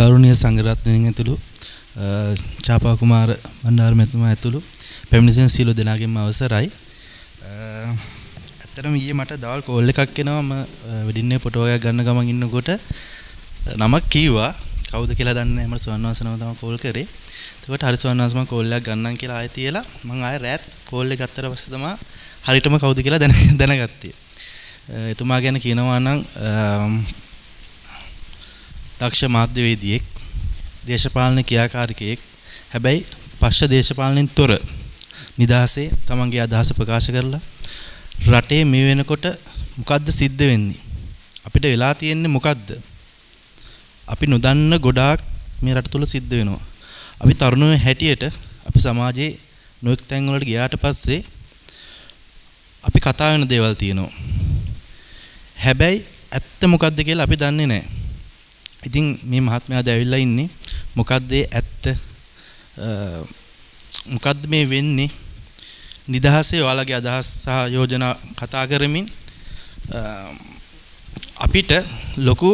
ගෞරවනීය සංඝරත්නයන් ඇතුළු චාපා කුමාර බණ්ඩාර මැතිතුමා ඇතුළු පැමිණ සිටින සියලු දෙනාගෙන්ම අවසරයි. ඇත්තටම ඊයේ මට දවල් කෝල් එකක් එනවා මම වෙඩින්නේ ෆොටෝ එකක් ගන්න ගමන් ඉන්නකොට නමක් කීවා කවුද කියලා දන්නේ නැහැ මට සුවන්වහන්සනම තමයි කෝල් කරේ. එතකොට හරි සුවන්වහන්සම කෝල් එකක් ගන්නම් කියලා ආයෙ තියලා මම ආයෙ රෑත් කෝල් එක ගත්තට පස්සේ තමයි හරියටම කවුද කියලා දැනගත්තේ. එතුමා ගැන කියනවා නම් දක්ෂ මාධ්‍යවේදියෙක් දේශපාලන ක්‍රියාකාරිකයෙක් හැබැයි පක්ෂ දේශපාලනෙන් තොර නිදහසේ තමන්ගේ අදහස ප්‍රකාශ කරලා රටේ මේ වෙනකොට මොකද්ද සිද්ධ වෙන්නේ අපිට වෙලා තියෙන්නේ මොකද්ද අපි නොදන්න ගොඩාක් මේ රට තුල සිද්ධ වෙනවා අපි තරුණයෝ හැටියට අපි සමාජයේ නොඑක් තැන් වලට ගියාට පස්සේ අපි කතා වෙන දේවල් තියෙනවා හැබැයි ඇත්ත මොකද්ද කියලා අපි දන්නේ නැහැ ඉතින් මේ මහත්මයා දැවිල්ලා ඉන්නේ මොකද්ද ඇත්ත මොකද්ද මේ වෙන්නේ නිදහසේ ඔයාලගේ අදහස් සහ යෝජනා කතා කරමින් අපිට ලොකු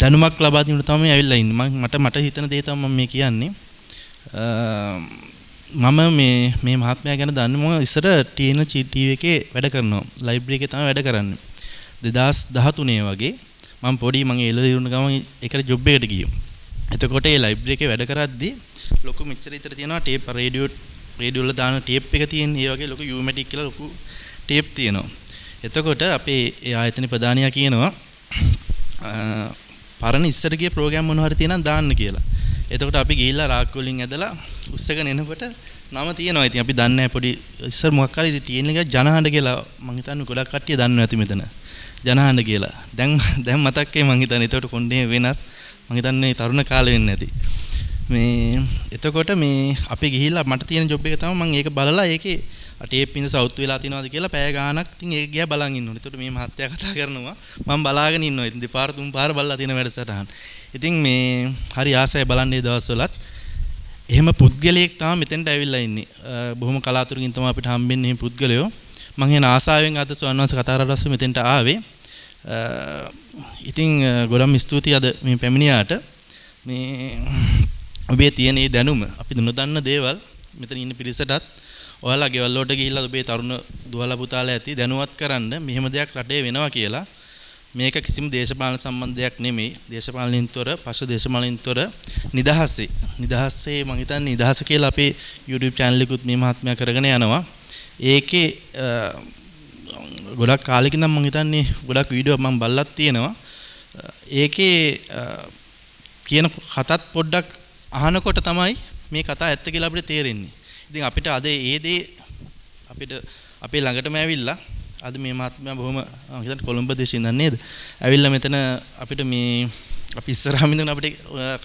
දැනුමක් ලබා දෙන්න තමයි ඇවිල්ලා ඉන්නේ මම මට මට හිතන දේ තමයි මම මේ කියන්නේ මම මේ මේ මහත්මයා ගැන දන්නේ මම ඉස්සර TN TV එකේ වැඩ කරනවා ලයිබ්‍රරි එකේ තමයි වැඩ කරන්නේ 2013 වගේ මම පොඩි මම එළ දිරුණ ගමන් ඒකට ජොබ් එකට ගියෝ. එතකොට ඒ ලයිබ්‍රරි එකේ වැඩ කරද්දී ලොකු මෙච්චර විතර තියෙනවා ටේප් රේඩියෝ රේඩියෝ වල දාන ටේප් එක තියෙන. ඒ වගේ ලොකු යූමැටික් කියලා ලොකු ටේප් තියෙනවා. එතකොට අපේ ඒ ආයතන ප්‍රධානියා කියනවා පරණ ඉස්සර ගිය ප්‍රෝග්‍රෑම් මොනවා හරි තියෙනම් දාන්න කියලා. එතකොට අපි ගිහිල්ලා රාක් වලින් ඇදලා උස්සගෙන එනකොට නම තියෙනවා. ඉතින් අපි දන්නේ නැහැ පොඩි ඉස්සර මොකක් හරි තියෙන එක ජනහඬ කියලා මං හිතන්නේ ගොඩක් කට්ටිය දන්නවා ඇති මෙතන. ජනහඬ කියලා. දැන් දැන් මතක්කේ මං හිතන්නේ එතකොට කොණ්ඩේ වෙනස් මං හිතන්නේ තරුණ කාලේ වෙන්නේ නැති. මේ එතකොට මේ අපි ගිහිල්ලා මට තියෙන ජොබ් එක තමයි මම ඒක බලලා ඒකේ අටේ පින්ද සවුත් වෙලා තියනවාද කියලා පැය ගාණක් ඉතින් ඒක ගියා බලන් ඉන්න ඕනේ. එතකොට මේ මහත්තයා කතා කරනවා මම බලාගෙන ඉන්නවා. ඉතින් දෙපාර තුන් පාර බලලා තියෙන වැඩසටහන. ඉතින් මේ හරි ආසයි බලන්නේ දවස්වලත්. එහෙම පුද්ගලයෙක් තමයි මෙතෙන්ට ඇවිල්ලා ඉන්නේ. බොහොම කලාතුරකින් තමයි අපිට හම්බෙන්නේ මේ පුද්ගලයෝ. මම එන ආසාවෙන් අද සුවන්වංශ කතා කරලා පස්සේ මෙතෙන්ට ආවේ. ඉතින් ගොඩක් ස්තුතියි අද මේ පැමිණියාට. මේ ඔබේ තියෙන මේ දැනුම අපි නොදන්න දේවල් මෙතන ඉන්න පිරිසටත් ඔයාලා ගෙවල් වලට ගිහිල්ලා ඔබේ තරුණ දුවලා පුතාලා ඇති දැනුවත් කරන්න මෙහෙම දෙයක් රටේ වෙනවා කියලා මේක කිසිම දේශපාලන සම්බන්ධයක් නෙමෙයි දේශපාලනින් තොර පක්ෂ දේශපාලනින් තොර නිදහසේ නිදහසේ මම හිතන්නේ නිදහස කියලා අපේ YouTube channel එකකුත් මේ මහත්මයා කරගෙන යනවා ඒකේ ගොඩක් කාලෙක ඉඳන් මම හිතන්නේ ගොඩක් වීඩියෝ මම බලලත් තියෙනවා. ඒකේ කියන කතත් පොඩ්ඩක් අහනකොට තමයි මේ කතා ඇත්ත කියලා අපිට තේරෙන්නේ. ඉතින් අපිට අද ඒ දේ අපිට අපේ ළඟටම ඇවිල්ලා අද මේ මාත්මයා බොහොම හිතන්න කොළඹ දේශේ ඉඳන් නේද? ඇවිල්ලා මෙතන අපිට මේ අපි ඉස්සරහම ඉඳන් අපිට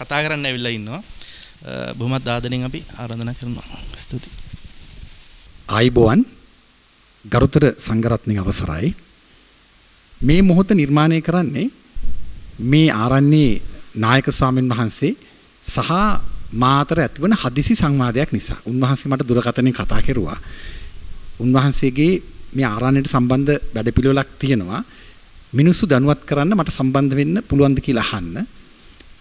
කතා කරන්න ඇවිල්ලා ඉන්නවා. බොහොමත් ආදරෙන් අපි ආරාධනා කරනවා. ස්තුතියි. ආයිබෝවන් ගරුතර සංගරත්නය අවසරයි මේ මොහොත නිර්මාණය කරන්නේ මේ ආරන්නේ නායක ස්වාමීන් වහන්සේ සහ මාතර ඇතිවන හදිසි සංවාදයක් නිසා උන්වහන්සේ මට දුරකථනයෙන් කතා කෙරුවා උන්වහන්සේගේ මේ ආරණ්‍යයට සම්බන්ධ වැඩපිළිවෙලක් තියෙනවා මිනිස්සු දැනුවත් කරන්න මට සම්බන්ධ වෙන්න පුළුවන්ද කියලා අහන්න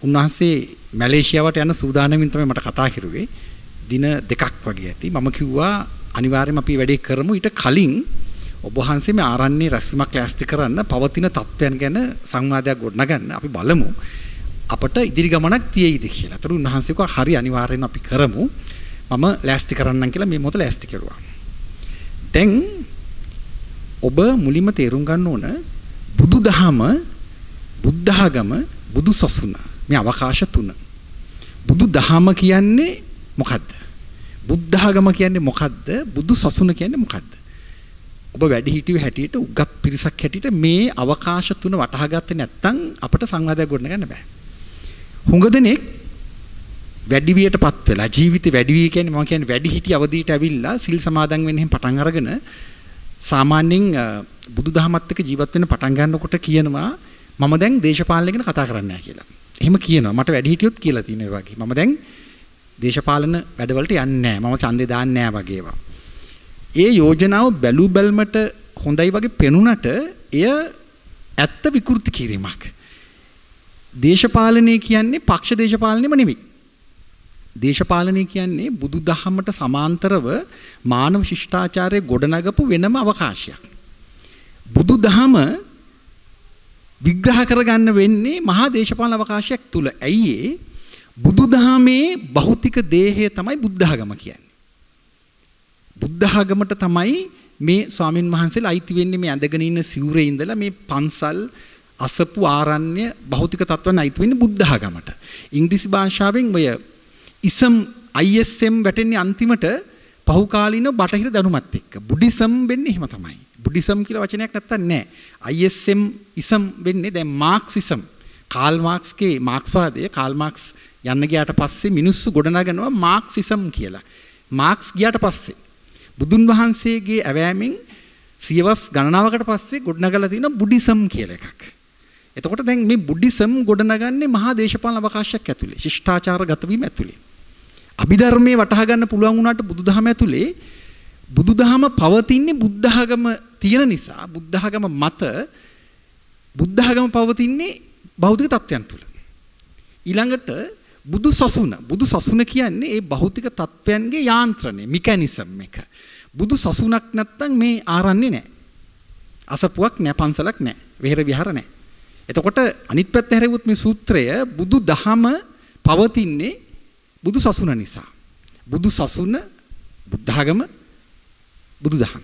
උන්වහන්සේ මැලේසියාවට යන සූදානමින් තමයි මට කතා කෙරුවේ දින දෙකක් වගේ ඇති මම කිව්වා අනිවාර්යයෙන්ම අපි වැඩේ කරමු ඊට කලින් ඔබ වහන්සේ මේ ආරණ්‍ය රැස්වීමක් ලෑස්ති කරන්න පවතින තත්ත්වයන් ගැන සංවාදයක් ගොඩනගන්න අපි බලමු අපට ඉදිරි ගමනක් තියෙයිද කියලා. ඒතර උන්වහන්සේ කෝ හරි අනිවාර්යයෙන් අපි කරමු. මම ලෑස්ති කරන්නම් කියලා මේ මොහොත ලෑස්ති කරුවා. දැන් ඔබ මුලින්ම තේරුම් ගන්න ඕන බුදුදහම බුද්ධඝම බුදුසසුන මේ අවකාශ තුන. බුදුදහම කියන්නේ මොකද්ද? බුද්ධාගම කියන්නේ මොකද්ද? බුදු සසුන කියන්නේ මොකද්ද? ඔබ වැඩි හිටියෝ හැටියට උගත් පිරිසක් හැටියට මේ අවකාශ තුන වටහා ගත්තේ නැත්නම් අපට සංවාදයක් ගොඩනගන්න බෑ. හුඟ දෙනෙක් වැඩි වියටපත් වෙලා ජීවිතේ වැඩි විය කියන්නේ මම කියන්නේ වැඩි හිටි අවදියට ඇවිල්ලා සිල් සමාදන් වෙන්න එහෙම පටන් අරගෙන සාමාන්‍යයෙන් බුදුදහමත් එක්ක ජීවත් වෙන්න පටන් ගන්නකොට කියනවා මම දැන් දේශපාලන ගැන කතා කරන්න කියලා. එහෙම කියනවා. මට වැඩි හිටියොත් කියලා තියෙනවා වගේ. මම දැන් දේශපාලන වැඩවලට යන්නේ නැහැ. මම ඡන්දේ දාන්නේ නැහැ වගේ ඒවා. ඒ යෝජනාව බැලු බැල්මට හොඳයි වගේ පෙනුනට එය ඇත්ත විකෘති කිරීමක්. දේශපාලනය කියන්නේ පක්ෂ දේශපාලනෙම නෙමෙයි. දේශපාලනය කියන්නේ බුදුදහමට සමාන්තරව මානව ශිෂ්ටාචාරයේ ගොඩනගපු වෙනම අවකාශයක්. බුදුදහම විග්‍රහ කරගන්න වෙන්නේ මහා දේශපාලන අවකාශයක් තුල. ඇයි ඒ? බුදුදහමේ භෞතික දේහය තමයි බුද්ධඝම කියන්නේ. බුද්ධඝමට තමයි මේ ස්වාමින් වහන්සේලා අයිති වෙන්නේ මේ ඇඳගෙන ඉන්න සිවුරේ ඉඳලා මේ පන්සල් අසපු ආරණ්‍ය භෞතික තත්ත්වයන් අයිති වෙන්නේ බුද්ධඝමට. ඉංග්‍රීසි භාෂාවෙන් ඔය ඉසම් ISM වැටෙන්නේ අන්තිමට පහුකාලීන බටහිර දැනුමත් එක්ක. බුද්දිසම් වෙන්නේ එහෙම තමයි. බුද්දිසම් කියලා වචනයක් නැත්තම් නෑ. ISM ඉසම් වෙන්නේ දැන් මාක්සිසම්. කාල් මාක්ස්ගේ මාක්ස්වාදය කාල් මාක්ස් යන්න ගියාට පස්සේ මිනිස්සු ගොඩනගනවා මාක්සිසම් කියලා. මාක්ස් ගියාට පස්සේ බුදුන් වහන්සේගේ ඇවෑමෙන් සියවස් ගණනාවකට පස්සේ ගොඩනගලා තියෙන බුද්දිසම් කියලා එකක්. එතකොට දැන් මේ බුද්දිසම් ගොඩනගන්නේ මහා දේශපාලන අවකාශයක් ඇතුලේ, ශිෂ්ටාචාර ගතවීම ඇතුලේ. අභිධර්මයේ වටහා ගන්න පුළුවන් වුණාට බුදුදහම ඇතුලේ බුදුදහම පවතින්නේ බුද්ධඝම තියෙන නිසා, බුද්ධඝම මත බුද්ධඝම පවතින්නේ භෞතික தත්වයන් තුල. ඊළඟට බුදු සසුන බුදු සසුන කියන්නේ ඒ භෞතික තත්ත්වයන්ගේ යාන්ත්‍රණය මිකැනිසම් එක. බුදු සසුනක් නැත්තම් මේ ආරන්නේ නැහැ. අසපුවක් නැහැ පන්සලක් නැහැ. විහෙර විහාර නැහැ. එතකොට අනිත් පැත්ත හැරෙවුත් මේ සූත්‍රය බුදු දහම පවතින්නේ බුදු සසුන නිසා. බුදු සසුන බුද්ධඝම බුදු දහම.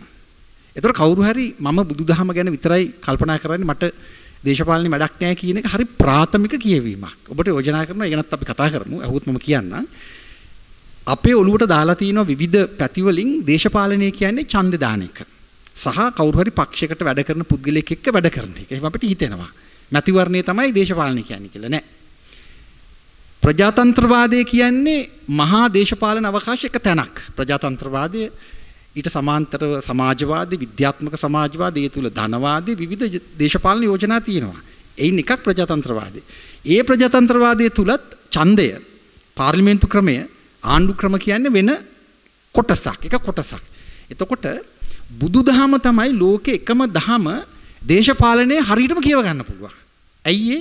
එතකොට කවුරු හරි මම බුදු දහම ගැන විතරයි කල්පනා කරන්නේ මට දේශපාලනේ වැඩක් නැහැ කියන එක හරි ප්‍රාථමික කියවීමක්. ඔබට යෝජනා කරනවා ඒකනත් අපි කතා කරමු. අහුවොත් මම කියන්නම්. අපේ ඔළුවට දාලා තියෙන විවිධ පැතිවලින් දේශපාලනය කියන්නේ ඡන්ද දාන එක. සහ කවුරු හරි පක්ෂයකට වැඩ කරන පුද්ගලයෙක් එක්ක වැඩ කරන එක. එහෙම අපිට හිතෙනවා. මැතිවරණය තමයි දේශපාලනය කියන්නේ කියලා නෑ. ප්‍රජාතන්ත්‍රවාදය කියන්නේ මහා දේශපාලන අවකාශයක තැනක්. ප්‍රජාතන්ත්‍රවාදය ඊට සමාන්තරව සමාජවාදී විද්‍යාත්මක සමාජවාදී ඒ තුල ධනවාදී විවිධ දේශපාලන යෝජනා තියෙනවා. එයින් එකක් ප්‍රජාතන්ත්‍රවාදී. ඒ ප්‍රජාතන්ත්‍රවාදයේ තුලත් ඡන්දය පාර්ලිමේන්තු ක්‍රමය ආණ්ඩු ක්‍රම කියන්නේ වෙන කොටසක් එක කොටසක්. එතකොට බුදුදහම තමයි ලෝකේ එකම දහම දේශපාලනයේ හරියටම කියව ගන්න පුළුවන්. ඇයි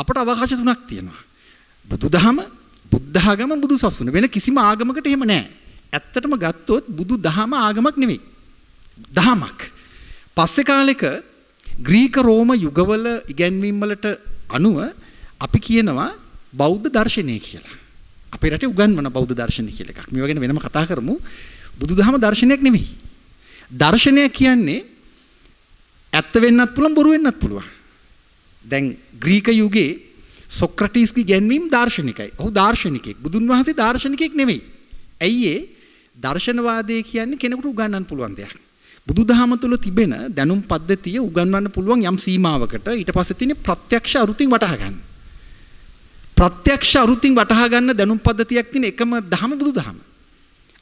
අපට අවකාශ තුනක් තියෙනවා. බුදුදහම, බුද්ධ ආගම, බුදුසසුන වෙන කිසිම ආගමකට එහෙම නැහැ. ඇත්තටම ගත්තොත් බුදු දහම ආගමක් නෙවෙයි. දහමක්. පස්සේ කාලෙක ග්‍රීක රෝම යුගවල ඉගැන්වීම් වලට අනුව අපි කියනවා බෞද්ධ දර්ශනය කියලා. අපේ රටේ උගන්වන බෞද්ධ දර්ශනය කියලා එකක්. මේවා ගැන වෙනම කතා කරමු. බුදුදහම දර්ශනයක් නෙවෙයි. දර්ශනය කියන්නේ ඇත්ත වෙන්නත් පුළුවන් බොරු වෙන්නත් පුළුවන්. දැන් ග්‍රීක යුගයේ සොක්‍රටිස්ගේ ගැන්වීම් දාර්ශනිකයි. ඔහු දාර්ශනිකයෙක්. බුදුන් වහන්සේ දාර්ශනිකයෙක් නෙවෙයි. ඇයි ඒ? දර්ශනවාදය කියන්නේ කෙනෙකුට උගන්වන්න පුළුවන් දෙයක්. බුදුදහම තුල තිබෙන දැනුම් පද්ධතිය උගන්වන්න පුළුවන් යම් සීමාවකට ඊට පස්සේ තියෙන ප්‍රත්‍යක්ෂ අරුතින් වටහා ගන්න. ප්‍රත්‍යක්ෂ අරුතින් වටහා ගන්න දැනුම් පද්ධතියක් තියෙන එකම දහම බුදුදහම.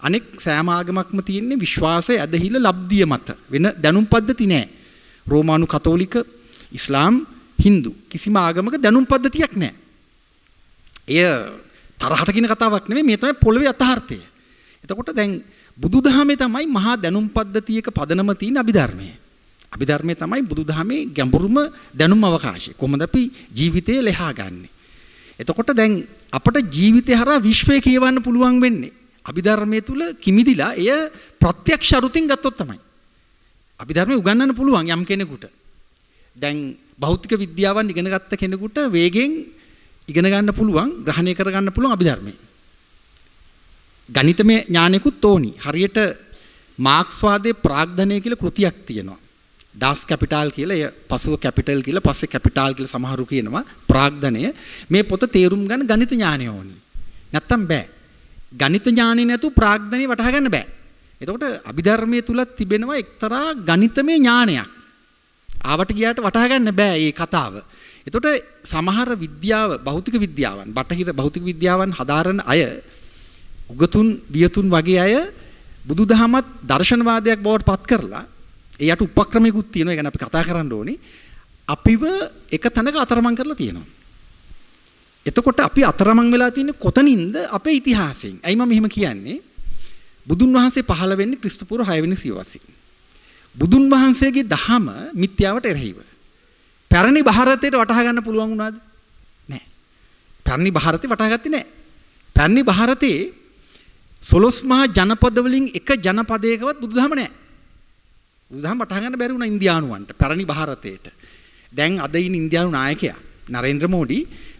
අනෙක් සෑම ආගමක්ම තියෙන්නේ විශ්වාසය ඇදහිල ලබ්ධිය මත වෙන දැනුම් පද්ධති නෑ. රෝමානු කතෝලික ඉස්ලාම් හින්දු කිසිම ආගමක දැනුම් පද්ධතියක් නෑ. එය තරහට කියන කතාවක් නෙමෙයි මේ තමයි පොළවේ යථාර්ථය. එතකොට දැන් බුදුදහමේ තමයි මහා දැනුම් පද්ධතියක පදනම තියෙන අභිධර්මය. අභිධර්මය තමයි බුදුදහමේ ගැඹුරුම දැනුම් අවකාශය. කොහොමද අපි ජීවිතය ලෙහා ගන්නෙ? එතකොට දැන් අපට ජීවිතය හරහා විශ්වය කියවන්න පුළුවන් වෙන්නේ. අභිධර්මයේ තුල කිමිදිලා එය ප්‍රත්‍යක්ෂ අරුතින් ගත්තොත් තමයි. අභිධර්මය උගන්වන්න පුළුවන් යම් කෙනෙකුට. දැන් භෞතික විද්‍යාවන් ඉගෙන ගත්ත කෙනෙකුට වේගෙන් ඉගෙන ගන්න පුළුවන්, ග්‍රහණය කර ගන්න පුළුවන් අභිධර්මයේ. ගණිතමය ඥානෙකුත් ඕනි. හරියට මාක්ස්වාදයේ ප්‍රාග්ධනය කියලා කෘතියක් තියෙනවා. ඩාස් කැපිටාල් කියලා එය පසුව කැපිටල් කියලා පස්සේ කැපිටාල් කියලා සමහරු කියනවා ප්‍රාග්ධනය. මේ පොත තේරුම් ගන්න ගණිත ඥානය ඕනි. නැත්තම් බෑ. ගණිත ඥානෙ නැතුව ප්‍රාග්ධනය වටහා ගන්න බෑ. එතකොට අභිධර්මයේ තුලත් තිබෙනවා එක්තරා ගණිතමය ඥානයක්. ආවට ගියාට වටහා ගන්න බෑ මේ කතාව. එතකොට සමහර විද්‍යාව භෞතික විද්‍යාවන් බටහිර භෞතික විද්‍යාවන් හදාරන අය උගතුන් වියතුන් වගේ අය බුදුදහමත් දර්ශනවාදයක් බවට පත් කරලා ඒ යට උපක්‍රමයකුත් තියෙනවා ඒ ගැන අපි කතා කරන්න ඕනේ. අපිව එක තැනක අතරමං කරලා තියෙනවා. එතකොට අපි අතරමං වෙලා තියෙන්නේ කොතනින්ද අපේ ඉතිහාසයෙන්. ඇයි මම මෙහෙම කියන්නේ? බුදුන් වහන්සේ පහළ වෙන්නේ ක්‍රිස්තුපූර්ව 6 වෙනි සියවසේ. බුදුන් වහන්සේගේ දහම මිත්‍යාවට එරෙහිව. පැරණි ಭಾರತයට වටහා ගන්න පුළුවන් වුණාද? නැහැ. පැරණි ಭಾರතේ වටහා ගත්තේ නැහැ. පැරණි ಭಾರතේ සොළොස් මහා ජනපදවලින් එක ජනපදයකවත් බුදුදහම නැහැ. බුදුදහම පටන් ගන්න බැරි වුණා ඉන්දියානුවන්ට, පැරණි ಭಾರತයට. දැන් අද ඉන්න ඉන්දියානු නායකයා නරේන්ද්‍ර මෝඩි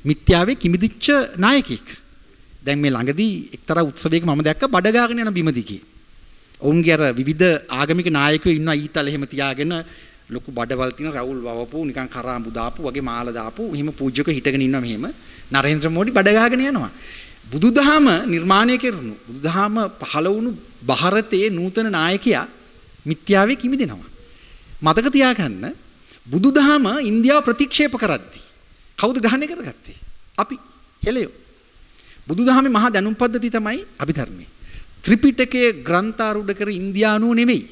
මිත්‍යාවේ කිමිදිච්ච නායකයෙක්. දැන් මේ ළඟදී එක්තරා උත්සවයක මම දැක්ක බඩගාගෙන යන බිම දිගේ. ඔවුන්ගේ අර විවිධ ආගමික නායකයෝ ඉන්නවා ඊතල එහෙම තියාගෙන ලොකු බඩවල් තියෙන රවුල් වවපු නිකන් කරාඹු දාපු වගේ මාල දාපු එහෙම පූජ්‍යක හිටගෙන ඉන්නවා මෙහෙම. නරේන්ද්‍ර මෝඩි බඩගාගෙන යනවා. බුදුදහම නිර්මාණය කෙරුණු බුදුදහම පහළ වුණු ಭಾರತයේ නූතන නායකයා මිත්‍යාවේ කිමිදෙනවා. මතක තියාගන්න බුදුදහම ඉන්දියාව ප්‍රතික්ෂේප කරද්දී කවුද ග්‍රහණය කරගත්තේ? අපි හෙළයෝ. බුදුදහමේ මහා දැනුම් පද්ධතිය තමයි අභිධර්මයේ. ත්‍රිපිටකයේ ග්‍රන්ථාරූඪ කර ඉන්දියානුව නෙවෙයි.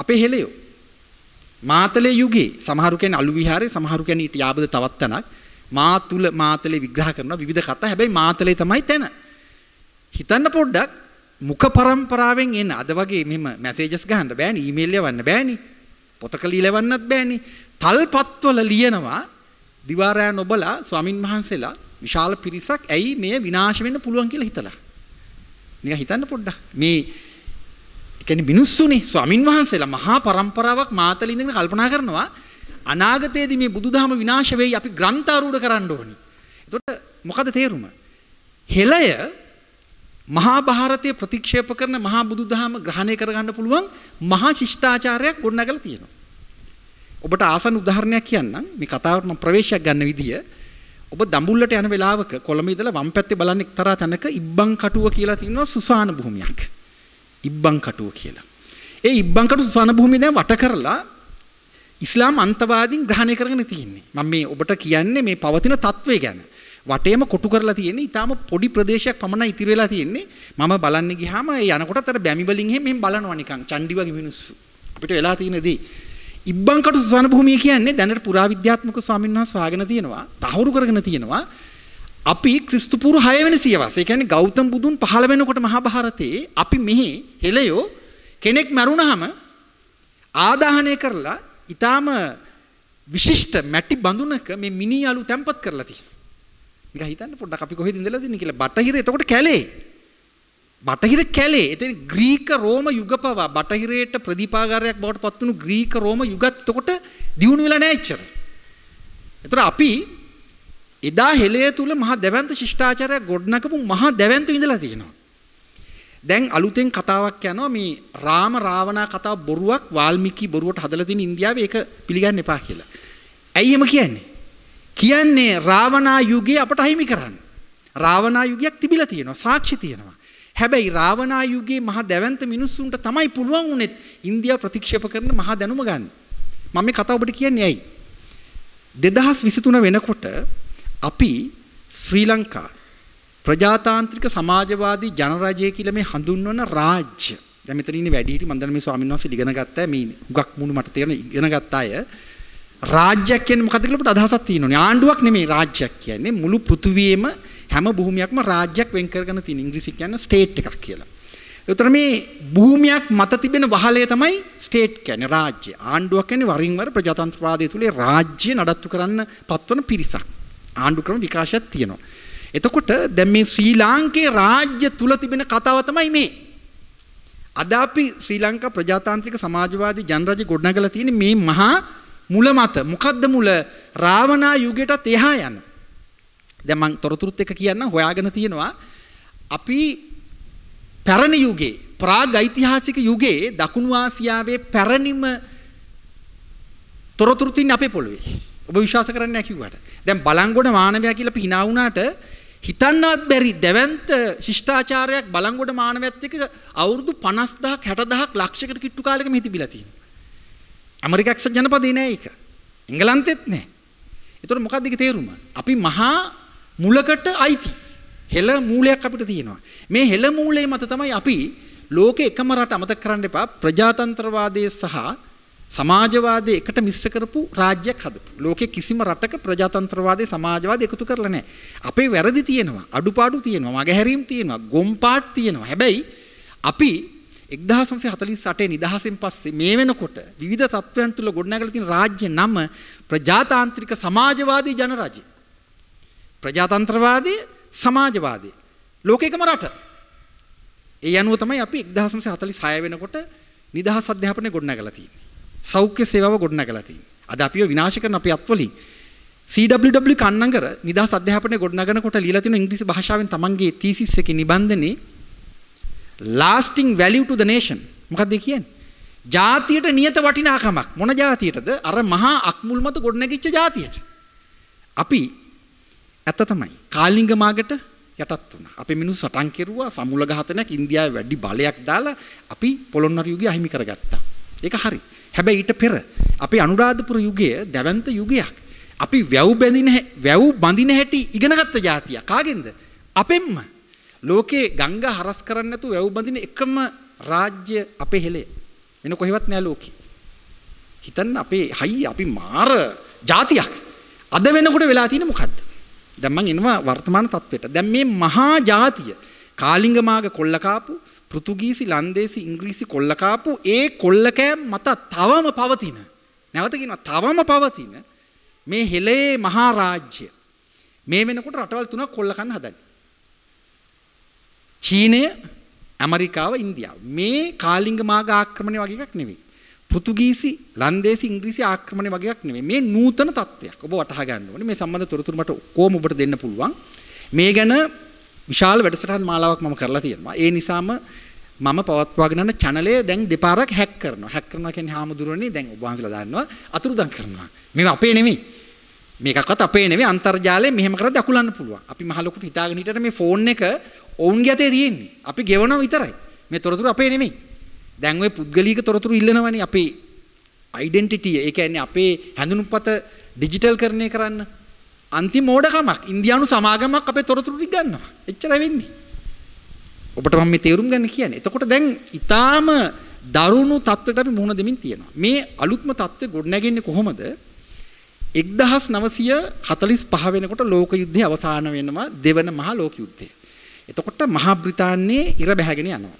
අපේ හෙළයෝ. මාතලේ යුගයේ සමහරු කියන්නේ අලු විහාරේ සමහරු කියන්නේ ඊට යාබද තවත් තැනක් මා තුල මාතලේ විග්‍රහ කරන විවිධ කතා හැබැයි මාතලේ තමයි තැන. හිතන්න පොඩ්ඩක් මුඛ પરම්පරාවෙන් එන අද වගේ මෙහෙම මැසේජස් ගහන්න බෑනේ ඊමේල් යවන්න බෑනේ පොතක ලියලවන්නත් බෑනේ තල්පත්වල ලියනවා දිවාරයන් ඔබලා ස්වාමින් වහන්සේලා විශාල පිරිසක් ඇයි මේ විනාශ වෙන්න පුළුවන් කියලා හිතලා නිකන් හිතන්න පොඩ්ඩක් මේ කියන්නේ මිනිස්සුනේ ස්වාමින් වහන්සේලා මහා પરම්පරාවක් මාතලේ ඉඳගෙන කල්පනා කරනවා අනාගතයේදී මේ බුදුදහම විනාශ වෙයි අපි ග්‍රන්ථ ආරූඪ කරන්න ඕනි. එතකොට මොකද තේරුම? හෙළය මහා භාරතයේ ප්‍රතික්ෂේප කරන මහා බුදුදහම ග්‍රහණය කරගන්න පුළුවන් මහා ශිෂ්ටාචාරයක් ගොඩනගලා තියෙනවා. ඔබට ආසන්න උදාහරණයක් කියන්නම් මේ කතාවට මම ප්‍රවේශයක් ගන්න විදිය. ඔබ දඹුල්ලට යන වෙලාවක කොළඹ ඉඳලා වම් පැත්තේ බලන එක්තරා තැනක ඉබ්බන් කටුව කියලා තියෙනවා සුසාන භූමියක්. ඉබ්බන් කටුව කියලා. ඒ ඉබ්බන් කටුව සුසාන භූමිය දැන් වට කරලා ඉස්ලාම් අන්තවාදීන් ග්‍රහණය කරගෙන තියෙන්නේ. මම මේ ඔබට කියන්නේ මේ පවතින తත්වය ගැන. වටේම කොටු කරලා තියෙන්නේ ඊටාම පොඩි ප්‍රදේශයක් පමණයි ඉතිරි වෙලා තියෙන්නේ. මම බලන්න ගියාම ඒ යනකොටත් අර බැමි වලින් එහෙම මෙහෙම බලනවා නිකන් චණ්ඩි වගේ මිනිස්සු. අපිට වෙලා තියෙන දේ. ඉබ්බන්කටු සුසාන භූමිය කියන්නේ දැනට පුරාවිද්‍යාත්මක ස්වාමීන් වහන්සේ හොයාගෙන තියෙනවා. තහවුරු කරගෙන තියෙනවා. අපි ක්‍රිස්තු පූර්ව 6 වෙනි සියවස. ඒ කියන්නේ ගෞතම බුදුන් පහළ වෙනකොට මහා භාරතයේ අපි මෙහි හෙළයෝ කෙනෙක් මරුණාම ආදාහනය කරලා ඊටාම විශිෂ්ට මැටි බඳුනක මේ මිනි අලු තැම්පත් කරලා තියෙනවා. නිකන් හිතන්න පොඩ්ඩක් අපි කොහෙද ඉඳලාද ඉන්නේ කියලා බටහිර එතකොට කැලේ. බටහිර කැලේ. එතන ග්‍රීක රෝම යුගපවා බටහිරේට ප්‍රතිපාගාරයක් බවට පත් වුණු ග්‍රීක රෝම යුගත් එතකොට දියුණු වෙලා නැහැ එච්චර. එතකොට අපි එදා හෙළය තුල මහා දැවැන්ත ශිෂ්ටාචාරයක් ගොඩනගපු මහා දැවැන්ත ඉඳලා තියෙනවා. දැන් අලුතෙන් කතාවක් යනවා මේ රාම රාවණා කතාව බොරුවක් වාල්මීකි බොරුවට හදලා තියෙන ඉන්දියාවේ ඒක පිළිගන්න එපා කියලා. ඇයි එහෙම කියන්නේ? කියන්නේ රාවණා යුගයේ අපට අහිමි කරන්න. රාවණා යුගයක් තිබිලා තියෙනවා සාක්ෂි තියෙනවා. හැබැයි රාවණා යුගයේ මහා දැවැන්ත මිනිස්සුන්ට තමයි පුළුවන් උනේත් ඉන්දියාව ප්‍රතික්ෂේප කරන මහා දැනුම ගන්න. මම මේ කතාව ඔබට කියන්නේ ඇයි? 2023 වෙනකොට අපි ශ්‍රී ලංකාව ප්‍රජාතාන්ත්‍රික සමාජවාදී ජන රජය කියලා මේ හඳුන්වන රාජ්‍ය. දැන් මෙතන ඉන්නේ වැඩිහිටි මම දන්න මේ ස්වාමීන් වහන්සේ ඉගෙන ගත්තා මේ හුඟක් මුණු මට තේරෙන ඉගෙන ගත්ත අය රාජ්‍යයක් කියන්නේ මොකද්ද කියලා අපිට අදහසක් තියෙනෝනේ. ආණ්ඩුවක් නෙමෙයි රාජ්‍යයක් කියන්නේ මුළු පෘථුවියේම හැම භූමියක්ම රාජ්‍යයක් වෙන් කරගෙන තියෙන ඉංග්‍රීසි කියන්නේ ස්ටේට් එකක් කියලා. ඒතර මේ භූමියක් මත තිබෙන වහලය තමයි ස්ටේට් කියන්නේ රාජ්‍ය. ආණ්ඩුවක් කියන්නේ වරින් වර ප්‍රජාතන්ත්‍රවාදය තුලේ රාජ්‍ය නඩත්තු කරන්න පත්වන පිරිසක්. ආණ්ඩුක්‍රම විකාශයක් තියෙනවා. එතකොට දැන් මේ ශ්‍රී ලාංකේ රාජ්‍ය තුල තිබෙන කතාව තමයි මේ. අද අපි ශ්‍රී ලංකා ප්‍රජාතාන්ත්‍රික සමාජවාදී ජනරජ ගොඩනගලා තියෙන මේ මහා මුල මත මොකද්ද මුල රාවණා යුගයටත් එහා යන දැන් මම තොරතුරුත් එක කියන්න හොයාගෙන තියෙනවා අපි පැරණි යුගයේ ප්‍රාග් ඓතිහාසික යුගයේ දකුණු ආසියාවේ පැරණිම තොරතුරු තින්නේ අපේ පොළවේ ඔබ විශ්වාස කරන්නේ නැහැ කිව්වට දැන් බලංගොඩ මානවයා කියලා අපි hina වුණාට හිතන්නවත් බැරි දැවන්ත ශිෂ්ඨාචාරයක් බලංගොඩ මානවයත් එක්ක අවුරුදු 50000 60000ක් ලක්ෂයකට කිට්ටු කාලෙක මෙහි තිබිලා තියෙනවා. ඇමරිකාක්ස ජනපදේ නෑ ඒක. එංගලන්තෙත් නෑ. ඒතකොට මොකක්ද ඒකේ තේරුම? අපි මහා මුලකට අයිති. හෙළ මූලයක් අපිට තියෙනවා. මේ හෙළ මූලයේ මත තමයි අපි ලෝකේ එකම රට අමතක කරන්න එපා ප්‍රජාතන්ත්‍රවාදයේ සහ සමාජවාදය එකට මිශ්‍ර කරපු රාජ්‍යයක් හදපු. ලෝකේ කිසිම රටක ප්‍රජාතන්ත්‍රවාදය සමාජවාදය එකතු කරලා නැහැ. අපේ වැරදි තියෙනවා, අඩුපාඩු තියෙනවා, මගහැරීම් තියෙනවා, ගොම්පාට් තියෙනවා. හැබැයි අපි 1948 නිදහසෙන් පස්සේ මේ වෙනකොට විවිධ තත්ත්වයන් තුල ගොඩනැගලා තියෙන රාජ්‍ය නම ප්‍රජාතාන්ත්‍රික සමාජවාදී ජනරාජ්‍ය. ප්‍රජාතන්ත්‍රවාදී සමාජවාදී. ලෝකේකම රට. ඒ අනුව තමයි අපි 1946 වෙනකොට නිදහස් අධ්‍යාපනය ගොඩනැගලා තියෙන්නේ. සෞඛ්‍ය සේවාව ගොඩනගලා තියෙන්නේ. අද අපිව විනාශ කරන අපේ අත්වලින් CWW කන්නංගර නිදහස් අධ්‍යාපනය ගොඩනගනකොට ලියලා තියෙන ඉංග්‍රීසි භාෂාවෙන් තමන්ගේ තීසිස් එකේ නිබන්ධනේ lasting value to the nation මොකක්ද කියන්නේ? ජාතියට නියත වටිනාකමක් මොන ජාතියටද? අර මහා අක්මුල් මත ගොඩනැගිච්ච ජාතියට. අපි ඇත්ත තමයි කාලිංග මාගට යටත් වුණා. අපේ මිනිස්සු සටන් කෙරුවා සමුල ඝාතනයක් ඉන්දියාවේ වැඩි බලයක් දාලා අපි පොළොන්නරු යුගය අහිමි කරගත්තා. ඒක හරි. හැබැයි ඊට පෙර අපේ අනුරාධපුර යුගය දැවැන්ත යුගයක්. අපි වැව් බැඳින වැව් බඳින හැටි ඉගෙනගත්ත જાතිය. කාගෙන්ද? අපෙන්ම. ලෝකේ ගංගා හරස් කරන්නේ නැතුව වැව් බඳින එකම රාජ්‍ය අපේ හෙලේ. වෙන කොහෙවත් නෑ ලෝකේ. හිතන්න අපේ හයි අපි මාර જાතියක්. අද වෙනකොට වෙලා තියෙන්නේ මොකද්ද? දැන් මම එනවා වර්තමාන තත්වයට. දැන් මේ මහා જાතිය කාලිංග මාග කොල්ල කාපු පෘතුගීසි ලන්දේසි ඉංග්‍රීසි කොල්ල කාපු ඒ කොල්ල කෑම් මත තවම පවතින නැවත කියනවා තවම පවතින මේ හෙලේ මහා රාජ්‍ය මේ වෙනකොට රටවල් තුනක් කොල්ල කන්න හදන්නේ චීනය ඇමරිකාව ඉන්දියාව මේ කාලිංග මාග ආක්‍රමණය වගේ එකක් නෙවෙයි පෘතුගීසි ලන්දේසි ඉංග්‍රීසි ආක්‍රමණය වගේ එකක් නෙවෙයි මේ නූතන තත්ත්වයක් ඔබ වටහා ගන්න ඕනේ මේ සම්බන්ධ තොරතුරු මට කොහොම ඔබට දෙන්න පුළුවන් මේ ගැන විශාල වැඩසටහන් මාලාවක් මම කරලා තියෙනවා. ඒ නිසාම මම පවත්වාගෙන යන channel දැන් දෙපාරක් hack කරනවා. hack කරනවා කියන්නේ හාමුදුරුවනේ දැන් ඔබ වහන්සේලා දන්නවා අතුරුදන් කරනවා. මේවා අපේ නෙමෙයි. මේකක්වත් අපේ නෙමෙයි අන්තර්ජාලයෙන් මෙහෙම කරද්දී අකුලන්න පුළුවන්. අපි මහලොකුට හිතාගෙන හිටියට මේ ෆෝන් එක ඔවුන්ගේ අතේ තියෙන්නේ. අපි ගෙවනවා විතරයි. මේ තොරතුරු අපේ නෙමෙයි. දැන් ওই පුද්ගලික තොරතුරු ඉල්ලනවනේ අපේ ඩෙන්ටිටිය ඒ කියන්නේ අපේ හැඳුනුම්පත ඩිජිටල් කරණය කරන්න අන්ති මෝඩකමක් ඉන්දියානු සමාගමක් අපේ තොරතුරු ටික ගන්නවා. එච්චරයි වෙන්නේ. ඔබට මම මේ තේරුම් ගන්න කියන්නේ. එතකොට දැන් ඊටාම දරුණු තත්ත්වයකට අපි මුහුණ දෙමින් තියෙනවා. මේ අලුත්ම තත්ත්වය ගොඩනැගෙන්නේ කොහොමද? 1945 වෙනකොට ලෝක යුද්ධය අවසන් වෙනවා දෙවන මහා ලෝක යුද්ධය. එතකොට මහා බ්‍රිතාන්‍යයේ ඉර බැහැගෙන යනවා.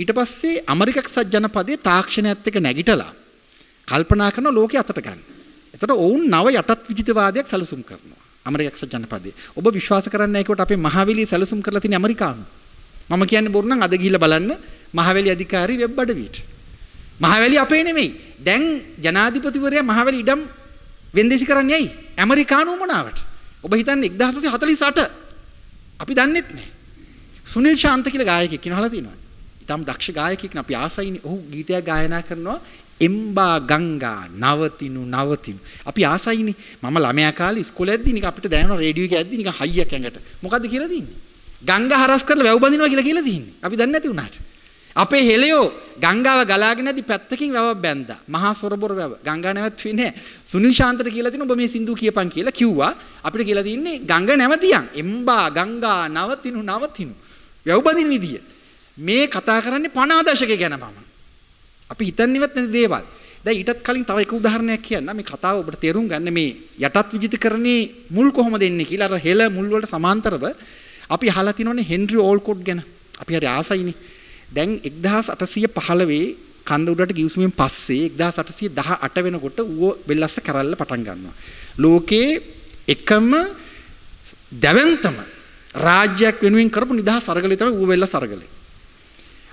ඊට පස්සේ ඇමරිකා එක්සත් ජනපදයේ තාක්ෂණයත් එක්ක නැගිටලා කල්පනා කරන ලෝකේ අතට ගන්න. එතකොට ඔවුන් නව යටත් විජිතවාදයක් සැලසුම් කරනවා. ඇමරිකා ජනපදයේ. ඔබ විශ්වාස කරන්නේ නැහැ කිව්වට අපේ මහවැලියේ සැලසුම් කරලා තියෙන ඇමරිකානු. මම කියන්නේ බොරු නම් අද ගිහිල්ලා බලන්න මහවැලි අධිකාරී වෙබ් අඩවියට. මහවැලි අපේ නෙමෙයි. දැන් ජනාධිපතිවරයා මහවැලි ඉඩම් වෙන්දේසි කරන්නේ ඇයි? ඇමරිකානු වමනාවට. ඔබ හිතන්නේ 1948 අපි දන්නෙත් නැහැ. සුනිල් ශාන්ත කියලා ගායකයෙක් ඉනහලා තිනවා. ඊටම් දක්ෂ ගායකයෙක් නේ අපි ආසයිනේ. ඔහු ගීතයක් ගායනා කරනවා. එම්බා ගංගා නවතිනු නවතිනු. අපි ආසයිනේ. මම ළමයා කාලේ ඉස්කෝලේ යද්දී නික අපිට දැනෙන රේඩියෝ එක ඇද්දී නික හයියක් ඇඟට. මොකද්ද කියලා දින්නේ? ගංගා හරස් කරලා වැව් බඳිනවා කියලා කියලා දින්නේ. අපි දන්නේ නැති වුණාට. අපේ හෙළයෝ ගංගාව ගලාගෙන ඇද්දි පැත්තකින් වැවක් බැන්දා. මහා සොරබොර වැව. ගංගා නැවතුනේ නැහැ. සුනිල් ශාන්තට කියලා දින ඔබ මේ සින්දු කියපන් කියලා කිව්වා. අපිට කියලා තින්නේ ගංගා නැවතියන්. එම්බා ගංගා නවතිනු නවතිනු. වැව් බඳින විදිය. මේ කතා කරන්නේ 50 දශකයේ ගැන මම. අපි හිතන්නේවත් නැති දේවල්. දැන් ඊටත් කලින් තව එක උදාහරණයක් කියන්නම්. මේ කතාව ඔබට තේරුම් ගන්න මේ යටත් විජිතකරණේ මුල් කොහොමද එන්නේ කියලා අර හෙළ මුල් වලට සමාන්තරව අපි අහලා තිනෝනේ හෙන්රි ඕල්කොට් ගැන. අපි හරි ආසයිනේ. දැන් 1815 කන්ද උඩට ගිවිසුමින් පස්සේ 1818 වෙනකොට ඌව බෙල්ලස්ස කරල්ල පටන් ගන්නවා. ලෝකයේ එකම දැවැන්තම රාජ්‍යයක් වෙනුවෙන් කරපු නිදහස් අරගලේ තමයි ඌව බෙල්ලස් අරගලේ.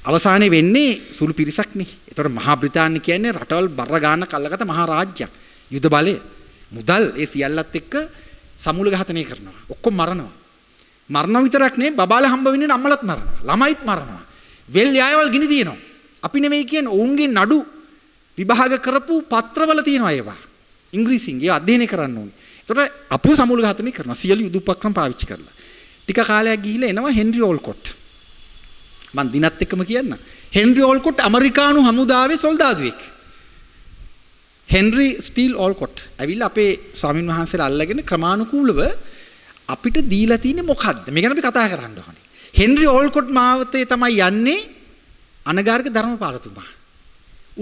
අවසානයේ වෙන්නේ සුළු පිරිසක් නේ. ඒතකොට මහා බ්‍රිතාන්‍ය කියන්නේ රටවල් බර ගන්න කල්ලගත මහා රාජ්‍යයක්. යුද බලය, මුදල් ඒ සියල්ලත් එක්ක සමුල ඝාතනය කරනවා. ඔක්කොම මරනවා. මරණ විතරක් නේ බබාල හම්බ වෙන්නේ අම්මලත් මරනවා. ළමයිත් මරනවා. වෙල් යායවල් ගිනි තියනවා. අපි නෙමෙයි කියන්නේ ඔවුන්ගේ නඩු විභාග කරපු පත්‍රවල තියෙනවා ඒවා. ඉංග්‍රීසියෙන් ඒවා අධ්‍යයනය කරන්න ඕනේ. ඒතකොට අපිව සමුල ඝාතනය කරනවා. සියලු යුද උපක්‍රම පාවිච්චි කරලා. ටික කාලයක් ගිහිල්ලා එනවා හෙන්රි ඕල්කොට්. මං දිනත් එක්කම කියන්න. හෙන්රි ඕල්කොට් ඇමරිකානු හමුදාවේ සොල්දාදුවෙක්. හෙන්රි ස්ටීල් ඕල්කොට් ඇවිල්ලා අපේ ස්වාමින් වහන්සේලා අල්ලගෙන ක්‍රමානුකූලව අපිට දීලා තියෙන්නේ මොකද්ද? මේ ගැන අපි කතා කරන්න ඕනේ. හෙන්රි ඕල්කොට් මාවතේ තමයි යන්නේ අනගාරික ධර්මපාලතුමා.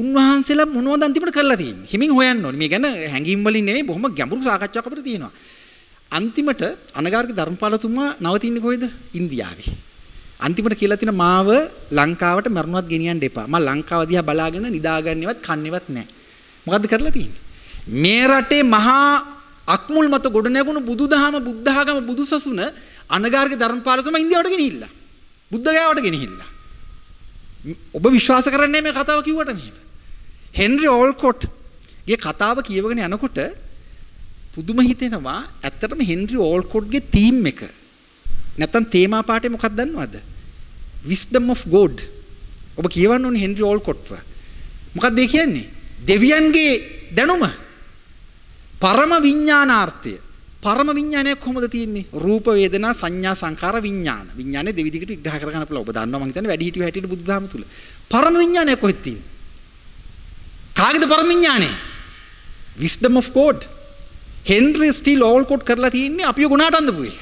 උන්වහන්සේලා මොනවද අන්තිමට කරලා තියෙන්නේ? හිමින් හොයන්න ඕනේ. මේ ගැන හැඟීම් වලින් නෙවෙයි බොහොම ගැඹුරු සාකච්ඡාවක් අපිට තියෙනවා. අන්තිමට අනගාරික ධර්මපාලතුමා නවතින්නේ කොහෙද? ඉන්දියාවේ. අන්තිමට කියලා තියෙන මාව ලංකාවට මරණවත් ගෙනියන්න එපා. මම ලංකාව දිහා බලාගෙන නිදාගන්නේවත් කන්නේවත් නැහැ. මොකද්ද කරලා තියෙන්නේ? මේ රටේ මහා අක්මුල් මත ගොඩ නැගුණු බුදුදහම බුද්ධඝම බුදුසසුන අනගාර්ග ධර්මපාලතුම ඉන්දියාවට ගෙනihilla. බුද්ධ ගයාවට ගෙනihilla. ඔබ විශ්වාස කරන්නේ මේ කතාව කිව්වට මෙහෙම. හෙන්රි ඕල්කොට් ගේ කතාව කියවගෙන යනකොට පුදුම හිතෙනවා ඇත්තටම හෙන්රි ඕල්කොට්ගේ තීම් එක නැත්තම් තේමා පාඩේ මොකක්ද දන්නවද? Wisdom of God. ඔබ කියවන්න ඕනේ හෙන්රි ඕල්කොට්ව. මොකක්ද ඒ කියන්නේ? දෙවියන්ගේ දැනුම. පරම විඥානාර්ථය. පරම විඥානය කොහොමද තියෙන්නේ? රූප වේදනා සංඥා සංකාර විඥාන. විඥානේ දෙවි දිගට විග්‍රහ කරගන්න පුළුවන්. ඔබ දන්නවා මං හිතන්නේ වැඩි හිටියෝ හැටියට බුදුදහම තුල. පරම විඥානය කොහෙද තියෙන්නේ? කාගේද පරම විඥානේ? Wisdom of God. Henry Steel Olcott කරලා තියෙන්නේ අපිව ගුණාට අඳපු එක.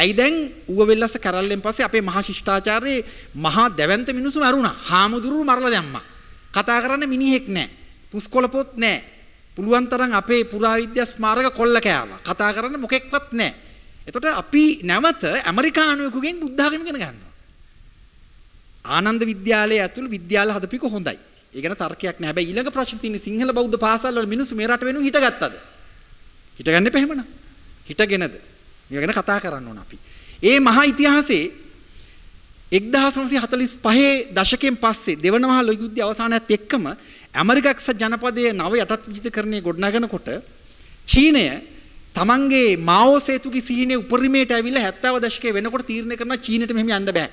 ඇයි දැන් ඌව වෙල්ලස්ස කරල්ලෙන් පස්සේ අපේ මහා ශිෂ්ටාචාරයේ මහා දැවැන්ත මිනිස්සු මරුණා. හාමුදුරුවෝ මරලා දැම්මා. කතා කරන්න මිනිහෙක් නැහැ. පුස්කොළ පොත් නැහැ. පුළුවන් තරම් අපේ පුරාවිද්‍යා ස්මාරක කොල්ල කෑවා. කතා කරන්න මොකෙක්වත් නැහැ. එතකොට අපි නැවත ඇමරිකානුවෙකුගෙන් බුද්ධ ධර්ම ඉගෙන ගන්නවා. ආනන්ද විද්‍යාලයේ ඇතුළු විද්‍යාල හදපික හොඳයි. ඒ ගැන තර්කයක් නැහැ. හැබැයි ඊළඟ ප්‍රශ්න තියෙන්නේ සිංහල බෞද්ධ පාසල් වල මිනිස්සු මේ රට වෙනුන් හිටගත්තද? හිටගන්නේ පෙහෙමන. හිටගෙනද? මේක ගැන කතා කරන්න ඕන අපි. ඒ මහා ඉතිහාසයේ 1945 දශකයෙන් පස්සේ දෙවන මහා ලොකු යුද්ධය අවසානයත් එක්කම ඇමරිකාක්ස ජනපදයේ නව යටත් විජිතකරණය ගොඩනගනකොට චීනය තමන්ගේ මාවෝ සේතුගේ සිහිනේ උපරිමයට ඇවිල්ලා 70 දශකයේ වෙනකොට තීරණය කරනවා චීනෙට මෙහෙම යන්න බෑ.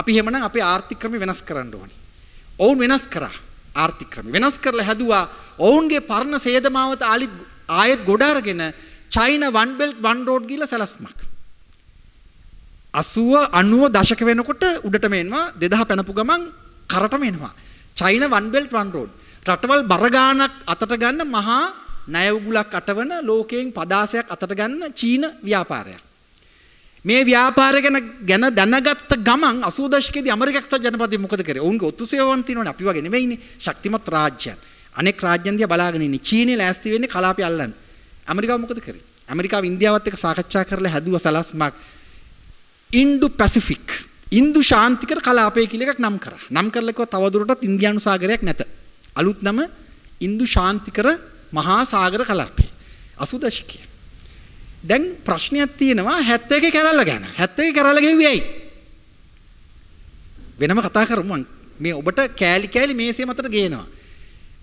අපි එහෙමනම් අපේ ආර්ථික ක්‍රම වෙනස් කරන්න ඕනේ. ඔවුන් වෙනස් කරා ආර්ථික ක්‍රම. වෙනස් කරලා හැදුවා ඔවුන්ගේ පරණ සේදමාවත ආයෙත් ගොඩ අරගෙන චයින වන් බෙල්ට් වන් රෝඩ් කියලා සැලැස්මක්. 80 90 දශක වෙනකොට උඩටම එනවා 2000 පැනපු ගමන් කරටම එනවා. China one belt one road. රටවල් බර ගාණක් අතට ගන්න මහා ණය උගුලක් අටවන ලෝකයෙන් පදාසයක් අතට ගන්න චීන ව්‍යාපාරයක්. මේ ව්‍යාපාරය ගැන ගැන දැනගත්ත ගමන් 80 දශකයේදී ඇමරිකාක්ස ජනපදය මොකද කරේ? ඔවුන්ගේ ඔත්තුසේවන් තියෙනවනේ අපි වගේ නෙමෙයිනේ. ශක්තිමත් රාජ්‍යයන්. අනෙක් රාජ්‍යන් දිහා බලාගෙන ඉන්නේ. චීනේ ලෑස්ති වෙන්නේ කලාපය අල්ලන්න. ඇමරිකාව මොකද කරේ? ඇමරිකාව ඉන්දියාවත් එක්ක සාකච්ඡා කරලා හැදුව සලස්මක් ඉන්ඩු පැසිෆික් ඉන්දු ශාන්තිකර කලාපය කියලා එකක් නම් කරා. නම් කරලා කිව්වා තවදුරටත් ඉන්දියානු සාගරයක් නැත. අලුත් නම ඉන්දු ශාන්තිකර මහා සාගර කලාපය. 80 දශකයේ. දැන් ප්‍රශ්නයක් තියෙනවා 71 කැරල්ල ගැන. 71 කැරල්ල ගෙව්වේ ඇයි? වෙනම කතා කරමු මේ ඔබට කෑලි කෑලි මේසේ මතට ගේනවා.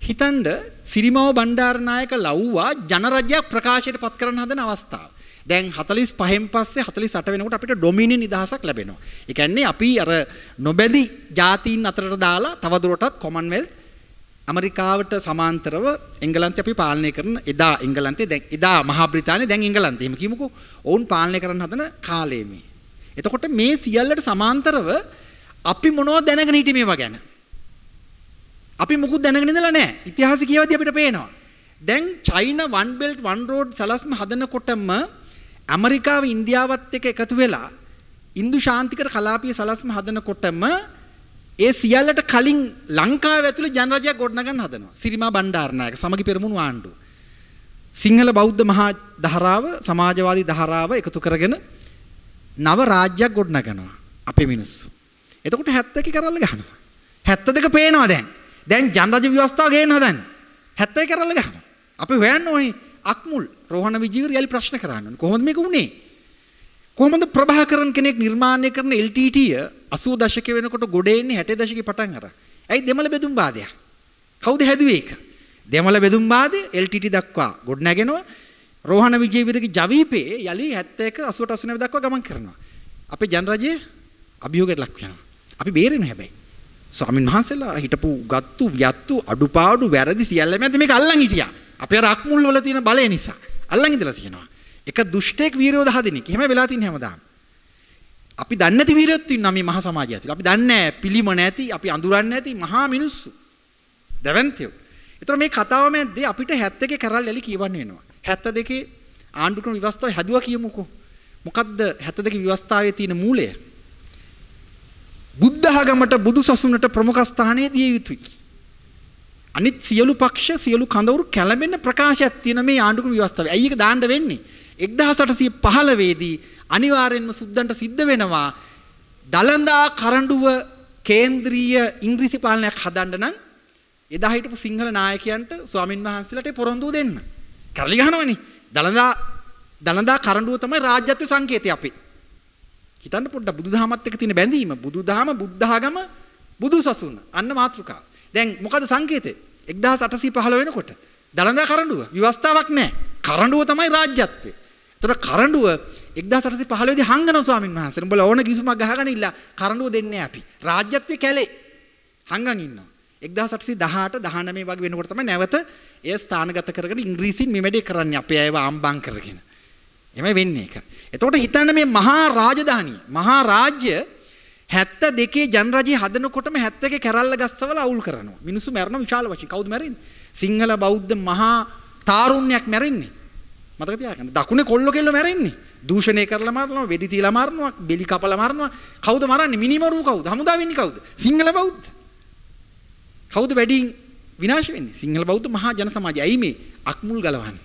හිතන්ඩ සිරිමව බණ්ඩාරනායක ලව්වා ජනරජයක් ප්‍රකාශයට පත් කරන්න හදන අවස්ථාව. දැන් 45න් පස්සේ 48 වෙනකොට අපිට ඩොමිනිය නිදහසක් ලැබෙනවා. ඒ කියන්නේ අපි අර නොබැඳි ජාතීන් අතරට දාලා තවදුරටත් කොමන්වෙල්ත් ඇමරිකාවට සමාන්තරව එංගලන්තය අපි පාලනය කරන එදා එංගලන්තේ දැන් එදා මහා බ්‍රිතාන්‍ය දැන් එංගලන්තේ එහෙම කියමුකෝ. ඔවුන් පාලනය කරන්න හදන කාලය මේ. එතකොට මේ සියල්ලට සමාන්තරව අපි මොනවද දැනගෙන හිටියේ මේවා ගැන? අපි මුකුත් දැනගෙන ඉඳලා නැහැ. ඉතිහාසය කියවද්දී අපිට පේනවා. දැන් China one belt one road සලස්ම හදනකොටම ඇමරිකාව ඉන්දියාවත් එක්ක එකතු වෙලා ඉන්දු ශාන්තිකර කලාපීය සලස්ම හදනකොටම ඒ සියල්ලට කලින් ලංකාව ඇතුළේ ජනරජයක් ගොඩනගන්න හදනවා. සිරිමා බණ්ඩාරනායක සමගි පෙරමුණු ආණ්ඩුව. සිංහල බෞද්ධ මහා ධාරාව සමාජවාදී ධාරාව එකතු කරගෙන නව රාජ්‍යයක් ගොඩනගනවා අපේ මිනිස්සු. එතකොට 71 කරල්ල ගන්නවා. 72 පේනවා දැන්. දැන් ජන රජ ව්‍යවස්ථාව ගේන්න හදන්නේ. 71 කරල්ල ගහනවා. අපි හොයන්න ඕනේ අක්මුල් රෝහණ විජීවර යලි ප්‍රශ්න කරන්න ඕනේ. කොහොමද මේක වුනේ? කොහොමද ප්‍රභාකරන් කෙනෙක් නිර්මාණය කරන LTT 80 දශකයේ වෙනකොට ගොඩේ එන්නේ 60 දශකේ පටන් අර. ඇයි දෙමළ බෙදුම් වාදය? කවුද හැදුවේ ඒක? දෙමළ බෙදුම් වාදය LTT දක්වා ගොඩ නැගෙනවා. රෝහණ විජේවීරගේ ජවීපේ යලි 71 80 89 දක්වා ගමන් කරනවා. අපේ ජනරජයේ අභියෝගයට ලක් වෙනවා. අපි බේරෙන්නේ හැබැයි. ස්වාමීන් වහන්සේලා හිටපු ගත්තු යත්තු අඩුපාඩු වැරදි සියල්ල මැද මේක අල්ලන් හිටියා. අපේ රක්මුල් වල තියෙන බලය නිසා අල්ලන් ඉඳලා තියෙනවා. එක දුෂ්ටෙක් වීරයෝද හදිනෙක්. එහෙම වෙලා තින්නේ හැමදාම. අපි දන්නේ නැති වීරයොත් ඉන්නවා මේ මහා සමාජය ඇතුළේ. අපි දන්නේ නැහැ පිළිම නැති, අපි අඳුරන්නේ නැති මහා මිනිස්සු. දැවැන්තයෝ. ඒතර මේ කතාව මැද්දේ අපිට 72 කැරල් එලි කියවන්න වෙනවා. 72 ආණ්ඩුක්‍රම ව්‍යවස්ථාව හැදුවා කියමුකෝ. මොකද්ද 72 ව්‍යවස්ථාවේ තියෙන මූලය? බුද්ධඝමට බුදුසසුනට ප්‍රමුඛ ස්ථානය දිය යුතුයි. අනිත් සියලු පක්ෂ සියලු කඳවුරු කැළඹෙන ප්‍රකාශයක් තියෙන මේ ආණ්ඩුක්‍රම ව්‍යවස්ථාවේ. ඇයි ඒක දාන්න වෙන්නේ? 1815 දී අනිවාර්යෙන්ම සුද්දන්ට සිද්ධ වෙනවා දලන්දා කරඬුව කේන්ද්‍රීය ඉංග්‍රීසි පාලනයක් හදන්න නම් එදා හිටපු සිංහල නායකයන්ට ස්වාමින් වහන්සේලාට පොරොන්දු දෙන්න. කරලි ගහනවනේ. දලන්දා දලන්දා කරඬුව තමයි රාජ්‍යත්ව සංකේතය අපේ. හිතන්න පොඩ්ඩක් බුදුදහමත් එක්ක තියෙන බැඳීම බුදුදහම බුද්ධඝම බුදුසසුන අන්න මාත්‍රිකාව. දැන් මොකද සංකේතේ? 1815 වෙනකොට දලදා කරඬුව විවස්ථාවක් නැහැ. කරඬුව තමයි රාජ්‍යත්වේ. ඒතර කරඬුව 1815 දී හංගන ස්වාමීන් වහන්සේ උඹලා ඕන කිසුමක් ගහගෙන ඉල්ලා කරඬුව දෙන්නේ අපි. රාජ්‍යත්වේ කැලේ හංගන් ඉන්නවා. 1818 19 වගේ වෙනකොට තමයි නැවත එය ස්ථානගත කරගෙන ඉංග්‍රීසින් මේ වැඩේ කරන්නේ. අපේ අයව ආම්බම් කරගෙන. එමෙ වෙන්නේ ඒක. එතකොට හිතන්න මේ මහා රාජධානී මහා රාජ්‍ය 72 ජනරජය හදනකොටම 71 කැරල්ල ගස්වල අවුල් කරනවා. මිනිස්සු මැරෙන විශාල වශයෙන්. කවුද මැරෙන්නේ? සිංහල බෞද්ධ මහා තාරුණ්‍යයක් මැරෙන්නේ. මතක තියාගන්න. දකුණේ කොල්ල කෙල්ල මැරෙන්නේ. දූෂණය කරලා මරනවා, වෙඩි තියලා මරනවා, බෙලි කපලා මරනවා. කවුද මරන්නේ? මිනිමරුව කවුද? හමුදා වෙන්නේ කවුද? සිංහල බෞද්ධ. කවුද වැඩිින් විනාශ වෙන්නේ? සිංහල බෞද්ධ මහා ජන සමාජය. ඇයි මේ අක්මුල් ගලවන්නේ?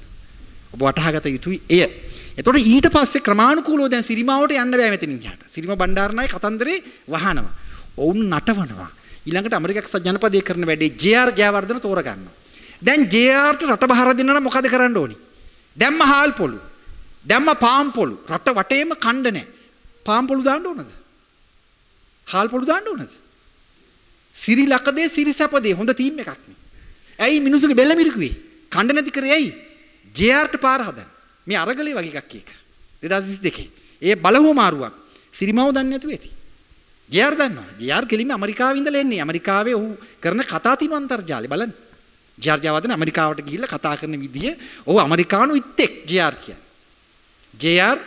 ඔබ වටහාගත යුතුයි එය. එතකොට ඊට පස්සේ ක්‍රමානුකූලව දැන් සිරිමාවට යන්න බෑ මෙතනින් යහට. සිරිමා බණ්ඩාරනායක කතන්දරේ වහනවා. ඔවුන් නටවනවා. ඊළඟට ඇමරිකාක් ජනපදයේ කරන වැඩේ ජේ.ආර් ජයවර්ධන තෝරගන්නවා. දැන් ජේ.ආර්.ට රට බහර දෙන්න නම් මොකද කරන්න ඕනි? දැම්ම හාල් පොළු. දැම්ම පාම් පොළු. රට වටේම ඛණ්ඩ නැහැ. පාම් පොළු දාන්න ඕනද? හාල් පොළු දාන්න ඕනද? සිරි ලකදේ සිරි සැපදේ හොඳ තීම් එකක් නේ. ඇයි මිනිස්සුගේ බෙල්ල මිරිකුවේ? ඛණ්ඩ නැති කරේ ඇයි? ජේ.ආර්.ට පාර හදන්න. මේ අරගලේ වගේ එකක් ඒක. 2022. ඒ බලහුව මාරුවක්. සිරිමව දන්නේ නැතුව ඇති. ජේ.ආර් දන්නවා. ජේ.ආර් කෙලින්ම ඇමරිකාවේ ඉඳලා එන්නේ. ඇමරිකාවේ ඔහු කරන කතා තියෙන අන්තර්ජාලය බලන්න. ජේ.ආර් ජයවර්ධන ඇමරිකාවට ගිහිල්ලා කතා කරන විදිය ඔහු ඇමරිකානු ඉත්තෙක් ජේ.ආර් කියන්නේ. J R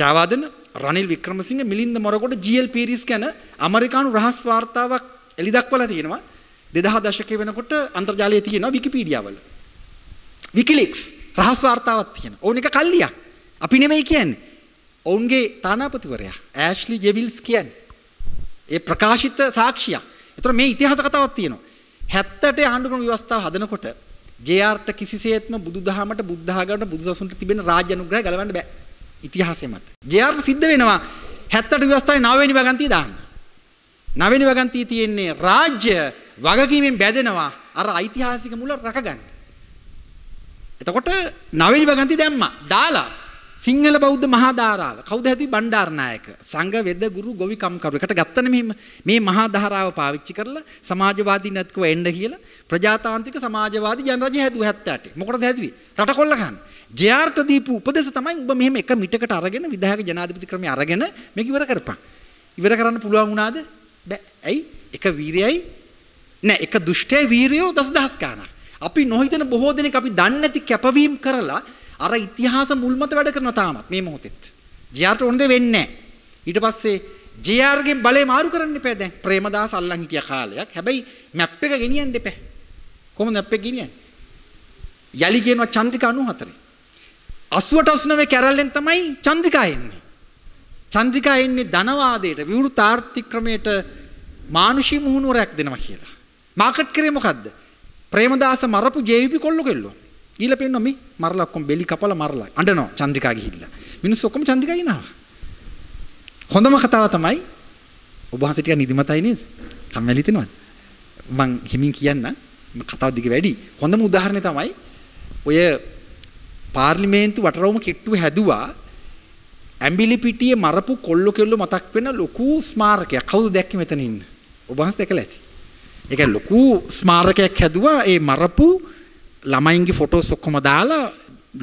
Jayewardene Ranil Wickremesinghe Milinda Moragoda G L. පීරිස් ගැන ඇමරිකානු රහස් වාර්තාවක් එලි දක්වලා තියෙනවා. 2000 දශකයේ වෙනකොට අන්තර්ජාලයේ තියෙනවා විකිපීඩියා වල. විකිලීක්ස් රහස් වාර්තාවක් තියෙනවා. ඕන එක කල්ලියක්. අපි නෙමෙයි කියන්නේ. ඔවුන්ගේ තානාපතිවරයා ඇෂ්ලි ජෙවිල්ස් කියන්නේ. ඒ ප්‍රකාශිත සාක්ෂිය. ඒතර මේ ඉතිහාස කතාවක් තියෙනවා. 70ට ආණ්ඩුක්‍රම ව්‍යවස්ථාව හදනකොට ජේ.ආර්.ට කිසිසේත්ම බුදුදහමට බුද්ධ ආගමට බුදුසසුනට තිබෙන රාජ්‍ය අනුග්‍රහය ගලවන්න බෑ. ඉතිහාසය මත. ජේ.ආර්.ට සිද්ධ වෙනවා 70ට ව්‍යවස්ථාවේ 9 වෙනි වගන්තිය දාන්න. 9 වෙනි වගන්තිය තියෙන්නේ රාජ්‍ය වගකීමෙන් බැදෙනවා අර ඓතිහාසික මුල රකගන්න. එතකොට නවීනි වගන්ති දැම්මා. දාලා සිංහල බෞද්ධ මහා ධාරාව. කවුද හැදුවේ බණ්ඩාරනායක? සංඝ වෙද ගුරු ගොවි කම්කරුවෙකුට ගත්තනේ මෙහිම මේ මහා ධාරාව පාවිච්චි කරලා සමාජවාදී නැත්කව එන්න කියලා ප්‍රජාතාන්ත්‍රික සමාජවාදී ජනරජය හැදුවා 78. මොකටද හැදුවේ? රට කොල්ල ගන්න. ජයාර්ථ දීපු උපදේශ තමයි ඔබ මෙහෙම එක මිටකට අරගෙන විධායක ජනාධිපති ක්‍රමය අරගෙන මේක ඉවර කරපන්. ඉවර කරන්න පුළුවන් වුණාද? බෑ. ඇයි? එක වීරයයි නෑ එක දුෂ්ටයයි වීරයෝ දසදහස් ගාණක්. අපි නොහිතන බොහෝ දෙනෙක් අපි දන්නේ නැති කැපවීම් කරලා අර ඉතිහාස මුල් මත වැඩ කරන තාමත් මේ මොහොතෙත්. ජයාට ඕන දේ වෙන්නේ නැහැ. ඊට පස්සේ ජයාර්ගෙන් බලේ මාරු කරන්න එපා දැන්. ප්‍රේමදාස අල්ලන් හිටිය කාලයක්. හැබැයි මැප් එක ගෙනියන්න එපා. කොහොමද මැප් එක ගෙනියන්නේ? යලි කියනවා චන්ද්‍රිකා 94. 80ට 89 කැරල්ලෙන් තමයි චන්ද්‍රිකා එන්නේ. චන්ද්‍රිකා එන්නේ ධනවාදයට විවෘත ආර්ථික ක්‍රමයට මානුෂී මුහුණුවරයක් දෙනවා කියලා. මාකට් කරේ මොකද්ද? ප්‍රේමදාස මරපු ජේවිපි කොල්ල කෙල්ලෝ. ඊළ පෙන්නවා මේ මරලා ඔක්කොම බෙලි කපලා මරලා අඬනවා චන්ද්‍රිකා ගිහිල්ලා. මිනිස්සු ඔක්කොම චන්ද්‍රිකා ගිනවා. හොඳම කතාව තමයි ඔබ වහන්සේ ටික නිදිමතයි නේද? කම්මැලි තෙනවද? මං හිමින් කියන්න කතාව දිග වැඩි. හොඳම උදාහරණය තමයි ඔය පාර්ලිමේන්තු වටරවම කිට්ටුව හැදුවා ඇඹිලිපිටියේ මරපු කොල්ල කෙල්ල මතක් වෙන ලොකු ස්මාරකයක්. කවුද දැක්කේ මෙතන ඉන්න? ඔබ වහන්සේ දැකලා ඇති. ඒක ලොකු ස්මාරකයක් හැදුවා ඒ මරපු ළමයින්ගේ ෆොටෝස් ඔක්කොම දාලා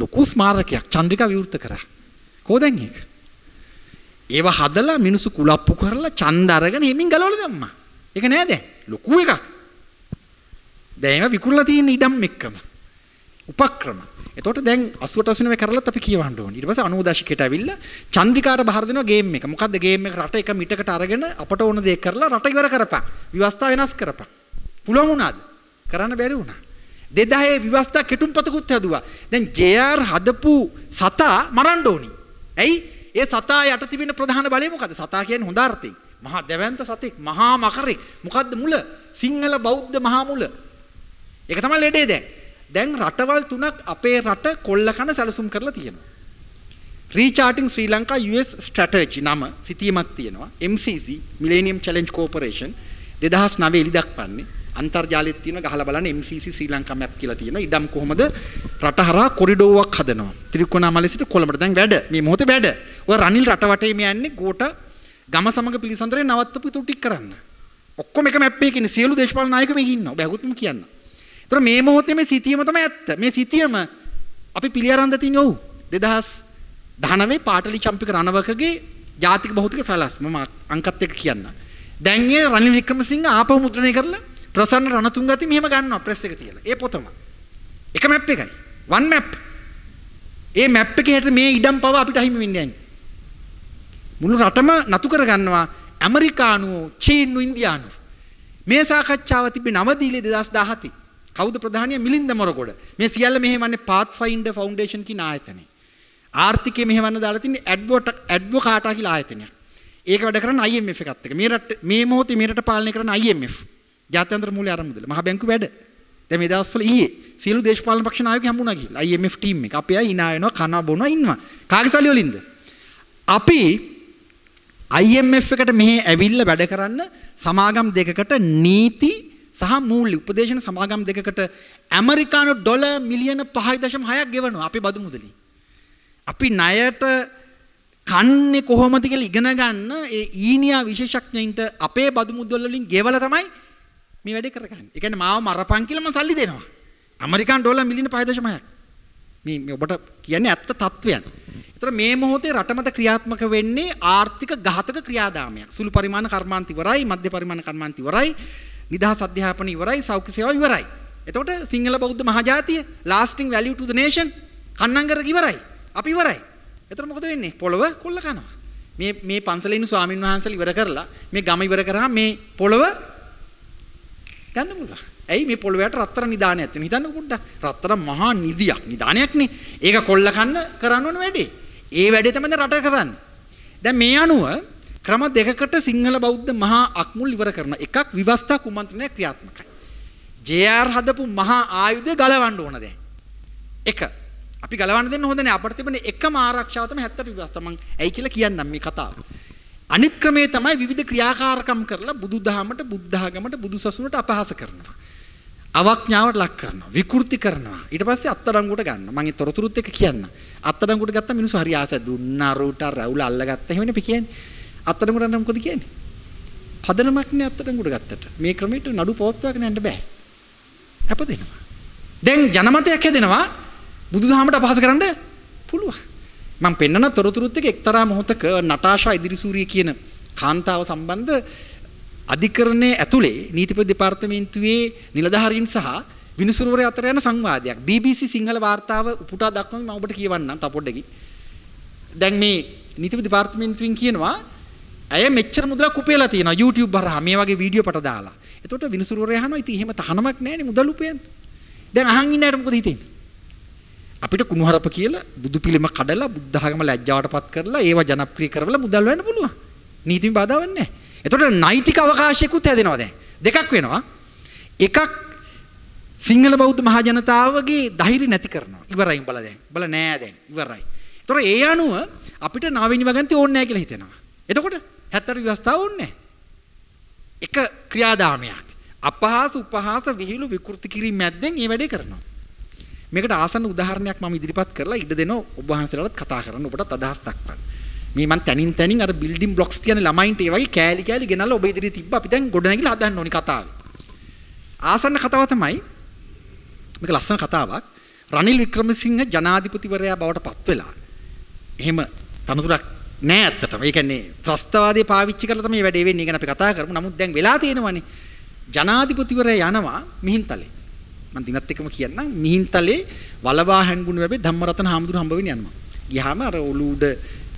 ලොකු ස්මාරකයක් චන්ද්‍රිකා විවෘත කරා. කොහොද දැන් ඒක? ඒව හදලා මිනිස්සු කුලප්පු කරලා ඡන්ද අරගෙන හිමින් ගලවලා දැම්මා. ඒක නෑ දැන්. ලොකු එකක්. දැන් ඒවා විකුණලා තියෙන ඉඩම් එක්කම. උපක්‍රම. එතකොට දැන් 80ට 89 කරලත් අපි කියවන්න ඕනේ. ඊට පස්සේ 90 දශකයට ඇවිල්ලා චන්ද්‍රිකාට බහර දෙනවා ගේම් එක. මොකද්ද ගේම් එක රට එක මිටකට අරගෙන අපට ඕන දේ කරලා රට ඉවර කරපන්. විවස්ථා වෙනස් කරපන්. පුළුවන් වුණාද? කරන්න බැරි වුණා. 2000 විවස්ථා කෙටුම්පතකුත් හැදුවා. දැන් JR හදපු සතා මරන්න ඕනි. ඇයි? ඒ සතා යට තිබෙන ප්‍රධාන බලය මොකද්ද? සතා කියන්නේ හොඳ අර්ථයෙන්. මහා දෙවන්ත සතෙක්, මහා මකරෙක්. මොකද්ද මුල? සිංහල බෞද්ධ මහා මුල. ඒක තමයි ලෙඩේ දැන්. දැන් රටවල් තුනක් අපේ රට කොල්ල කන සැලසුම් කරලා තියෙනවා. Recharting Sri Lanka US strategy නම සිතීමක් තියෙනවා. MCC Millennium Challenge Corporation 2009 එලි දක්වන්නේ අන්තර්ජාලෙත් තියෙනවා ගහලා බලන්න MCC ශ්‍රී ලංකා මැප් කියලා තියෙනවා. ඉඩම් කොහොමද රට හරහා කොරිඩෝවක් හදනවා. ත්‍රිකුණාමලේ සිට කොළඹට දැන් වැඩ. මේ මොහොතේ වැඩ. ඔය රනිල් රට වටේ මේ යන්නේ ගෝට ගම සමග පිළිසඳරේ නවත්තපු තු ටික කරන්න. ඔක්කොම එක මැප් එකේ ඉන්නේ සියලු දේශපාලන નાයකයෝ මේක ඉන්නවා. බැහුවොත්ම කියන්න. ඒතර මේ මොහොතේ මේ සිතියම තමයි ඇත්ත. මේ සිතියම අපි පිළිඅරන් දින්නේ ඔව්. 2019 පාටලි චම්පික රණවකගේ ජාතික භෞතික සලස් මම අංකත් එක කියන්න. දැන් ඒ රනිල් වික්‍රමසිංහ ආපහු මුද්‍රණය කරලා ප්‍රසන්න රණතුංග අතින් මෙහෙම ගන්නවා ප්‍රෙස් එක තියලා. ඒ පොතම. එක මැප් එකයි. වන් මැප්. ඒ මැප් එකේ හැට මේ ඉඩම් පව අපිට අහිමි වෙන්නේ නැහැ. මුළු රටම නතු කරගන්නවා ඇමරිකානුවෝ, චීන්නු, ඉන්දියානු. මේ සාකච්ඡාව තිබේ නවදීලිය 2017. කවුද ප්‍රධානිය මිලින්ද මොරකොඩ. මේ සියල්ල මෙහෙවන්නේ Pathfinder Foundation කියන ආයතනය. ආර්ථිකය මෙහෙවන්න දාලා තින්නේ ඇඩ්වොට ඇඩ්වොකාටා කියලා ආයතනයක්. ඒක වැඩ කරන IMF එකත් එක්ක. මේ රට මේ මොහොතේ මේ රට පාලනය කරන IMF. ජාත්‍යන්තර මූල්‍ය ආරමුදල මහ බැංකුව වැඩ. දැන් මේ දවස්වල ඊයේ සියලු දේශපාලන පක්ෂ නායකයෝ හම්බුණා කියලා. IMF ටීම් එක. අපි අය hina වෙනවා, කන බොනවා, ඉන්නවා. කාගේ සල්ලි වලින්ද? අපි IMF එකට මෙහි ඇවිල්ලා වැඩ කරන්න සමාගම් දෙකකට නීති සහ මූල්‍ය උපදේශන සමාගම් දෙකකට ඇමරිකානු ඩොලර් මිලියන 5.6ක් ගෙවනවා අපි බදු මුදලින්. අපි ණයට කන්නේ කොහොමද කියලා ඉගෙන ගන්න ඒ ඊනියා විශේෂඥයින්ට අපේ බදු මුදල් වලින් ගෙවලා තමයි මේ වැඩේ කරගන්න. ඒ කියන්නේ මාව මරපන් කියලා මම සල්ලි දෙනවා. ඇමරිකානු ඩොලර් මිලියන 5.6ක්. මේ මේ ඔබට කියන්නේ ඇත්ත තත්වයන්. ඒතර මේ මොහොතේ රටමත ක්‍රියාත්මක වෙන්නේ ආර්ථික ඝාතක ක්‍රියාදාමයක්. සුළු පරිමාණ කර්මාන්ත ඉවරයි, මධ්‍ය පරිමාණ කර්මාන්ත ඉවරයි, නිදහස් අධ්‍යාපන ඉවරයි, සෞඛ්‍ය සේවා ඉවරයි. එතකොට සිංහල බෞද්ධ මහජාතිය lasting value to the nation Kannangara ඉවරයි. අපි ඉවරයි. එතර මොකද වෙන්නේ? පොළව කොල්ල කනවා. මේ මේ පන්සලේ ඉන්න ස්වාමින්වහන්සලා ඉවර කරලා මේ ගම ඉවර කරාම මේ පොළව යන්න පුළුවන්. ඇයි මේ පොළොවට රත්තරන් නිදාන ඇත්තේ? හිතන්න පොඩ්ඩක්. රත්තරන් මහා නිදියක් නිදානයක්නේ. ඒක කොල්ල කන්න කරන්න ඕන වැඩේ. ඒ වැඩේ තමයි දැන් රට කරන්නේ. දැන් මේ අනුව ක්‍රම දෙකකට සිංහල බෞද්ධ මහා අක්මුල් ඉවර කරන එකක් විවස්ථා කුමන්ත්‍රණය ක්‍රියාත්මකයි. JR හදපු මහා ආයුධය ගලවන්න ඕන දැන්. එක අපි ගලවන්න දෙන්න හොඳ නෑ අපිට තිබෙන එකම ආරක්ෂාව තමයි 70 විවස්ථා. මං ඇයි කියලා කියන්නම් මේ කතාව. අනිත් ක්‍රමේ තමයි විවිධ ක්‍රියාකාරකම් කරලා බුදුදහමට බුද්ධඝමට බුදුසසුනට අපහාස කරනවා. අවඥාවට ලක් කරනවා. විකෘති කරනවා. ඊට පස්සේ අත්අඩංගුවට ගන්නවා. මම ඒ තොරතුරුත් එක්ක කියන්න. අත්අඩංගුවට ගත්තා මිනිස්සු හරි ආසයි. දුන්නරුට රැවුල අල්ලගත්ත එහෙමනේ අපි කියන්නේ. අත්අඩංගුවට නම් මොකද කියන්නේ? පදනමක්නේ අත්අඩංගුවට ගත්තට. මේ ක්‍රමයට නඩු පවත්වාගෙන යන්න බෑ. අප දෙනවා. දැන් ජනමතයක් හැදෙනවා බුදුදහමට අපහාස කරන්න පුළුවන්. මම පෙන්නන තොරතුරුත් එක්ක එක්තරා මොහොතක නටාෂා ඉදිරිසූරිය කියන කාන්තාව සම්බන්ධ අධිකරණයේ ඇතුලේ නීතිපති දෙපාර්තමේන්තුවේ නිලධාරීන් සහ විනිසුරුවරය අතර යන සංවාදයක් BBC සිංහල වාර්තාව උපුටා දක්වමින් මම ඔබට කියවන්නම් තපොඩ්ඩකින් දැන් මේ නීතිපති දෙපාර්තමේන්තුවෙන් කියනවා ඇය මෙච්චර මුදලක් උපයලා තියෙනවා YouTube හරහා මේ වගේ වීඩියෝ පට දාලා. එතකොට විනිසුරුවරයා අහනවා ඉතින් එහෙම තහනමක් නැහැ නේ මුදල් උපයන්න. දැන් අහන් ඉන්න අයට මොකද හිතෙන්නේ? අපිට කුණුහරප කියලා බුදු පිළිම කඩලා බුද්ධඝම ලැජ්ජාවටපත් කරලා ඒව ජනප්‍රිය කරවලා මුදල් වෙන්න පුළුවන්. නීතිම බාධාවක් නැහැ. එතකොට නෛතික අවකාශයකුත් හැදෙනවා දැන්. දෙකක් වෙනවා. එකක් සිංහල බෞද්ධ මහජනතාවගේ ධෛර්ය නැති කරනවා. ඉවරයි උඹලා දැන්. උඹලා නෑ දැන්. ඉවරයි. ඒතොර ඒ අනුව අපිට නවීන වගන්ති ඕනේ නැහැ කියලා හිතෙනවා. එතකොට 70 විවස්ථාව ඕනේ එක ක්‍රියාදාමයක්. අපහාස උපහාස විහිළු විකෘති කිරීම මැද්දෙන් මේ වැඩේ කරනවා. මේකට ආසන්න උදාහරණයක් මම ඉදිරිපත් කරලා ඉඩ දෙනවා ඔබ වහන්සේලාට කතා කරන්න ඔබටත් අදහස් දක්වන්න. මේ මන් තනින් තනින් අර බිල්ඩින් බ්ලොක්ස් තියෙන ළමයින්ට ඒ වගේ කෑලි කෑලි ගෙනල්ලා ඔබ ඉදිරියේ තිබ්බ අපි දැන් ගොඩනැගිලා හදන්න ඕනි කතාව. ආසන්න කතාව තමයි මේක ලස්සන කතාවක්. රනිල් වික්‍රමසිංහ ජනාධිපතිවරයා බවට පත් වෙලා. එහෙම තනතුරක් නෑ ඇත්තටම. ඒ කියන්නේ ත්‍රස්තවාදී පාවිච්චි කරලා තමයි මේ වැඩේ වෙන්නේ. ඒක අපි කතා කරමු. නමුත් දැන් වෙලා තියෙනවනේ. ජනාධිපතිවරයා යනවා මිහින්තලේ. මම දිනත් එකම කියන්නම් මිහින්තලේ වලවා හැංගුණ වැබේ ධම්මරතන හාමුදුරු හම්බ වෙන්න යනවා. ගියාම අර ඔලු උඩ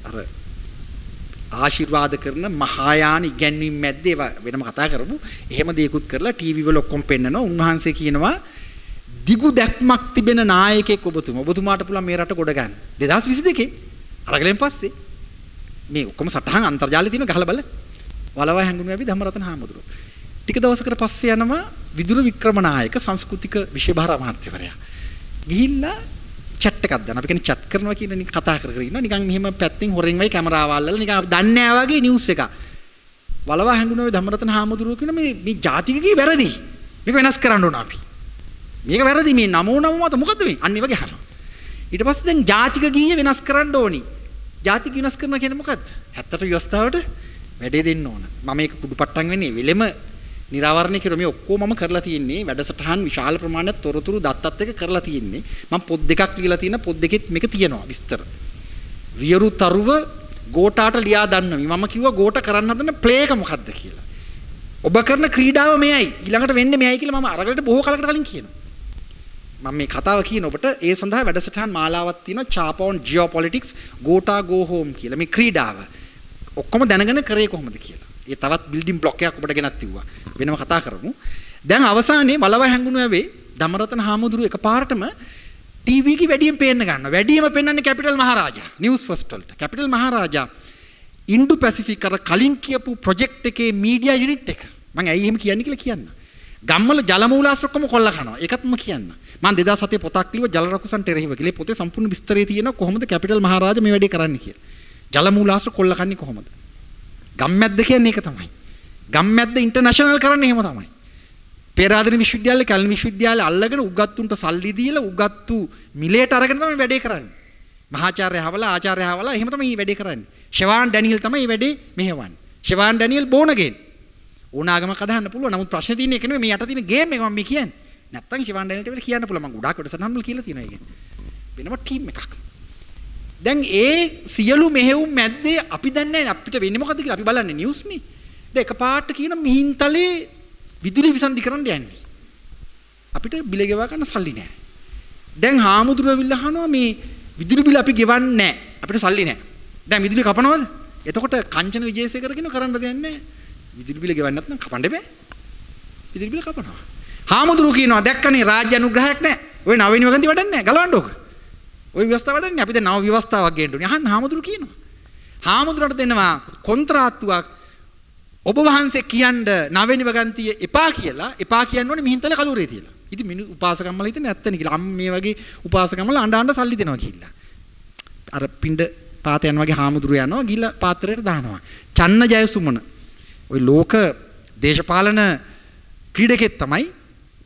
අර ආශිර්වාද කරන මහායාන ඉගැන්වීම් මැද්දේ වෙනම කතා කරමු. එහෙම දේකුත් කරලා ටීවී වල ඔක්කොම පෙන්නනවා. උන්වහන්සේ කියනවා දිගු දැක්මක් තිබෙන නායකයෙක් ඔබතුමා. ඔබතුමාට පුළුවන් මේ රට ගොඩ ගන්න. 2022 අරගලෙන් පස්සේ මේ ඔක්කොම සටහන් අන්තර්ජාලයේ තියෙන ගහලා බලන්න. වලවා හැංගුණු අපි ධම්මරතන හාමුදුරුවෝ. ටික දවසකට පස්සේ යනවා විදුර වික්‍රමනායක සංස්කෘතික විශේෂභාර අමාත්‍යවරයා. ගිහිල්ලා chat එකක් දාන. අපි කියන්නේ chat කරනවා කියන නිකන් කතා කර කර ඉන්නවා. නිකන් මෙහෙම පැත්තෙන් හොරෙන් වයි කැමරාව අල්ලලා නිකන් දන්නේ නැහැ වගේ නිවුස් එකක්. වලවා හැඟුණා ඔය ධම්මරතන හාමුදුරුවෝ කියන මේ මේ ජාතිකකේ වැරදි. මේක වෙනස් කරන්න ඕන අපි. මේක වැරදි මේ නමෝ නම මත මොකද්ද මේ? අන්න ඒ වගේ හරනවා. ඊට පස්සේ දැන් ජාතික ගීය වෙනස් කරන්න ඕනි. ජාතික වෙනස් කරනවා කියන්නේ මොකද්ද? 70 විවස්ථාවට වැඩේ දෙන්න ඕන. මම මේක කුඩු පට්ටම් වෙන්නේ වෙලෙම නිරාවරණය කෙරුවා. මේ ඔක්කොම මම කරලා තියෙන්නේ වැඩසටහන් විශාල ප්‍රමාණයක් තොරතුරු දත්තත් එක කරලා තියෙන්නේ. මම පොත් දෙකක් ලියලා තියෙන පොත් දෙකෙත් මේක තියෙනවා විස්තර. වියරුතරුව ගෝටාට ලියා දන්නවා. මම කිව්වා ගෝට කරන්න හදන ප්ලේ එක මොකද්ද කියලා. ඔබ කරන ක්‍රීඩාව මෙයයි ඊළඟට වෙන්නේ මෙයයි කියලා මම අරගලට බොහෝ කලකට කලින් කියනවා. මම මේ කතාව කියන ඔබට ඒ සඳහා වැඩසටහන් මාලාවක් තියෙනවා චාපෝන් ජියෝපොලිටික්ස් ගෝටා ගෝ හෝම් කියලා මේ ක්‍රීඩාව. ඔක්කොම දැනගෙන කරේ කොහොමද කියලා. ඒ තවත් බිල්ඩින් බ්ලොක් එකක් ඔබට ගෙනත් තිව්වා. වෙනම කතා කරමු. දැන් අවසානයේ බලව හැංගුණු හැවේ ධම්මරතන හාමුදුරුව එකපාරටම ටීවී එකේ වැඩියෙන් පේන්න ගන්නවා. වැඩියෙන්ම පෙන්වන්නේ කැපිටල් මහරාජා නිවුස් ෆස්ට් වලට. කැපිටල් මහරාජා ඉන්ඩු පැසිෆික් අර කලින් කියපු ප්‍රොජෙක්ට් එකේ මීඩියා යුනිට් එක. මම ඇයි එහෙම කියන්නේ කියලා කියන්න. ගම්වල ජල මූලාශ්‍ර ඔක්කොම කොල්ල කනවා. ඒකත් මම කියන්න. මම 2007 පොතක් ලිව්ව ජල රකුසන් ටෙරහිව කියලා. පොතේ සම්පූර්ණ විස්තරය තියෙනවා කොහොමද කැපිටල් මහරාජා මේ වැඩේ කරන්නේ කියලා. ජල මූලාශ්‍ර කොල්ල කන්නේ කොහොමද? ගම්මැද්ද කියන්නේ ඒක තමයි. ගම්මැද්ද ඉන්ටර්නැෂනල් කරන්නේ එහෙම තමයි. පේරාදෙන විශ්වවිද්‍යාලය කැලණි විශ්වවිද්‍යාලය අල්ලගෙන උගත්තුන්ට සල්ලි දීලා උගත්තු මිලේට අරගෙන තමයි වැඩේ කරන්නේ. මහාචාර්ය හවලා ආචාර්ය හවලා එහෙම තමයි මේ වැඩේ කරන්නේ. ෂෙවාන් ඩැනියෙල් තමයි මේ වැඩේ මෙහෙවන්නේ. ෂෙවාන් ඩැනියෙල් බෝන ගේන්. ඕන ආගමක් අදහන්න පුළුවන්. නමුත් ප්‍රශ්නේ තියෙන්නේ ඒක නෙමෙයි මේ යට තියෙන ගේම් එක මම මේ කියන්නේ. නැත්තම් ෂෙවාන් ඩැනියෙල්ට වෙල කියන්න පුළුවන්. මම ගොඩාක් වැඩසටහන් වල කියලා තියෙනවා ඒක. වෙනම ටීම් එකක්. දැන් ඒ සියලු මෙහෙවුම් මැද්දේ අපි දන්නේ නැහැ අපිට වෙන්නේ මොකද්ද කියලා අපි බලන්නේ නිවුස් නේ. දැන් එකපාරට කියන මිහින්තලේ විදුලි විසන්ධි කරන්න යන්නේ. අපිට බිල ගෙවා ගන්න සල්ලි නැහැ. දැන් හාමුදුරුවෝ අහනවා මේ විදුලි බිල අපි ගෙවන්නේ නැහැ. අපිට සල්ලි නැහැ. දැන් විදුලි කපනවද? එතකොට කංචන විජේසේකර කියන කරන්න දෙයක් නැහැ. විදුලි බිල ගෙවන්නත් නම් කපන්න බෑ. විදුලි බිල කපනවා. හාමුදුරුවෝ කියනවා දැක්කනේ රාජ්‍ය අනුග්‍රහයක් නැහැ. ඔය නවීන වගන්ති වැඩක් නැහැ. ගලවන්න ඕක. ওই ව්‍යවස්ථාව වැඩන්නේ අපි දැන් නව ව්‍යවස්ථාවක් ගේන්න ඕනේ. අහන්න හාමුදුරු කියනවා. හාමුදුරන්ට දෙනවා කොන්ත්‍රාත්තුවක් ඔබ වහන්සේ කියන්න නවවෙනි වගන්තිය එපා කියලා එපා කියන්න ඕනේ මිහින්තල කලුරේ තියලා. ඉතින් මිනු උපාසකම්මල හිතන්නේ ඇත්තනේ කියලා. අම් මේ වගේ උපාසකම්මල අඬ අඬ සල්ලි දෙනවා කියලා. අර පින්ඩ පාත යන වගේ හාමුදුරු යනවා ගිහිල්ලා පාත්‍රයට දානවා. චන්න ජයසුමන. ওই ලෝක දේශපාලන ක්‍රීඩකෙක් තමයි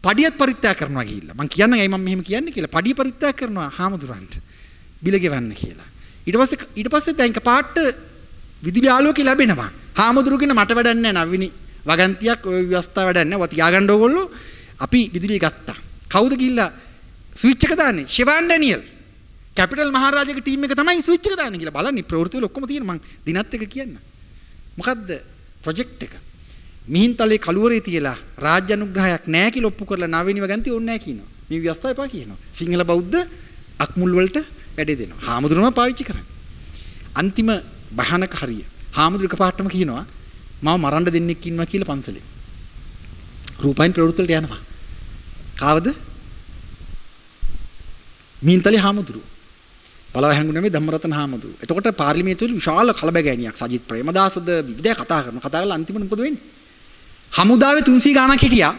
පඩියත් පරිත්‍යාග කරනවා ගිහිල්ලා. මං කියන්නේ ඇයි මම මෙහෙම කියන්නේ කියලා. පඩිය පරිත්‍යාග කරනවා හාමුදුරන්ට. බිල ගෙවන්න කියලා. ඊට පස්සේ ඊට පස්සේ දැන් පාට විදිබ්‍යාලෝක ලැබෙනවා. හාමුදුරුගෙන මට වැඩක් නැහැ නවිනි. වගන්තියක් ඔය ව්‍යවස්ථාව වැඩක් නැහැ. ඔවා තියාගන්න ඕගොල්ලෝ. අපි විදුලිය ගත්තා. කවුද ගිහිල්ලා ස්විච් එක දාන්නේ? ෂෙවාන් ඩැනියල්. කැපිටල් මහරජාගේ ටීම් එක තමයි ස්විච් එක දාන්නේ කියලා බලන්නේ ප්‍රවෘත්ති වල ඔක්කොම තියෙන මං දිනත් එක කියන්න. මොකද්ද ප්‍රොජෙක්ට් එක? මිහින්තලේ කලුවරේ තියලා රාජ්‍ය අනුග්‍රහයක් නැහැ කියලා ඔප්පු කරලා නවවෙනිව ගන්ති ඕනේ නැහැ කියනවා. මේ ව්‍යවස්ථාව එපා කියනවා. සිංහල බෞද්ධ අක්මුල් වලට වැඩේ දෙනවා. හාමුදුරුවම පාවිච්චි කරන්නේ. අන්තිම බහනක හරිය. හාමුදුරු එකපාරටම කියනවා මම මරන්න දෙන්නෙක් ඉන්නවා කියලා පන්සලේ. රූපයින් ප්‍රවෘත්ති වලට යනවා. කාවද? මිහින්තලේ හාමුදුරුවෝ. පළව හැංගුණේ ධම්මරතන හාමුදුරුවෝ. එතකොට පාර්ලිමේන්තුවේ විශාල කලබගෑනියක් සජිත් ප්‍රේමදාසද විවිධ කතා කරන කතා කරලා අන්තිමට මොකද වෙන්නේ? හමුදාවේ 300 ගාණක් හිටියා.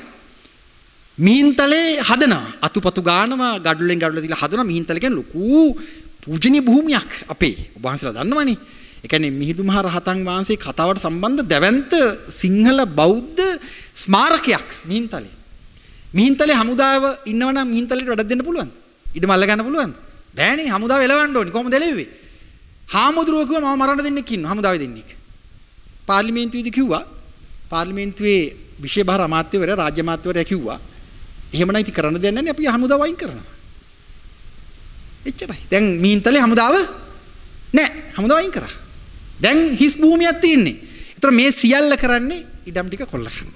මිහින්තලේ හදනවා. අතුපතු ගානවා, ගඩොලෙන් ගඩොල දීලා හදනවා. මිහින්තල කියන්නේ ලොකු පූජනීය භූමියක් අපේ. ඔබ වහන්සේලා දන්නවනේ. ඒ කියන්නේ මිහිඳු මහ රහතන් වහන්සේ කතාවට සම්බන්ධ දැවැන්ත සිංහල බෞද්ධ ස්මාරකයක් මිහින්තලේ. මිහින්තලේ හමුදාව ඉන්නවනම් මිහින්තලේට වැඩක් දෙන්න පුළුවන්. ඉඩම අල්ල ගන්න පුළුවන්. බෑනේ හමුදාව එලවන්න ඕනි. කොහොමද එලෙව්වේ? හාමුදුරුවෝ කිව්වා මම මරන්න දෙන්නෙක් ඉන්නවා හමුදාවේ දෙන්නෙක්. පාර්ලිමේන්තුවේදී කිව්වා පාර්ලිමේන්තුවේ විශේෂ අමාත්‍යවරයා රාජ්‍ය අමාත්‍යවරයා කිව්වා එහෙමනම් ඉතින් කරන්න දෙයක් නැහැ අපි හමුදා වයින් කරනවා. එච්චරයි. දැන් මීන්තලේ හමුදාව නැහැ. හමුදා වයින් කරා. දැන් හිස් භූමියක් තියෙන්නේ. ඒතර මේ සියල්ල කරන්නේ ඉඩම් ටික කොල්ල ගන්න.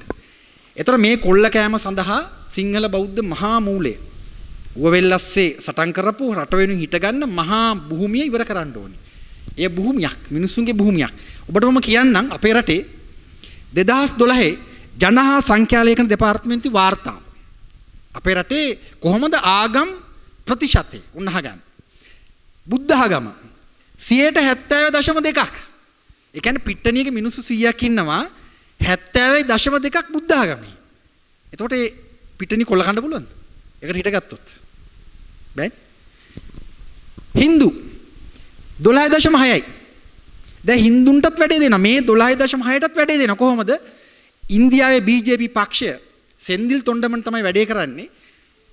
ඒතර මේ කොල්ල කෑම සඳහා සිංහල බෞද්ධ මහා මූලය උවවෙල්ලස්සේ සටන් කරපු රට වෙනුවෙන් හිටගන්න මහා භූමිය ඉවර කරන්න ඕනේ. ඒ භූමියක් මිනිසුන්ගේ භූමියක්. ඔබට මම කියන්නම් අපේ රටේ දෙදහස් දොළහේ ජනහා සංඛ්‍යාලයකන දෙපාර්තමේන්තු වාර්තා. අපේ රටේ කොහොමද ආගම් ප්‍රතිශතය උන්නහගන්න. බුද්ධහගම සියයට හැත්තෑව දශම දෙකක්. එකන පිට්ටනියක මිනිස්සු සීයක් ඉන්නවා හැත්තෑවයි දශම දෙකක් බුද්ධාගමේ. එතකොට පිටනි කොල්ලකන්න පුළුවන් එකට හිටගත්තොත්. බැ හින්දු දොලාය දශම හයයි දැන් Hinduන්ටත් වැඩේ දෙනවා. මේ 12.6ටත් වැඩේ දෙනවා. කොහොමද? ඉන්දියාවේ BJP පක්ෂය සෙන්දිල් තොණ්ඩමන් තමයි වැඩේ කරන්නේ.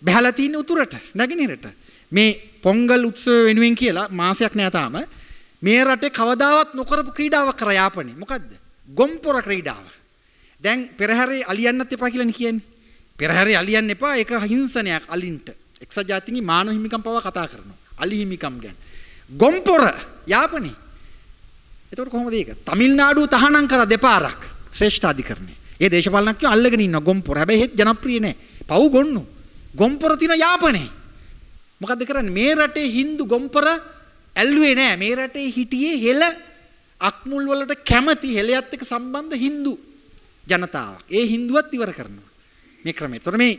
බැහැලා තියෙන උතුරට, නැගෙනහිරට. මේ පොංගල් උත්සවය වෙනුවෙන් කියලා මාසයක් නෑ තාම. මේ රටේ කවදාවත් නොකරපු ක්‍රීඩාවක් කරා යාපනේ. මොකද්ද? ගොම්පොර ක්‍රීඩාව. දැන් පෙරහැරේ අලියන්නත් එපා කියලා කියන්නේ. පෙරහැරේ අලියන්න එපා. ඒක හිංසනයක් අලින්ට. එක්සත් ජාතීන්ගේ මානව හිමිකම් පවා කතා කරනවා. අලි හිමිකම් ගැන. ගොම්පොර යාපනේ එතකොට කොහොමද ඒක? තමිල්නාඩුව තහනම් කරා දෙපාරක් ශ්‍රේෂ්ඨාධිකරණේ. ඒ දේශපාලනඥයෝ අල්ලගෙන ඉන්න ගොම්පොර. හැබැයි හෙත් ජනප්‍රිය නෑ. පව් ගොන්නු. ගොම්පොර තින යාපනේ. මොකද්ද කරන්නේ? මේ රටේ Hindu ගොම්පොර ඇල්ලුවේ නෑ. මේ රටේ හිටියේ හෙළ අක්මුල් වලට කැමති හෙළයත් එක්ක සම්බන්ධ Hindu ජනතාවක්. ඒ Hinduවත් ඉවර කරනවා. මේ ක්‍රමය. එතකොට මේ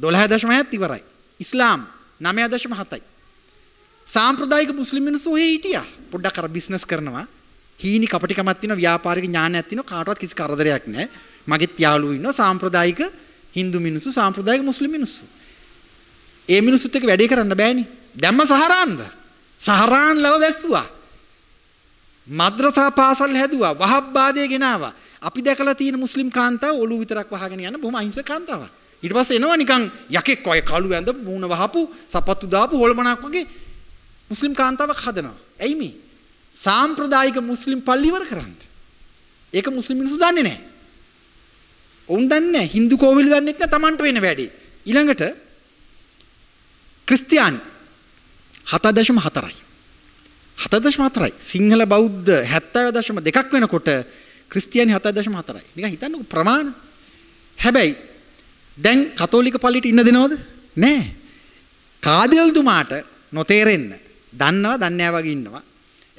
12.7ත් ඉවරයි. ඉස්ලාම් 9.7යි. සාම්ප්‍රදායික මුස්ලිම් මිනිස්සු ඔහේ හිටියා. පොඩ්ඩක් අර බිස්නස් කරනවා. හීනි කපටිකමක් තියෙනවා ව්‍යාපාරික ඥානයක් තියෙනවා කාටවත් කිසි කරදරයක් නැහැ. මගෙත් යාළුවෝ ඉන්නවා සාම්ප්‍රදායික Hindu මිනිස්සු සාම්ප්‍රදායික මුස්ලිම් මිනිස්සු. ඒ මිනිස්සුත් එක්ක වැඩේ කරන්න බෑනේ. දැම්ම සහරාන්ද? සහරාන් ලව වැස්සුවා. මද්‍රසා පාසල් හැදුවා. වහබ්බාදේ ගෙනාවා. අපි දැකලා තියෙන මුස්ලිම් කාන්තාව ඔළුව විතරක් වහගෙන යන බොහොම අහිංසක කාන්තාවක්. ඊට පස්සේ එනවා නිකන් යකෙක් වගේ කළු ඇඳ මූණ වහපු, සපත්තු දාපු හොල්මනක් වගේ මුස්ලිම් කාන්තාවක් හදනවා. ඇයි මේ? සාම්ප්‍රදායික මුස්ලිම් පල්ලි ඉවර කරන්න. ඒක මුස්ලිම් මිනිස්සු දන්නේ නැහැ. ඔවුන් දන්නේ නැහැ. Hindu කෝවිල දන්නේ නැත්නම් Tamanට වෙන වැඩේ. ඊළඟට ක්‍රිස්තියානි 7.4යි. 7.4යි. සිංහල බෞද්ධ 70.2ක් වෙනකොට ක්‍රිස්තියානි 7.4යි. නිකන් හිතන්නකෝ ප්‍රමාණ. හැබැයි දැන් කතෝලික පල්ලියට ඉන්න දෙනවද? නැහැ. කාදිරල්තුමාට නොතේරෙන්න. දන්නවා දන්නේ වගේ ඉන්නවා.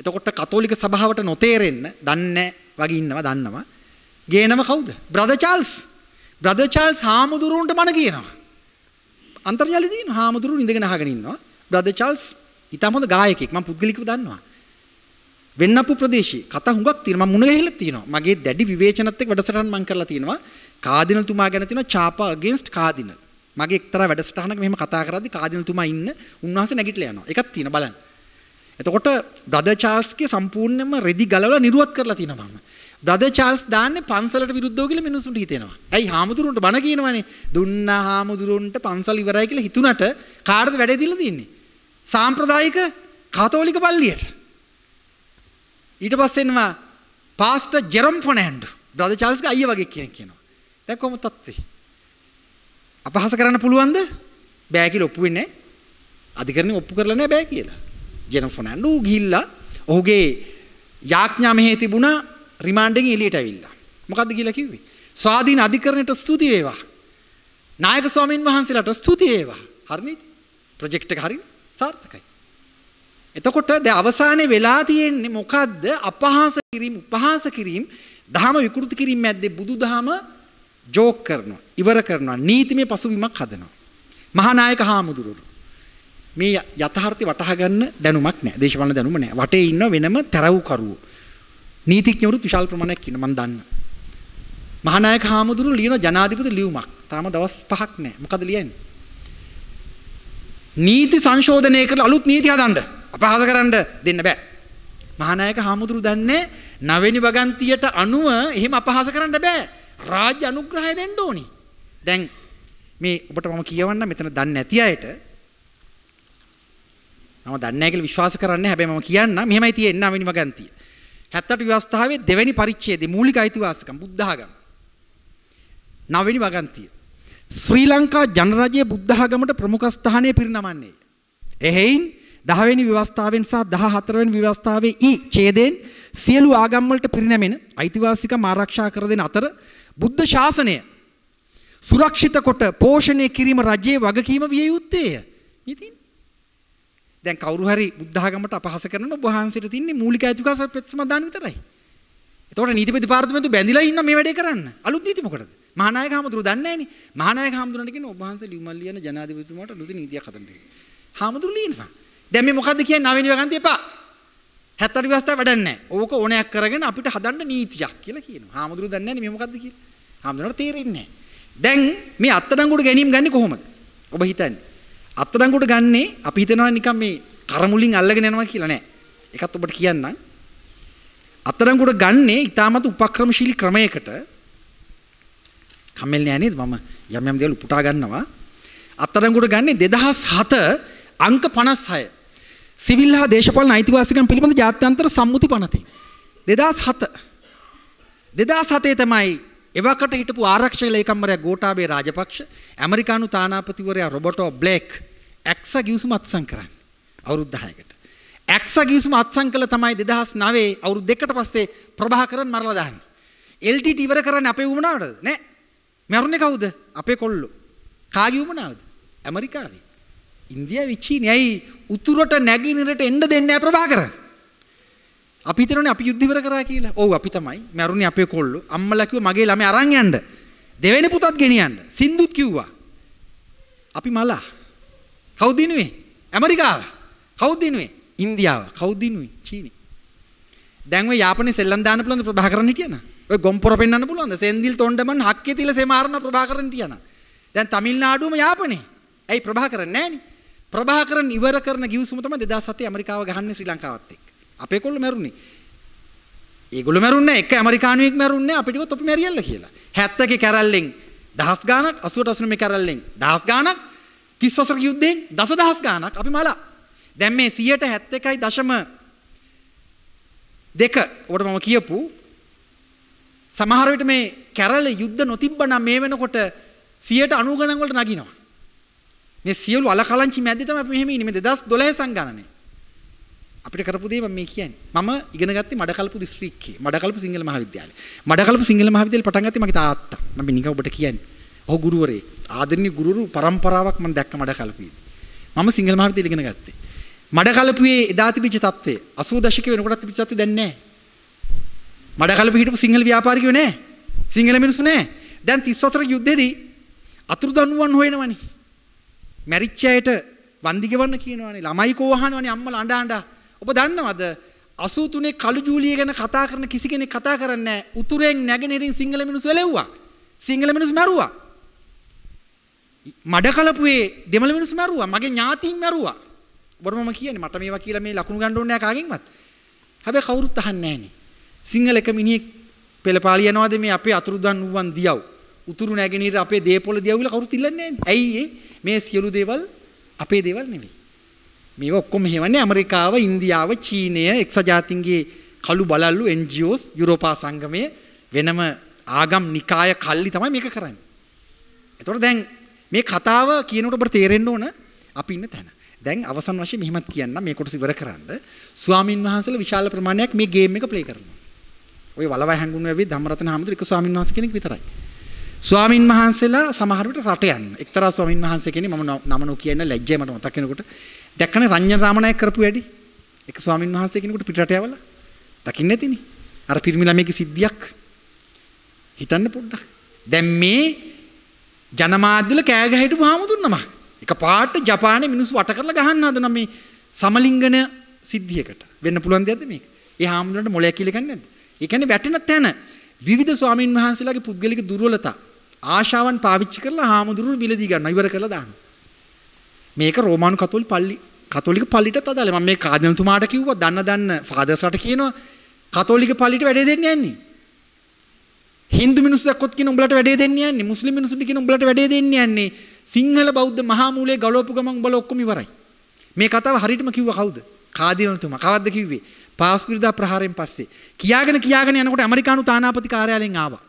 එතකොට කතෝලික සභාවට නොතේරෙන්න දන්නේ වගේ ඉන්නවා දන්නවා. ගේනම කවුද? Brother Charles. බ්‍රදර් චාල්ස් හාමුදුරුවන්ට මන කියනවා. අන්තර්ජාලය දින හාමුදුරුවෝ ඉඳගෙන අහගෙන ඉන්නවා. බ්‍රදර් චාල්ස් ඊටම හොඳ ගායකයෙක්. මම පුද්ගලිකව දන්නවා. වෙන්නපු ප්‍රදේශයේ කතා හුඟක් තියෙනවා. මම මුණ ගහලා තියෙනවා. මගේ දැඩි විවේචනත් එක්ක වැඩසටහන් මම කරලා තියෙනවා. කාදිනල්තුමා ගැන තියෙනවා චාපා against කාදිනල්. මගේ එක්තරා වැඩසටහනක මෙහෙම කතා කරද්දි කාදිනල්තුමා ඉන්න උන්වහන්සේ නැගිටලා යනවා. එකක් තියෙනවා බලන්න. එතකොට බ්‍රද චාල්ස්ගේ සම්පූර්ණයෙන්ම රෙදි ගලවලා නිරුවත් කරලා තිනවා මම. බ්‍රද චාල්ස් දාන්නේ පන්සලට විරුද්ධව කියලා මිනිස්සුන්ට හිතෙනවා. ඇයි හාමුදුරුන්ට බන කියනවනේ. දුන්නා හාමුදුරුන්ට පන්සල් ඉවරයි කියලා හිතුණට කාටද වැඩේ දීලා තින්නේ? සාම්ප්‍රදායික කතෝලික පල්ලියට. ඊට පස්සේ එනවා පාස්ටර් ජෙරම් ෆොනෑන්ඩෝ. බ්‍රද චාල්ස්ගේ අයියා වගේ කෙනෙක් කියනවා. දැන් කොහොමද තත්ත්වේ? අපහාස කරන්න පුළුවන්ද? බෑ කියලා ඔප්පු වෙන්නේ නැහැ. අධිකරණේ ඔප්පු කරලා නැහැ බෑ කියලා. ජෙන ෆොනන්ඩු ගිහිල්ලා ඔහුගේ යාඥා මෙහි තිබුණා රිමාන්ඩ් එකෙන් එළියට ඇවිල්ලා. මොකද්ද කියලා කිව්වේ? ස්වාධීන අධිකරණයට ස්තුති වේවා. නායක ස්වාමින් වහන්සේලාට ස්තුති වේවා. හරිනේ? ප්‍රොජෙක්ට් එක හරිනේ. සාර්ථකයි. එතකොට දැන් අවසානයේ වෙලා තියෙන්නේ මොකද්ද? අපහාස කිරීම, උපහාස කිරීම, දහම විකෘති කිරීම මැද්දේ බුදුදහම ජෝක් කරනවා, ඉවර කරනවා, නීතිමය පසුබිමක් හදනවා. මහානායක හාමුදුරුවෝ මේ යථාර්ථය වටහා ගන්න දැනුමක් නැහැ. දේශපාලන දැනුම නැහැ. වටේ ඉන්න වෙනම තරවු කරුවෝ. නීතිඥවරුත් විශාල ප්‍රමාණයක් ඉන්න මම දන්නවා. මහානායක හාමුදුරු ලියන ජනාධිපති ලියුමක්. තාම දවස් 5ක් නැහැ. මොකද ලියන්නේ? නීති සංශෝධනය කරලා අලුත් නීති හදන්න. අපහාස කරන්න දෙන්න බෑ. මහානායක හාමුදුරු දන්නේ නවැනි වගන්තියට අනුව එහෙම අපහාස කරන්න බෑ. රාජ්‍ය අනුග්‍රහය දෙන්න ඕනි. දැන් මේ ඔබට මම කියවන්න මෙතන දන්නේ නැති අයට මම දන්නේ නැහැ කියලා විශ්වාස කරන්නේ හැබැයි මම කියන්න මෙහෙමයි තියෙන්නේ අවිනි වගන්තිය 78 ව්‍යවස්ථාවේ දෙවැනි පරිච්ඡේදයේ මූලික අයිතිවාසිකම් බුද්ධඝම නවවෙනි වගන්තිය ශ්‍රී ලංකා ජනරජයේ බුද්ධඝමට ප්‍රමුඛ ස්ථානය පිරිනමන්නේ එහෙයින් 10 වෙනි ව්‍යවස්ථාවෙන් සහ 14 වෙනි ව්‍යවස්ථාවේ ඊ ඡේදයෙන් සියලු ආගම් වලට පිරිනැමෙන අයිතිවාසිකම් ආරක්ෂා කර දෙන අතර බුද්ධ ශාසනය සුරක්ෂිත කොට පෝෂණය කිරීම රජයේ වගකීම විය යුත්තේය. මේ දැන් කවුරු හරි බුද්ධඝමට අපහාස කරන ඔබ වහන්සේට තින්නේ මූලික අයිතිවාසිකම් ප්‍රතිසමාදාන විතරයි. එතකොට නීතිපති දෙපාර්තමේන්තුව බැඳිලා ඉන්න මේ වැඩේ කරන්න. අලුත් නීති මොකටද? මහානායක හාමුදුරුවෝ දන්නේ නැහනේ. මහානායක හාමුදුරන්ට කියන ඔබ වහන්සේ ලියුමල් ලියන ජනාධිපතිතුමාට අලුත් නීතියක් හදන්න කියලා. හාමුදුරුවෝ ලියනවා. දැන් මේ මොකද්ද කියන්නේ නවීන වගන්ති එපා. 70 ව්‍යවස්ථාව වැඩක් නැහැ. ඕක ඕනෑක් කරගෙන අපිට හදන්න නීතියක් කියලා කියනවා. හාමුදුරුවෝ දන්නේ නැහැ මේ මොකද්ද කියලා. හාමුදුරුවන්ට තේරෙන්නේ නැහැ. දැන් මේ අත්අඩංගුවට ගැනීම ගන්නේ කොහොමද? ඔබ හිතන්නේ අත්අඩංගුවට ගන්නේ අපි හිතනවා නිකන් මේ කරමුලින් අල්ලගෙන යනවා කියලා නෑ. ඒකත් ඔබට කියන්නම්. අත්අඩංගුවට ගන්නේ ඊටමත් උපක්‍රමශීලී ක්‍රමයකට කම්මැලි නෑ නේද මම යම් යම් දේවල් උපුටා ගන්නවා. අත්අඩංගුවට ගන්නේ 2007 අංක 56 සිවිල් හා දේශපාලන අයිතිවාසිකම් පිළිබඳ ජාත්‍යන්තර සම්මුති පනතේ 2007 2007 තමයි එවකට හිටපු ආරක්ෂක ලේකම්වරයා ගෝඨාභය රාජපක්ෂ ඇමරිකානු තානාපතිවරයා රොබර්ටෝ බ්ලේක් ඇක්ස ගිවිසුම අත්සන් කරන්නේ අවුරුදු 10කට. ඇක්ස ගිවිසුම අත්සන් කළ තමයි 2009 අවුරුදු දෙකකට පස්සේ ප්‍රභාකරන් මරලා දාන්නේ. LTT ඉවර කරන්නේ අපේ උමනාවටද? නෑ. මරුනේ කවුද? අපේ කොල්ලෝ. කාගේ උමනාවද? ඇමරිකාවේ. ඉන්දියාවේ චීනයයි උතුරට නැගිනිරට එන්න දෙන්නේ නැහැ ප්‍රභාකරන්. අපි හිතනෝනේ අපි යුද්ධ ඉවර කරා කියලා. ඔව් අපි තමයි. මැරුණේ අපේ කොල්ලෝ. අම්මලා කිව්වා මගේ ළමයා අරන් යන්න. දෙවෙනි පුතත් ගෙනියන්න. සින්දුත් කිව්වා. අපි මලා. කවුද දිනුවේ? ඇමරිකාව. කවුද දිනුවේ? ඉන්දියාව. කවුද දිනුවේ? චීනේ. දැන් ඔය යාපනයේ සෙල්ලම් දාන්න පුළුවන් ප්‍රභාකරන් හිටියන. ඔය ගොම්පොර පෙන්වන්න පුළුවන්ද? සෙන්දිල් තොණ්ඩමන් හක්කේ තිල සේමාරණ ප්‍රභාකරන් හිටියන. දැන් තමිල්නාඩුවම යාපනේ. ඇයි ප්‍රභාකරන් නැහනේ? ප්‍රභාකරන් ඉවර කරන ගිවිසුම තමයි 2007 ඇමරිකාව ගහන්නේ ශ්‍රී ලංකාවත් එක්ක. අපේ කොල්ල මැරුණේ. ඒගොල්ලෝ මැරුන්නේ එක ඇමරිකානුවෙක් මැරුන්නේ අපිට කිව්වොත් අපි මැරියල්ලා කියලා. 70කේ කැරල්ලෙන් දහස් ගාණක් 80ට 89 කැරල්ලෙන් දහස් ගාණක් 30 වසරක යුද්ධයෙන් දසදහස් ගාණක් අපි මලා. දැන් මේ 171.2 ඔකට මම කියපු සමහර විට මේ කැරළ යුද්ධ නොතිබ්බනම් මේ වෙනකොට 90 ගණන් වලට නගිනවා. මේ සියලු අලකලංචි මැද්දේ තමයි අපි මෙහෙම ඉන්නේ මේ 2012 සංගණනේ. අපිට කරපු දේ මම මේ කියන්නේ. මම ඉගෙන ගත්තේ මඩකල්පු දිස්ත්‍රික්කයේ මඩකල්පු සිංහල මහාවිද්‍යාලය. මඩකල්පු සිංහල මහාවිද්‍යාලේ පටන් ගත්තේ මගේ තාත්තා. මම නිකන් ඔබට කියන්නේ. ඔහු ගුරුවරයෙක්. ආදරණීය ගුරුරු પરම්පරාවක් මම දැක්ක මඩකල්පුවේදී. මම සිංහල මහාවිද්‍යාලේ ඉගෙන ගත්තේ. මඩකල්පුවේ එදා තිබිච්ච තත්ත්වය 80 දශකයේ වෙනකොටත් තිබිච්ච තත්ත්වය දැන් නැහැ. මඩකල්පු හිටපු සිංහල ව්‍යාපාරිකයෝ නැහැ. සිංහල මිනිස්සු නැහැ. දැන් 30 වසර යුද්ධෙදී අතුරුදන්වන් හොයනවනේ. මැරිච්ච අයට වන්දි ගෙවන්න කියනවනේ. ළමයි කෝ අහනවනේ අම්මලා අඬ අඬ ඔබ දන්නවද 83 කළු ජූලිය ගැන කතා කරන කිසි කෙනෙක් කතා කරන්නේ නැහැ. උතුරෙන් නැගෙනහිරින් සිංහල මිනිස්සු එළෙව්වා. සිංහල මිනිස්සු මැරුවා. මඩ කලපුවේ දෙමළ මිනිස්සු මැරුවා. මගේ ඥාතීන් මැරුවා. ඔබට මම කියන්නේ මට මේවා කියලා මේ ලකුණු ගන්න ඕනේ නැහැ කාගෙන්වත්. හැබැයි කවුරුත් අහන්නේ නැහනේ. සිංහල එක මිනිහෙක් පෙළපාලි යනවාද මේ අපේ අතුරුදන් වූවන් දියව්. උතුරු නැගෙනහිර අපේ දේපොළ දියව් කියලා කවුරුත් ඉල්ලන්නේ නැහනේ. ඇයි මේ සියලු දේවල් අපේ දේවල් නෙමෙයි. මේව ඔක්කොම හේවන්නේ ඇමරිකාව, ඉන්දියාව, චීනය, එක්සජාතින්ගේ කළු බලල්ලු NGOs, යුරෝපා සංගමය වෙනම ආගම් නිකාය කල්ලි තමයි මේක කරන්නේ. එතකොට දැන් මේ කතාව කියනකොට ඔබට තේරෙන්න ඕන අපි ඉන්න තැන. දැන් අවසන් වශයෙන් මෙහෙමත් කියන්න මේ කොටස ඉවර කරන්න. ස්වාමින් වහන්සේලා විශාල ප්‍රමාණයක් මේ ගේම් එක ප්ලේ කරනවා. ඔය වලවයි හැංගුණු වෙවි ධම්මරතන හැමතුර එක ස්වාමින් වහන්සේ කෙනෙක් විතරයි. ස්වාමින් වහන්සේලා සමහර විට රට යන්න. එක්තරා ස්වාමින් වහන්සේ කෙනෙක් මම නම නොකියන්න ලැජ්ජයි මට මතක් වෙනකොට දැක්කනේ රඤ්ඤ රාමනායක කරපු වැඩි. එක ස්වාමින් වහන්සේ කෙනෙකුට පිටරට යවලා දකින්න ඇතිනේ. අර පිරිමි ළමයිගේ සිද්ධියක් හිතන්න පොඩ්ඩක්. දැන් මේ ජනමාධ්‍යවල කෑ ගැහිටපු හාමුදුරනම එක පාට ජපානයේ මිනිස්සු වට කරලා ගහන්න හදන මේ සමලිංගන සිද්ධියකට වෙන්න පුළුවන් දෙයක්ද මේක? ඒ හාමුදුරන්ට මොලයක් කියලා ගන්න නැද්ද? ඒ කියන්නේ වැටෙන තැන විවිධ ස්වාමින් වහන්සේලාගේ පුද්ගලික දුර්වලතා ආශාවන් පාවිච්චි කරලා හාමුදුරුවෝ මිලදී ගන්නවා ඉවර කරලා දානවා. මේක රෝමානු කතෝලි පල්ලි කතෝලික පල්ලිටත් අදාළයි. මම මේ කාදිනතුමාට කිව්වා දන්න දන්න ෆාදර්ස්ලාට කියනවා කතෝලික පල්ලිට වැඩේ දෙන්න යන්නේ. හින්දු මිනිස්සු දැක්කොත් කියන උඹලට වැඩේ දෙන්න යන්නේ. මුස්ලිම් මිනිස්සුන්ට කියන උඹලට වැඩේ දෙන්න යන්නේ. සිංහල බෞද්ධ මහා මූලයේ ගලවපු ගමන් උඹලා ඔක්කොම ඉවරයි. මේ කතාව හරියටම කිව්වා කවුද? කාදිනතුමා. කවද්ද කිව්වේ? පාස්කුරිදා ප්‍රහාරයෙන් පස්සේ කියාගෙන කියාගෙන යනකොට ඇමරිකානු තානාපති කාර්යාලයෙන් ආවා.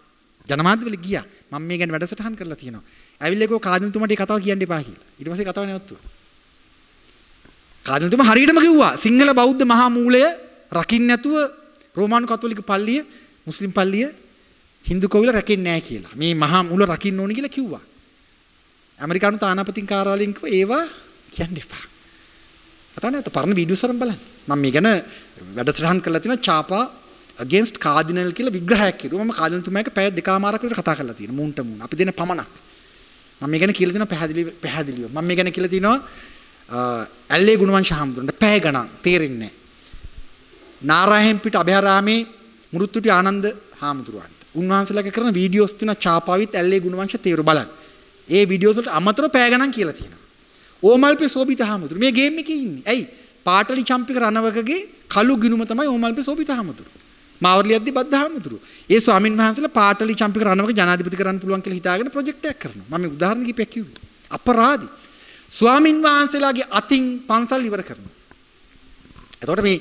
ජනමාධ්‍යවල ගියා. මම මේ ගැන වැඩසටහන් කරලා තියෙනවා. ඇවිල්ලකෝ කාදම්තුමට මේ කතාව කියන්න එපා කියලා. ඊට පස්සේ කතාව නැවතුණා. කාදම්තුම හරියටම කිව්වා සිංහල බෞද්ධ මහා මූලය රකින්න නැතුව රෝමානු කතෝලික පල්ලිය, මුස්ලිම් පල්ලිය, Hindu කෝවිල රැකෙන්නේ නැහැ කියලා. මේ මහා මූල රකින්න ඕනි කියලා කිව්වා. ඇමරිකානු තානාපතින් කාර්යාලයෙන් කිව්වා ඒවා කියන්න එපා. අතනත පරණ වීඩියෝ සරම් බලන්න. මම මේ ගැන වැඩසටහන් කරලා තියෙනවා චාපා against cardinal කියලා විග්‍රහයක් කිරුවා. මම cardinal තුමා එක පැය දෙකමාරක් විතර කතා කරලා තියෙනවා. මුන්ට මුන්. අපි දෙන පමනක්. මම මේ ගැන කියලා තිනවා පැහැදිලි පැහැදිලිව. මම මේ ගැන කියලා තිනවා ඇල්ලේ ගුණවංශ හාමුදුරන්ට පැය ගණන් තේරෙන්නේ නැහැ. නාරාහෙන් පිට අභයාරාමේ මුරුත්තුටි ආනන්ද හාමුදුරුවන්ට. උන්වහන්සේලාගේ කරන වීඩියෝස් තියෙනවා චාපාවිත් ඇල්ලේ ගුණවංශ තේරු බලන්න. ඒ වීඩියෝස් වලට අමතරව පැය ගණන් කියලා තියෙනවා. ඕමල්පේ සෝබිත හාමුදුරුවෝ මේ ගේම් එකේ ඉන්නේ. ඇයි? පාටලි චම්පික රණවකගේ කළු ගිනුම තමයි ඕමල්පේ සෝබිත හාමුදුරුවෝ. මාවර්ලියද්දි බද්ධහමතුරු. ඒ ස්වාමින් වහන්සේලා පාටලි චම්පික රණවක ජනාධිපති කරන්න පුළුවන් කියලා හිතාගෙන ප්‍රොජෙක්ට් එකක් කරනවා. මම උදාහරණ කිහිපයක් කිව්වා. අපරාධි. ස්වාමින් වහන්සේලාගේ අතින් පන්සල් ඉවර කරනවා. එතකොට මේ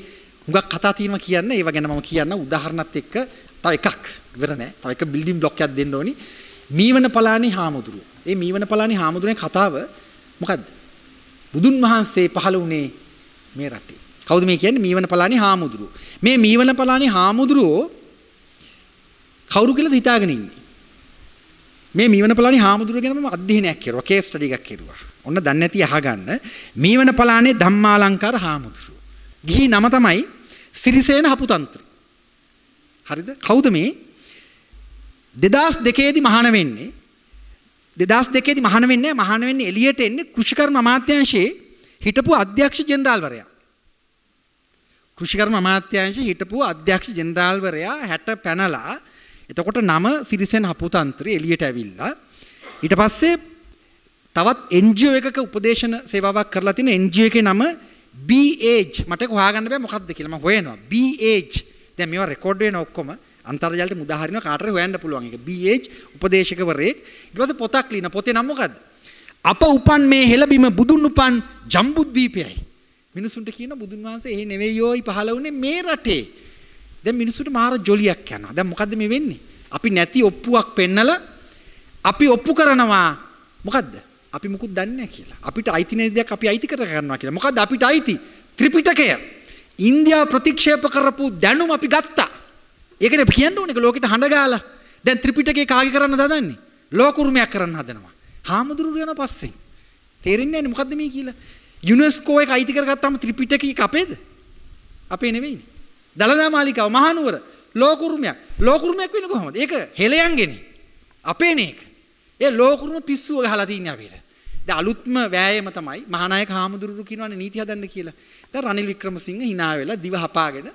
හුඟක් කතා තියෙනවා කියන්න ඒව ගැන මම කියන්න උදාහරණත් එක්ක තව එකක් ඉවර නෑ. තව එක බිල්ඩින් බ්ලොක් එකක් දෙන්න ඕනි. මීවන පලානි හාමුදුරුව. ඒ මීවන පලානි හාමුදුරුවනේ කතාව මොකද්ද? බුදුන් වහන්සේ පහළ වුණේ මේ රටේ. කවුද මේ කියන්නේ මීවන පලානි හාමුදුරුව. මේ මීවන පලානේ හාමුදුරුවෝ කවුරු කියලා හිතාගෙන ඉන්නේ. මේ මීවන පලානේ හාමුදුරුවෝ ගැන මම අධ්‍යයනයක් කරුවා, කේස් ස්ටඩි එකක් කරුවා. ඔන්න දන්නේ නැති අහගන්න. මීවන පලානේ ධම්මාලංකාර හාමුදුරුවෝ. ගිහි නම තමයි සිරිසේන හපුතන්ත්‍රි. හරිද? කවුද මේ? 2002 දී මහාන වෙන්නේ. 2002 දී මහාන වෙන්නේ මහාන වෙන්නේ එළියට එන්නේ කෘෂිකර්ම අමාත්‍යාංශයේ හිටපු අධ්‍යක්ෂ ජෙනරාල්වරයා. කෘෂිකර්ම අමාත්‍යාංශ හිටපු අධ්‍යක්ෂ ජෙනරාල්වරයා 60 පැනලා එතකොට නම සිරිසෙන් හපුතන්ත්‍රය එළියට ඇවිල්ලා ඊට පස්සේ තවත් NGO එකක උපදේශන සේවාවක් කරලා තියෙන NGO එකේ නම BH මට හොයාගන්න බෑ මොකක්ද කියලා මම හොයනවා BH දැන් මේවා රෙකෝඩ් වෙන ඔක්කොම අන්තර්ජාලයට මුදා හරිනවා කාටරි හොයන්න පුළුවන් ඒක BH උපදේශකවරයෙක් ඊට පස්සේ පොතක් ලියන පොතේ නම මොකද්ද අප උපන් මේ හෙළබිම බුදුන් උපන් ජම්බුද්වීපයයි මිනිසුන්ට කියන බුදුන් වහන්සේ ඒ නෙවෙයි යෝයි පහළ වුණේ මේ රටේ. දැන් මිනිසුන්ට මාර ජොලියක් යනවා. දැන් මොකද්ද මේ වෙන්නේ? අපි නැති ඔප්පුවක් පෙන්නලා අපි ඔප්පු කරනවා. මොකද්ද? අපි මුකුත් දන්නේ කියලා. අපිට අයිති නැති දෙයක් අපි අයිති කර ගන්නවා කියලා. මොකද්ද අපිට අයිති? ත්‍රිපිටකය. ඉන්දියාව ප්‍රතික්ෂේප කරපු දැනුම අපි ගත්තා. ඒකනේ අපි කියන්න ඕනේ ලෝකෙට හඬ ගාලා. දැන් ත්‍රිපිටකේ කාගේ කරන්න හදන්නේ? ලෝකුරුමයක් කරන්න හදනවා. හාමුදුරුවෝ යන පස්සේ. තේරෙන්නේ නැහැ මොකද්ද මේ කියලා. යුනස්කෝ එක අයිති කරගත්තාම ත්‍රිපිටකය අපේද? අපේ නෙවෙයිනේ. දලදා මාලිකාව මහනුවර ලෝකුරුමයක්. ලෝකුරුමයක් වෙන්නේ කොහොමද? ඒක හෙලයන්ගෙනේ. අපේනේ ඒක. ඒ ලෝකුරුම පිස්සුව ගහලා තින්නේ අපිට. දැන් අලුත්ම වෑයම තමයි මහානායක හාමුදුරුවෝ කියනවානේ නීති හදන්න කියලා. දැන් රනිල් වික්‍රමසිංහ hina වෙලා දිව හපාගෙන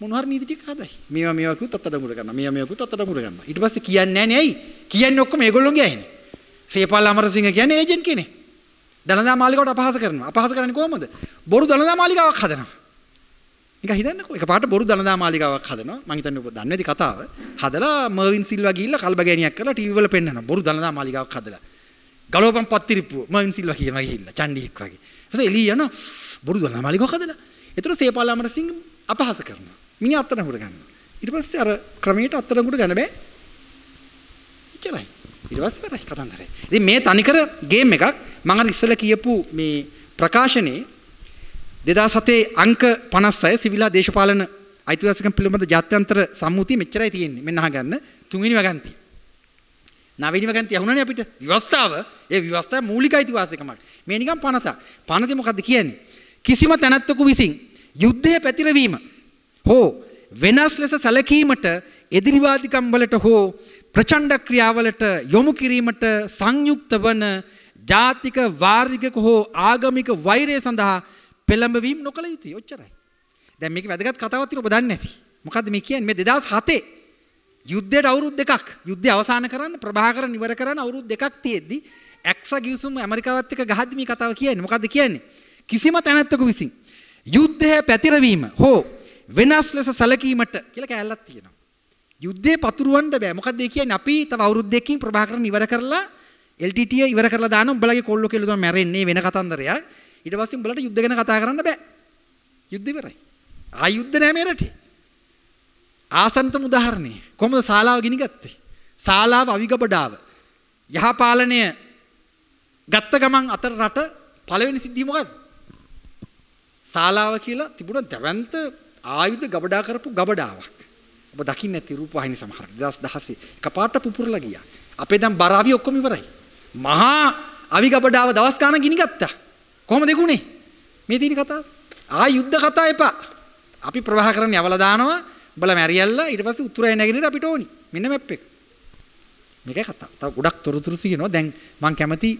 මොන හරි නීති ටික හදයි. මේවා මේවා කිව්වොත් අත්තඩමුර ගන්නවා. මේවා මේවා කිව්වොත් අත්තඩමුර ගන්නවා. ඊට පස්සේ කියන්නේ නැහැ නේ ඇයි? කියන්නේ ඔක්කොම ඒගොල්ලෝගේ ඇයිනේ. සේපාල අමරසිංහ කියන්නේ ඒජන්ට් කෙනෙක්. දළදා මාලිකාවට අපහාස කරනවා. අපහාස කරන්නේ කොහොමද? බොරු දළදා මාලිකාවක් හදනවා. නිකන් හිතන්නකෝ. එකපාරට බොරු දළදා මාලිකාවක් හදනවා. මං හිතන්නේ ඔබ දන්නේ නැති කතාව. හදලා මර්වින් සිල්වා ගිහිල්ලා කල්බගෑනියක් කරලා ටීවී වල පෙන්නනවා. බොරු දළදා මාලිකාවක් හදලා. ගලවපම් පත්තිරිප්පුව මර්වින් සිල්වා කියනවා ගිහිල්ලා. චණ්ඩියෙක් වගේ. ඊට එළිය යනවා. බොරු දළදා මාලිකාවක් හදලා. ඒතර සේපාල අමරසිංහ අපහාස කරනවා. මිනිහ අත්තරනකට ගන්නවා. ඊට පස්සේ අර ක්‍රමයට අත්තරනකට ගන්න බෑ. එච්චරයි. ඉරවස්ස කරයි කතන්දරේ ඉති මේ තනිකර ගේම් එකක් මඟ ඉස්සල කියපු මේ ප්‍රකාශනයේ දෙදා සතේ අංක පනස්සය සිවිලා දේශපාලන අයිතිවාසිකම් පිළිබඳ ජාත්‍යන්තර සම්මුතිය මෙච්චරයි තියෙන්නේ මෙන්න අහගන්න තුන්වෙනි වගන්තිය නවවෙනි වගන්තිය අහුණනේ අපිට විවස්ථාව ඒ විවස්ථාව මූලික අයිතිවාසිකමක් මේ නිකන් පනත පනතේ මොකද්ද කියන්නේ කිසිම තැනැත්තකු විසින් යුද්ධය පැතිරවීම හෝ වෙනස් ලෙස සැලකීමට එදිරිවාදිකම් වලට හෝ ප්‍රචණ්ඩ ක්‍රියාවලට යොමු කිරීමට සංයුක්ත වන ජාතික වාර්ගික හෝ ආගමික වෛරය සඳහා පෙළඹවීම් නොකළ යුතුයි. ඔච්චරයි. දැන් මේක වැදගත් කතාවක් තියෙන ඔබ දන්නේ නැති. මොකද්ද මේ කියන්නේ? මේ 2007 යුද්ධයට අවුරුදු දෙකක්. යුද්ධය අවසන් කරන්න ප්‍රභාකරන් ඉවර කරන්න අවුරුදු දෙකක් තියෙද්දි ඇක්සා ගිවිසුම ඇමරිකාවත් එක්ක ගහද්දි මේ කතාව කියන්නේ. මොකද්ද කියන්නේ? කිසිම තැනැත්තක විසින් යුද්ධය පැතිරවීම හෝ වෙනස් ලෙස සැලකීමට කියලා කෑල්ලක් තියෙනවා. යුද්ධේ පතුරවන්න බෑ. මොකද ඒ කියන්නේ අපි තව අවුරුද්දකින් ප්‍රභාකරන් ඉවර කරලා LTT ඉවර කරලා දාන උඹලගේ කොල්ලෝ කියලා තමයි මැරෙන්නේ වෙන කතන්දරයක්. ඊට පස්සේ උඹලට යුද්ධ ගැන කතා කරන්න බෑ. යුද්ධ ඉවරයි. ආ යුද්ධ නෑ මේ රටේ. ආසන්නතම උදාහරණේ කොහොමද ශාලාව ගිනිගත්තේ? ශාලාව අවිගබඩාව. යහපාලනය ගත්ත ගමන් අතර රට පළවෙනි සිද්ධිය මොකද්ද? ශාලාව කියලා තිබුණ දැවන්ත ආයුධ ගබඩා කරපු ගබඩාවක්. ඔබ දකින්න ඇති රූපවාහිනී සමහර 2016 කපාට පුපුරලා ගියා. අපේ දැන් බරාවි ඔක්කොම ඉවරයි. මහා අවිගබඩාව දවස් ගාන ගිනි ගත්තා. කොහොමද ඒකුනේ? මේ තියෙන කතාව. ආ යුද්ධ කතා එපා. අපි ප්‍රවාහ කරන්න යවලා දානවා. උඹලා මැරියල්ලා ඊට පස්සේ උතුරේ නැගිනිට අපිට ඕනි. මෙන්න මැප් එක. මේකයි කතාව. තව ගොඩක් තොරතුරු තියෙනවා. දැන් මම කැමති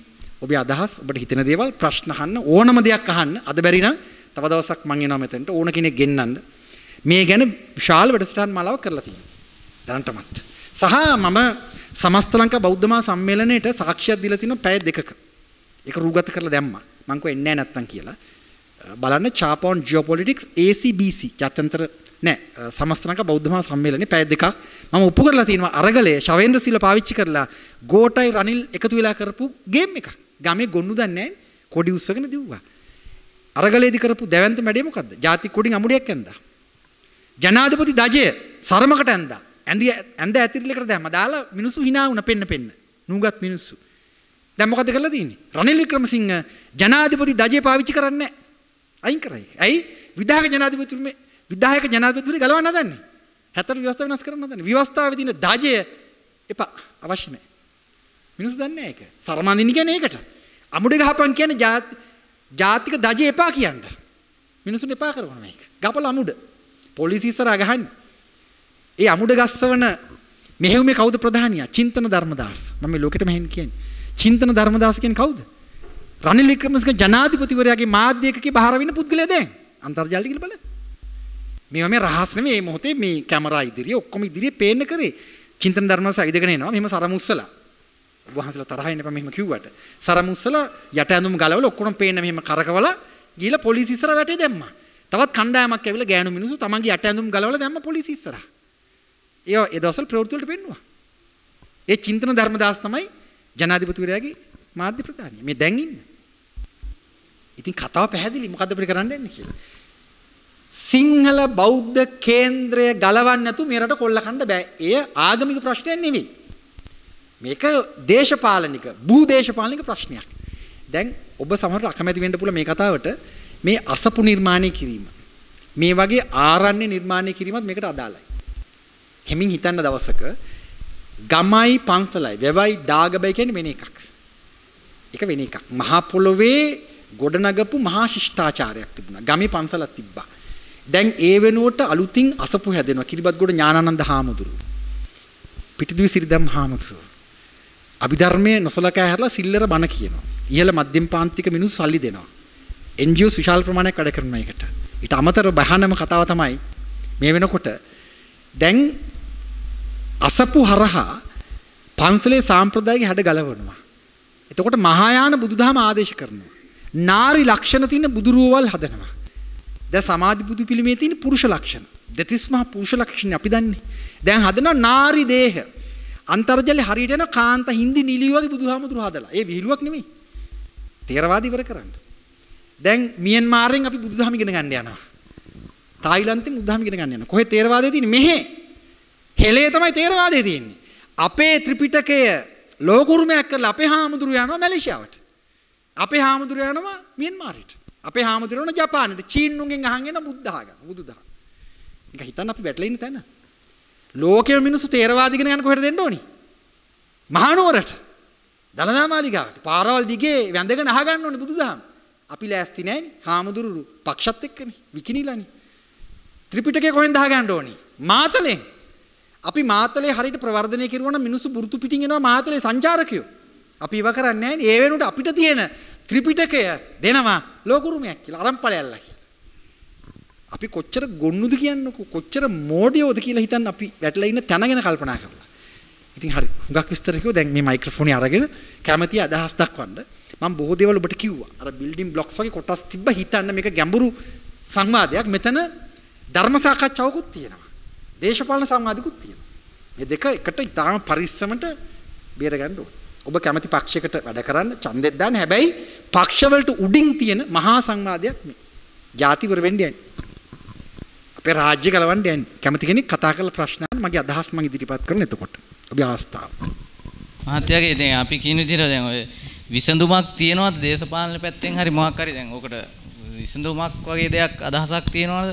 ඔබේ අදහස් ඔබට හිතෙන දේවල් ප්‍රශ්න අහන්න ඕනම දෙයක් අහන්න. අද බැරි නම් තව දවසක් මම එනවා මෙතනට ඕන කෙනෙක් ගෙන්නන්න. මේ ගැන විශාල වැඩසටහන් මාලාවක් කරලා තියෙනවා දැනටමත්. සහ මම සමස්ත ලංකා බෞද්ධ මහා සම්මේලනයේට සාක්ෂියක් දීලා තිනවා පැය දෙකක. ඒක රූගත කරලා දැම්මා. මං කෝ එන්නේ නැත්තම් කියලා. බලන්න චාපොන් ජියෝපොලිටික්ස් ACBC ජාත්‍යන්තර නෑ සමස්ත ලංකා බෞද්ධ මහා සම්මේලනේ පැය දෙකක් මම ඔප්පු කරලා තිනවා අරගලය ශවේන්ද්‍ර සීල පාවිච්චි කරලා ගෝටයි රනිල් එකතු වෙලා කරපු ගේම් එකක්. ගමේ ගොන්නු දන්නේ නැහැ. කොඩි උස්සගෙන දිව්වා. අරගලේදී කරපු දැවැන්ත මැඩේ මොකද්ද? ಜಾති කොඩින් අමුඩියක් ඇන්දා. ජනාධපති දජය සරමකට ඇන්ද ඇඳ ඇඳ ඇතිරිලකට දැම දාලා මිනිසු හිනා වුණ පෙන්න පෙන්න නූගත් මිනිස්සු දැමොකද කල තින්නේ රනිල් වික්‍රමසිංහ ජනාධිපති දජය පාවිච්චි කරන්න අයින් කරයි ඇයි විදාහක ජනාධිපතිතුම විදාහක ජනාධිපතිතුමේ ගලවන්න හදන්නේ හැතර ව්‍යවස්ථාව වෙනස් කරන්න හදන්නේ ව්‍යවස්ථාවේ තියෙන දජය එපා අවශ්‍ය නැහැ මිනිස්සු දන්නේ ඒක සරමඳින්න කියන්නේ ඒකට අමුඩ ගහපන් කියන්නේ ජාතික දජය එපා කියන්න මිනිස්සුන් එපා කරනවා මේක ගපල අමුඩ පොලිසි ඉස්සරහා ගහන්නේ. ඒ අමුඩ ගස්සවන මෙහෙයුමේ කවුද ප්‍රධානියා? චින්තන ධර්මදාස. මම මේ ලෝකෙට මෙහෙන් කියන්නේ. චින්තන ධර්මදාස කියන්නේ කවුද? රනිල් වික්‍රමසිංහ ජනාධිපතිවරයාගේ මාධ්‍යකකේ බහර වෙන පුද්ගලයා දැන්. අන්තර්ජාලය කියලා බලන්න. මේවා මේ රහස් නෙමෙයි මේ මොහොතේ මේ කැමරා ඉදිරියේ ඔක්කොම ඉදිරියේ පේන්න කරේ. චින්තන ධර්මදාස ඉදගෙන එනවා. මෙහෙම සරමුස්සලා. වහන්සලා තරහ එන්න එපා මෙහෙම කිව්වට. සරමුස්සලා යට ඇඳුම් ගලවලා ඔක්කොම පේන්න මෙහෙම කරකවලා ගිහිල්ලා පොලිසිය ඉස්සරහ වැටේ දැම්මා. තවත් කණ්ඩායමක් ඇවිල්ලා ගෑනු මිනිස්සු තමන්ගේ යට ඇඳුම් ගලවලා දැම්ම පොලිසිය ඉස්සරහා. ඒ ඒ දවස්වල ප්‍රවෘත්ති වලට පෙන්නුවා. ඒ චින්තන ධර්මදාස් තමයි ජනාධිපතිවරයාගේ මාධ්‍ය ප්‍රධානිය. මේ දැන් ඉන්න. ඉතින් කතාව පැහැදිලි. මොකද්ද අපිට කරන්න යන්නේ කියලා. සිංහල බෞද්ධ කේන්ද්‍රය ගලවන්න නැතු මේ රට කොල්ල කන්න බෑ. එය ආගමික ප්‍රශ්නයක් නෙවෙයි. මේක දේශපාලනික, භූදේශපාලනික ප්‍රශ්නයක්. දැන් ඔබ සමහර අකමැති වෙන්න පුළුවන් මේ කතාවට. මේ අසපු නිර්මාණය කිරීම මේ වගේ ආරණ්‍ය නිර්මාණය කිරීමත් මේකට අදාළයි. හෙමින් හිතන්න දවසක ගමයි පන්සලයි වැවයි දාගබයි කියන්නේ වෙන එකක්. ඒක වෙන එකක්. මහා පොළොවේ ගොඩනගපු මහා ශිෂ්ටාචාරයක් තිබුණා. ගමේ පන්සලක් තිබ්බා. දැන් ඒ වෙනුවට අලුතින් අසපු හැදෙනවා. කිරිබත්ගොඩ ඥානানন্দ හාමුදුරුවෝ. පිටිදුවේ සිරිදම් හාමුදුරුවෝ. අභිධර්මයේ නොසලකා හැරලා සිල්ලර බණ කියනවා. ඉහළ මධ්‍යම පාන්තික මිනිස්සු සල්ලි දෙනවා. NGOs විශාල ප්‍රමාණයක් වැඩ කරන එකට. ඊට අමතරව බහනම කතාව තමයි මේ වෙනකොට දැන් අසපු හරහා පන්සලේ සාම්ප්‍රදායික හැඩ ගලවනවා. එතකොට මහායාන බුදුදහම ආදේශ කරනවා. නාරි ලක්ෂණ තියෙන බුදුරුවවල් හදනවා. දැන් සමාධි බුදු පිළිමේ තියෙන පුරුෂ ලක්ෂණ. දෙතිස්මහා පුරුෂ ලක්ෂණ අපි දන්නේ. දැන් හදනවා නාරි දේහ. අන්තර්ජලේ හරියට යන කාන්ත හින්දි නිලිය වගේ බුදුහාමුදුරු හදලා. ඒ විහිළුවක් නෙමෙයි. තේරවාදී ඉවර කරන්න. දැන් මියන්මාරෙන් අපි බුදුදහම ඉගෙන ගන්න යනවා. තායිලන්තෙන් බුදුදහම ඉගෙන ගන්න යනවා. කොහේ තේරවාදය තියෙන්නේ? මෙහෙ. හෙලේ තමයි තේරවාදය තියෙන්නේ. අපේ ත්‍රිපිටකය ලෝකුරුමයක් කරලා අපේ හාමුදුරුවෝ යනවා මැලේසියාවට. අපේ හාමුදුරුවෝ යනවා මියන්මාරයට. අපේ හාමුදුරුවෝ යනවා ජපානට. චීනුන්ගෙන් අහන් එන බුද්ධ ආගම, බුදුදහම. ඒක හිතන්න අපි වැටලා ඉන්න තැන. ලෝකයේ මිනිස්සු තේරවාද ඉගෙන ගන්න කොහෙද දෙන්න ඕනි? මහනුවරට. දලදා මාලිගාවට. පාරවල් දිගේ වැඳගෙන අහගන්න ඕනේ බුදුදහම. අපි ලෑස්ති නැහැ හාමුදුරු පක්ෂත් එක්කනේ විකිනිලානේ. ත්‍රිපිටකය කොහෙන්ද අහගන්න ඕනි? මාතලෙන්. අපි මාතලේ හරියට ප්‍රවර්ධනය කරුවා නම් මිනිස්සු බුරුතු පිටින් එනවා මාතලේ සංචාරකයෝ. අපි ඉව කරන්නේ නැහැ. ඒ වෙනුවට අපිට තියෙන ත්‍රිපිටකය දෙනවා ලෝකුරුමයක් කියලා අරම්පලයල්ලා කියලා. අපි කොච්චර ගොන්නුද කියන්නකෝ කොච්චර මෝඩයෝද කියලා හිතන්න අපි වැටලා ඉන්න තැන ගැන කල්පනා කරලා. ඉතින් හරි. හුඟක් විස්තර කිව්ව දැන් මේ මයික්‍රොෆෝනේ අරගෙන කැමැති අදහස් දක්වන්න. මම බොහෝ දේවල් ඔබට කිව්වා. අර බිල්ඩින් බ්ලොක්ස් වගේ කොටස් තිබ්බ හිතන්න මේක ගැඹුරු සංවාදයක්. මෙතන ධර්ම සාකච්ඡාවකුත් තියෙනවා. දේශපාලන සංවාදිකුත් තියෙනවා. මේ දෙක එකට ඉතාම පරිස්සමට බේර ගන්න ඕනේ. ඔබ කැමති පක්ෂයකට වැඩ කරන්න ඡන්දෙත් දාන්න හැබැයි පක්ෂවලට උඩින් තියෙන මහා සංවාදයක් මේ. ජාතිවර වෙන්න යන්නේ. අපේ රාජ්‍ය ගලවන්න යන්නේ. කැමති කෙනෙක් කතා කරලා ප්‍රශ්න අහන්න මගේ අදහස් මම ඉදිරිපත් කරන එතකොට. ඔබේ අවස්ථාව. මහත්තයාගේ දැන් අපි කියන විදිහට දැන් ඔය විසඳුමක් තියෙනවද දේශපාලන පැත්තෙන් හරි මොකක් හරි දැන් ඕකට විසඳුමක් වගේ දෙයක් අදහසක් තියෙනවද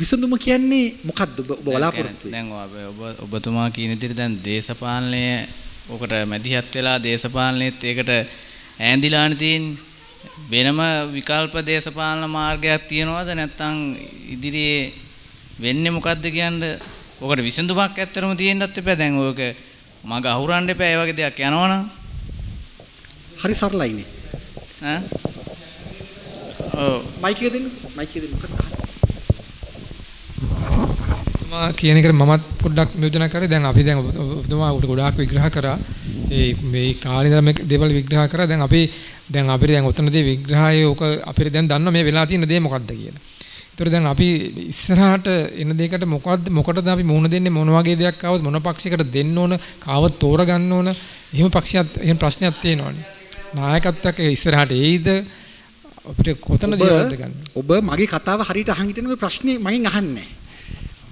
විසඳුම කියන්නේ මොකක්ද ඔබ බලාපොරොත්තු දැන් ඔබ ඔබතුමා කියන විදිහට දැන් දේශපාලනය ඕකට මැදිහත් වෙලා දේශපාලනයේත් ඒකට ඈඳිලානේ තියෙන්නේ වෙනම විකල්ප දේශපාලන මාර්ගයක් තියෙනවද නැත්නම් ඉදිරියේ වෙන්නේ මොකද්ද කියන්නේ ඕකට විසඳුමක් ඇත්තරම තියෙන්නත් එපා දැන් ඕක මග අහුරන්න එපා ඒ වගේ දෙයක් යනවනම් හරි සරලයිනේ. ඈ ඔව් මයික් එක දෙන්න මයික් එක දෙන්න මොකක්ද ඔබතුමා කියන එකට මමත් පොඩ්ඩක් යෝජනා කරේ දැන් අපි දැන් ඔබතුමා උට ගොඩාක් විග්‍රහ කරා ඒ මේ කාලේ ඉඳලා මේ දේවල් විග්‍රහ කරා දැන් අපි දැන් අපිට දැන් ඔතනදී විග්‍රහයේ ඕක අපිට දැන් දන්නවා මේ වෙලා තියෙන දේ මොකක්ද කියලා. ඒතර දැන් අපි ඉස්සරහට එන දෙයකට මොකද්ද මොකටද අපි මුහුණ දෙන්නේ මොන වගේ දෙයක් ආවොත් මොන පක්ෂයකට දෙන්න ඕන කාව තෝරගන්න ඕන එහෙම පක්ෂයක් එහෙම ප්‍රශ්නයක් තියෙනවනේ. නායකත්වයක් ඉස්සරහට එයිද අපිට කොතන දේවල්ද ගන්න ඔබ මගේ කතාව හරියට අහන් හිටිනකෝ ප්‍රශ්නේ මගෙන් අහන්නේ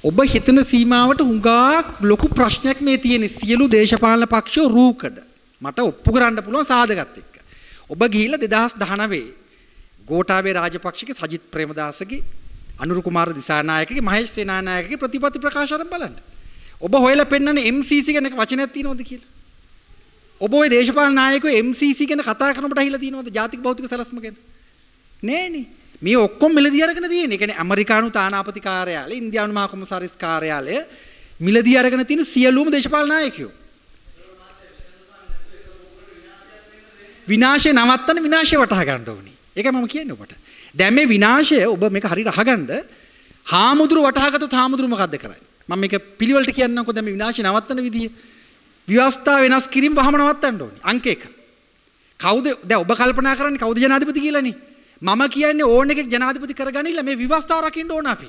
ඔබ හිතන සීමාවට හුඟක් ලොකු ප්‍රශ්නයක් මේ තියෙන සියලු දේශපාලන පක්ෂෝ රූකඩ මට ඔප්පු කරන්න පුළුවන් සාධකත් එක්ක ඔබ ගිහිල්ලා 2019 ගෝඨාභය රාජපක්ෂගේ සජිත් ප්‍රේමදාසගේ අනුරු කුමාර දිසානායකගේ මහේෂ් සේනානායකගේ ප්‍රතිපත්ති ප්‍රකාශන බලන්න ඔබ හොයලා පෙන්වන්නේ MCC ගැන වචනයක් තියෙනවද කියලා ඔබ ওই දේශපාලන නායකයෝ MCC ගැන කතා කරනකොට ඇහිලා තියෙනවද ජාතික භෞතික සැලැස්ම ගැන? නෑනේ. මේ ඔක්කොම මිලදී අරගෙන තියෙන. ඒ කියන්නේ ඇමරිකානු තානාපති කාර්යාලය, ඉන්දියානු මහා කොමසාරිස් කාර්යාලය මිලදී අරගෙන තියෙන සියලුම දේශපාලන නායකයෝ. විනාශය නවත්තන්න විනාශය වටහා ගන්න ඕනේ. ඒකයි මම කියන්නේ ඔබට. දැන් මේ විනාශය ඔබ මේක හරියට අහගන්න හාමුදුරු වටහාගත්තොත් හාමුදුරු මොකද්ද කරන්නේ? මම මේක පිළිවෙලට කියන්නම්කෝ දැන් මේ විනාශය නවත්තන විදිය. ව්‍යවස්ථා වෙනස් කිරීම වහම නවත්තන්න ඕනේ. අංක 1. කවුද දැන් ඔබ කල්පනා කරන්නේ කවුද ජනාධිපති කියලානේ? මම කියන්නේ ඕන එකෙක් ජනාධිපති කරගනින්න මේ ව්‍යවස්ථාව රකින්න ඕන අපි.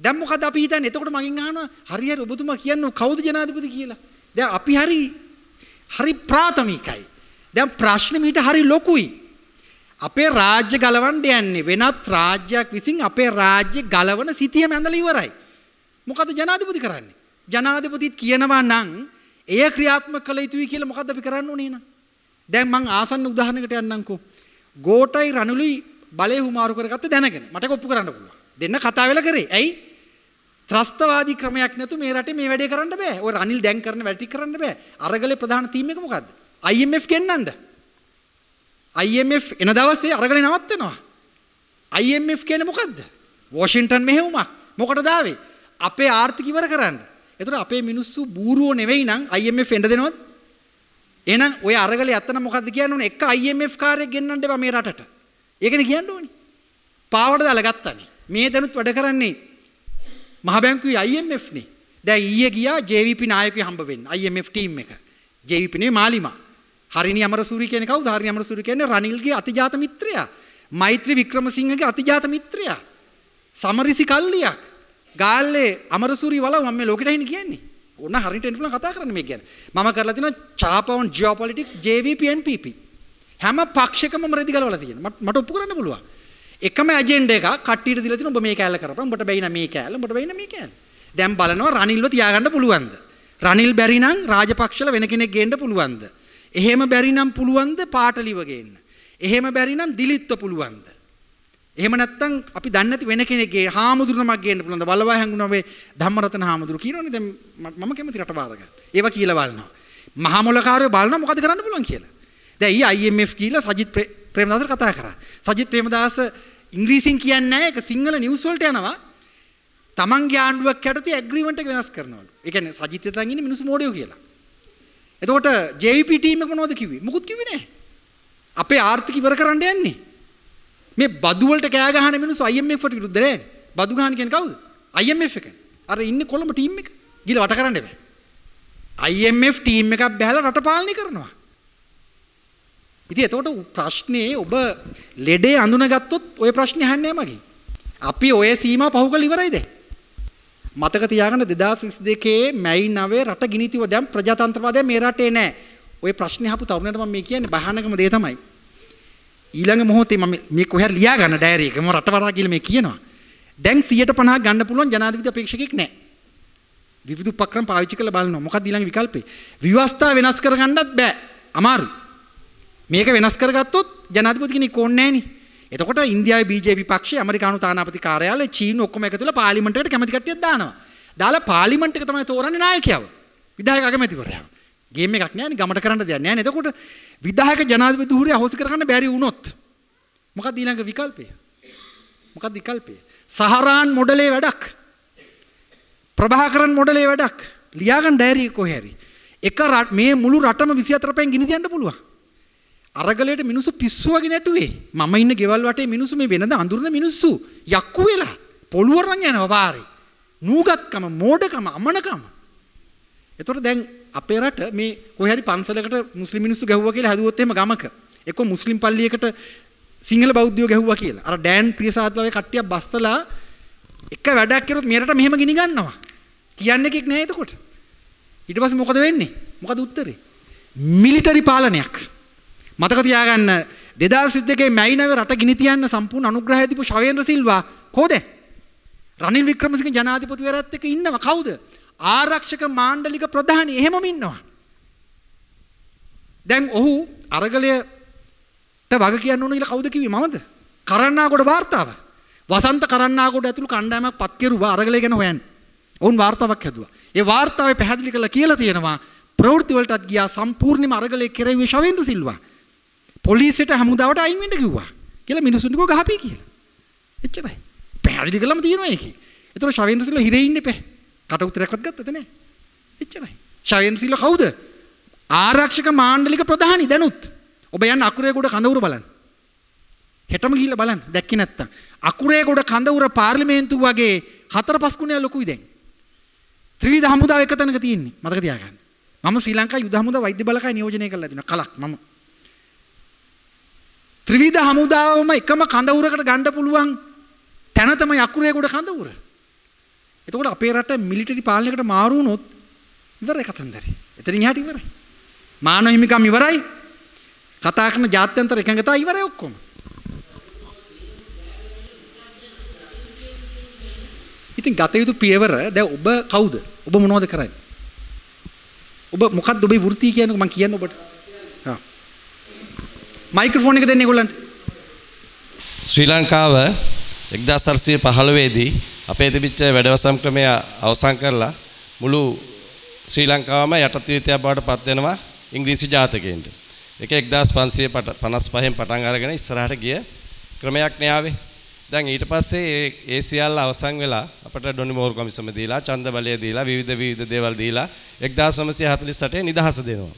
දැන් මොකද අපි හිතන්නේ? එතකොට මගෙන් අහනවා හරි හරි ඔබතුමා කියන්නේ කවුද ජනාධිපති කියලා. දැන් අපි හරි හරි ප්‍රාථමිකයි. දැන් ප්‍රශ්නේ මීට හරි ලොකුයි. අපේ රාජ්‍ය ගලවන්න යන්නේ වෙනත් රාජ්‍යයක් විසින් අපේ රාජ්‍ය ගලවන සිතියම ඇඳලා ඉවරයි. මොකද ජනාධිපති කරන්නේ? ජනාධිපතිත් කියනවා නම් එය ක්‍රියාත්මක කළ යුතුයි කියලා මොකද්ද අපි කරන්න ඕනේ නේන? දැන් මං ආසන්න උදාහරණයකට යන්නම්කෝ. ගෝටයි රණුලුයි බලය හුමාරු කරගත්ත දැනගෙන මට ඔප්පු කරන්න පුළුවන්. දෙන්න කතා වෙලා කරේ. ඇයි? ත්‍රස්තවාදී ක්‍රමයක් නැතු මේ රටේ මේ වැඩේ කරන්න බෑ. ඔය රනිල් දැන් කරන වැඩ ටික කරන්න බෑ. අරගලේ ප්‍රධාන තීම් එක මොකද්ද? IMF ගෙන්නන්නද? IMF එන දවසේ අරගලේ නවත්තනවා. IMF කියන්නේ මොකද්ද? වොෂින්ටන් මෙහෙයුමක්. මොකටද ආවේ? අපේ ආර්ථික ඉවර කරන්න. එතකොට අපේ මිනිස්සු බූරුවෝ නෙවෙයි නම් IMF එන්න දෙනවද? එහෙනම් ඔය අරගලේ අතන මොකද්ද කියන්න ඕනේ? එක IMF කාර්යයක් ගෙන්නන්න එපා මේ රටට. ඒකනේ කියන්න ඕනේ. පාවට දාලා ගත්තානේ. මේ දැනුත් වැඩ කරන්නේ මහ බැංකුවේ IMF නේ. දැන් ඊයේ ගියා JVP නායකයෙ හම්බ වෙන්න IMF ටීම් එක. JVP නේ මාලිමා. හරිනි අමරසූරි කියන්නේ කවුද? හරිනි අමරසූරි කියන්නේ රනිල්ගේ අතිජාත මිත්‍රයා. මෛත්‍රී වික්‍රමසිංහගේ අතිජාත මිත්‍රයා. සමරිසි කල්ලියක්. ගාල්ලේ අමරසූරි වලව මම මේ ලෝකෙට හින් කියන්නේ. ඕන හරියට එන්න පුළුවන් කතා කරන්න මේක ගැන. මම කරලා තියෙනවා චාපවුන් ජියෝපොලිටික්ස් JVP NPP. හැම පක්ෂකම මරදි ගලවලා තියෙනවා. මට ඔප්පු කරන්න පුළුවන්. එකම ඇජෙන්ඩ එක කට්ටියට දීලා තියෙනවා ඔබ මේ කෑල්ල කරපන්. ඔබට බැයින මේ කෑල්ල, ඔබට බැයින මේ කෑල්ල. දැන් බලනවා රනිල්ව තියාගන්න පුළුවන්ද? රනිල් බැරි නම් රාජපක්ෂල වෙන කෙනෙක් ගේන්න පුළුවන්ද? එහෙම බැරි නම් පුළුවන්ද පාටලිව ගේන්න? එහෙම බැරි නම් දිලිත්ව පුළුවන්ද? එහෙම නැත්නම් අපි දන්නේ නැති වෙන කෙනෙක්ගේ හාමුදුරනමක් ගේන්න පුළුවන්. වලවා හැංගුණා මේ ධම්මරතන හාමුදුරු කියනෝනේ දැන් මම කැමති රට බාර ගන්න. ඒවා කියලා බලනවා. මහා මොලකාරයෝ බලනවා මොකද කරන්න පුළුවන් කියලා. දැන් ඊ IMF කියලා සජිත් ප්‍රේමදාසට කතා කරා. සජිත් ප්‍රේමදාස ඉංග්‍රීසියෙන් කියන්නේ නැහැ. ඒක සිංහල නිවුස් වලට යනවා. තමන්ගේ ආණ්ඩුවක් යටතේ ඇග්‍රීමන්ට් එක වෙනස් කරනවලු. ඒ කියන්නේ සජිත් එතන ඉන්නේ මිනිස්සු මොඩියෝ කියලා. එතකොට JVP ටීම් එක මොනවද කිව්වේ? මුකුත් කිව්වේ නැහැ. අපේ ආර්ථික ඉවර කරන්න යන්නේ. මේ බදු වලට කෑ ගහන මිනිස්සු IMF වලට විරුද්ධ නෑ. බදු ගහන කියන්නේ කවුද? IMF එක. අර ඉන්නේ කොළඹ ටීම් එක. ගිහලා වට කරන්න බෑ. IMF ටීම් එකක් බැහැලා රට පාලනය කරනවා. ඉතින් එතකොට ප්‍රශ්නේ ඔබ ලෙඩේ අඳුනගත්තොත් ওই ප්‍රශ්නේ අහන්නේ මගේ. අපි ඔය සීමා පහු කරලා ඉවරයි දැන්. මතක තියාගන්න 2022 මැයි 9 රට ගිනිතිව දැන් ප්‍රජාතන්ත්‍රවාදය මේ රටේ නෑ. ওই ප්‍රශ්නේ අහපු තරුණයට මම මේ කියන්නේ බහනකම දේ තමයි. ඊළඟ මොහොතේ මම මේ කොහරි ලියා ගන්න ඩයරි එක මම රටවරා කියලා මේ කියනවා. දැන් 150ක් ගන්න පුළුවන් ජනාධිපති අපේක්ෂකෙක් නැහැ. විවිධ උපක්‍රම පාවිච්චි කරලා බලනවා. මොකක්ද ඊළඟ විකල්පේ? විවස්ථා වෙනස් කරගන්නත් බෑ. අමාරුයි. මේක වෙනස් කරගත්තොත් ජනාධිපති කෙනෙක් ඕනේ නැහෙනි. එතකොට ඉන්දියාවේ BJP පක්ෂය ඇමරිකානු තානාපති කාර්යාලය චීන ඔක්කොම එකතු වෙලා පාර්ලිමේන්තුවට කැමැති කට්ටියක් දානවා. දාලා පාර්ලිමේන්තුවක තමයි තෝරන්නේ නායකයව. විධායක අගමැතිවරයාව. ගේම් එකක් නෑනේ ගමට කරන්න දෙයක් නෑනේ. එතකොට විධායක ජනාධිපති ධූරය අහෝසි කරගන්න බැරි වුණොත් මොකක්ද ඊළඟ විකල්පය? මොකක්ද විකල්පය? සහරාන් මොඩලේ වැඩක්. ප්‍රභාකරන් මොඩලේ වැඩක්. ලියාගන්න ඩයරි කොහේ හරි. එක රට මේ මුළු රටම 24 පැයෙන් ගිනි තියන්න පුළුවන්. අරගලයට මිනිස්සු පිස්සු වගේ නැටුවේ. මම ඉන්න ගෙවල් වටේ මිනිස්සු මේ වෙනද අඳුරන මිනිස්සු යක්කු වෙලා පොළුවරන් යනවා වාරේ. නූගත්කම, මෝඩකම, අමනකම. එතකොට දැන් අපේ රට මේ කොහේ හරි පන්සලකට මුස්ලිම් මිනිස්සු ගැහුවා කියලා හදුවොත් එහෙම ගමක එක්ක මුස්ලිම් පල්ලියකට සිංහල බෞද්ධයෝ ගැහුවා කියලා. අර ඩෑන් ප්‍රියසාත්ලාගේ කට්ටියක් බස්සලා එක වැඩක් කරොත් මෙරට මෙහෙම ගිනි ගන්නවා. කියන්නේ එකක් නෑ එතකොට. ඊට පස්සේ මොකද වෙන්නේ? මොකද උත්තරේ? මිලිටරි පාලනයක්. මතක තියාගන්න 2012 මැයිනව රට ගිනි තියන්න සම්පූර්ණ අනුග්‍රහය දීපු ශවේන්ද්‍ර සිල්වා කෝද? රනිල් වික්‍රමසිංහ ජනාධිපතිවරයාත් එක්ක ඉන්නවා කවුද? ආරක්ෂක මාණ්ඩලික ප්‍රධානී එහෙමම ඉන්නවා. දැන් ඔහු අරගලයට වග කියන්න ඕන කියලා කවුද කිව්වේ මමද? කරන්නාගොඩ වාර්තාව. වසන්ත කරන්නාගොඩ ඇතුළු කණ්ඩායමක් පත් කෙරුවා අරගලය ගැන හොයන්න. ඔවුන් වාර්තාවක් හැදුවා. ඒ වාර්තාවේ පැහැදිලි කරලා කියලා තියෙනවා ප්‍රවෘත්ති වලටත් ගියා සම්පූර්ණයෙන්ම අරගලයේ කෙරෙව්වේ ශවේන්ද්‍ර සිල්වා. පොලිසියට හමුදාවට අයින් වෙන්න කිව්වා. කියලා මිනිසුන්ට කිව්වා ගහපී කියලා. එච්චරයි. පැහැදිලි කරලම තියෙනවා ඒකේ. ඒතර ශවේන්ද්‍ර සිල්වා හිරේ ඉන්නේ පැහැ. කට උත්තරයක්වත් ගත්තද නැහැ. එච්චරයි. ෂයෙන් සිල්ව කවුද? ආරක්ෂක මාණ්ඩලික ප්‍රධානි දැනුත්. ඔබ යන්න අකුරේගොඩ කඳවුර බලන්න. හෙටම ගිහිල්ලා බලන්න. දැක්කේ නැත්තම්. අකුරේගොඩ කඳවුර පාර්ලිමේන්තුව වගේ හතර පහ ගුණයක් ලොකුයි දැන්. ත්‍රිවිධ හමුදාව එක තැනක තියෙන්නේ. මතක තියාගන්න. මම ශ්‍රී ලංකා යුද හමුදා වෛද්‍ය බලකය නියෝජනය කරලා දෙනවා. කලක් මම ත්‍රිවිධ හමුදාවම එකම කඳවුරකට ගණ්ඩ පුළුවන් තැන තමයි අකුරේගොඩ කඳවුර. එතකොට අපේ රට මිලිටරි පාලනයකට මාරු වුණොත් ඉවරයි කතන්දරේ. එතනින් එහාට ඉවරයි. මානව හිමිකම් ඉවරයි. කතා කරන ජාත්‍යන්තර එකඟතාව ඉවරයි ඔක්කොම. ඉතින් ගත යුතු පියවර දැන් ඔබ කවුද? ඔබ මොනවද කරන්නේ? ඔබ මොකක්ද ඔබේ වෘත්තිය කියන්නේ මම කියන්නේ ඔබට. හා. මයික්‍රොෆෝන් එක දෙන්න ඒගොල්ලන්ට. ශ්‍රී ලංකාව 1415 දී අපේ තිබිච්ච වැඩවසම් ක්‍රමය අවසන් කරලා මුළු ශ්‍රී ලංකාවම යටත්වීතයක් බවට පත් වෙනවා ඉංග්‍රීසි ජාතකයෙන්ට. ඒක 1555 න් පටන් අරගෙන ඉස්සරහට ගිය ක්‍රමයක් න්යාවේ. දැන් ඊට පස්සේ ඒ සියල්ල අවසන් වෙලා අපට ඩොනි මෝර් කොමිසම දීලා, ඡන්ද බලය දීලා, විවිධ විවිධ දේවල් දීලා 1948 නිදහස දෙනවා.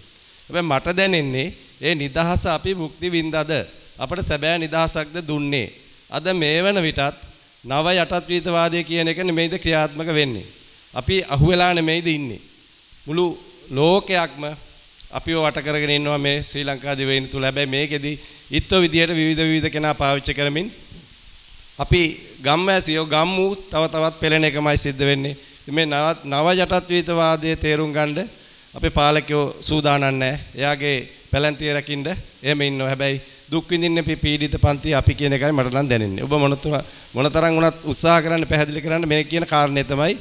හැබැයි මට දැනෙන්නේ ඒ නිදහස අපි භුක්ති විඳද අපට සැබෑ නිදහසක්ද දුන්නේ. අද මේ වන විටත් නව යටත්වීතවාදය කියන එක නෙමෙයිද ක්‍රියාත්මක වෙන්නේ. අපි අහුවෙලා නෙමෙයිද ඉන්නේ. මුළු ලෝකයක්ම අපිව වට කරගෙන ඉන්නවා මේ ශ්‍රී ලංකා දිවයින තුල. හැබැයි මේකෙදි ඉත්ව විදියට විවිධ විවිධ කෙනා පාවිච්චි කරමින් අපි ගම්මැසියෝ ගම්මු තව තවත් පෙළෙන එකමයි සිද්ධ වෙන්නේ. මේ නව යටත්වීතවාදයේ තේරුම් ගන්නේ අපේ පාලකයෝ සූදානම් නැහැ. එයාගේ පැලැන්තිය රකින්න එහෙම ඉන්නවා. හැබැයි දුක් විඳින්න මේ පීඩිත පන්ති අපි කියන එකයි මට නම් දැනෙන්නේ. ඔබ මොනතර මොනතරම් වුණත් උත්සාහ කරන්න පැහැදිලි කරන්න මේ කියන කාරණේ තමයි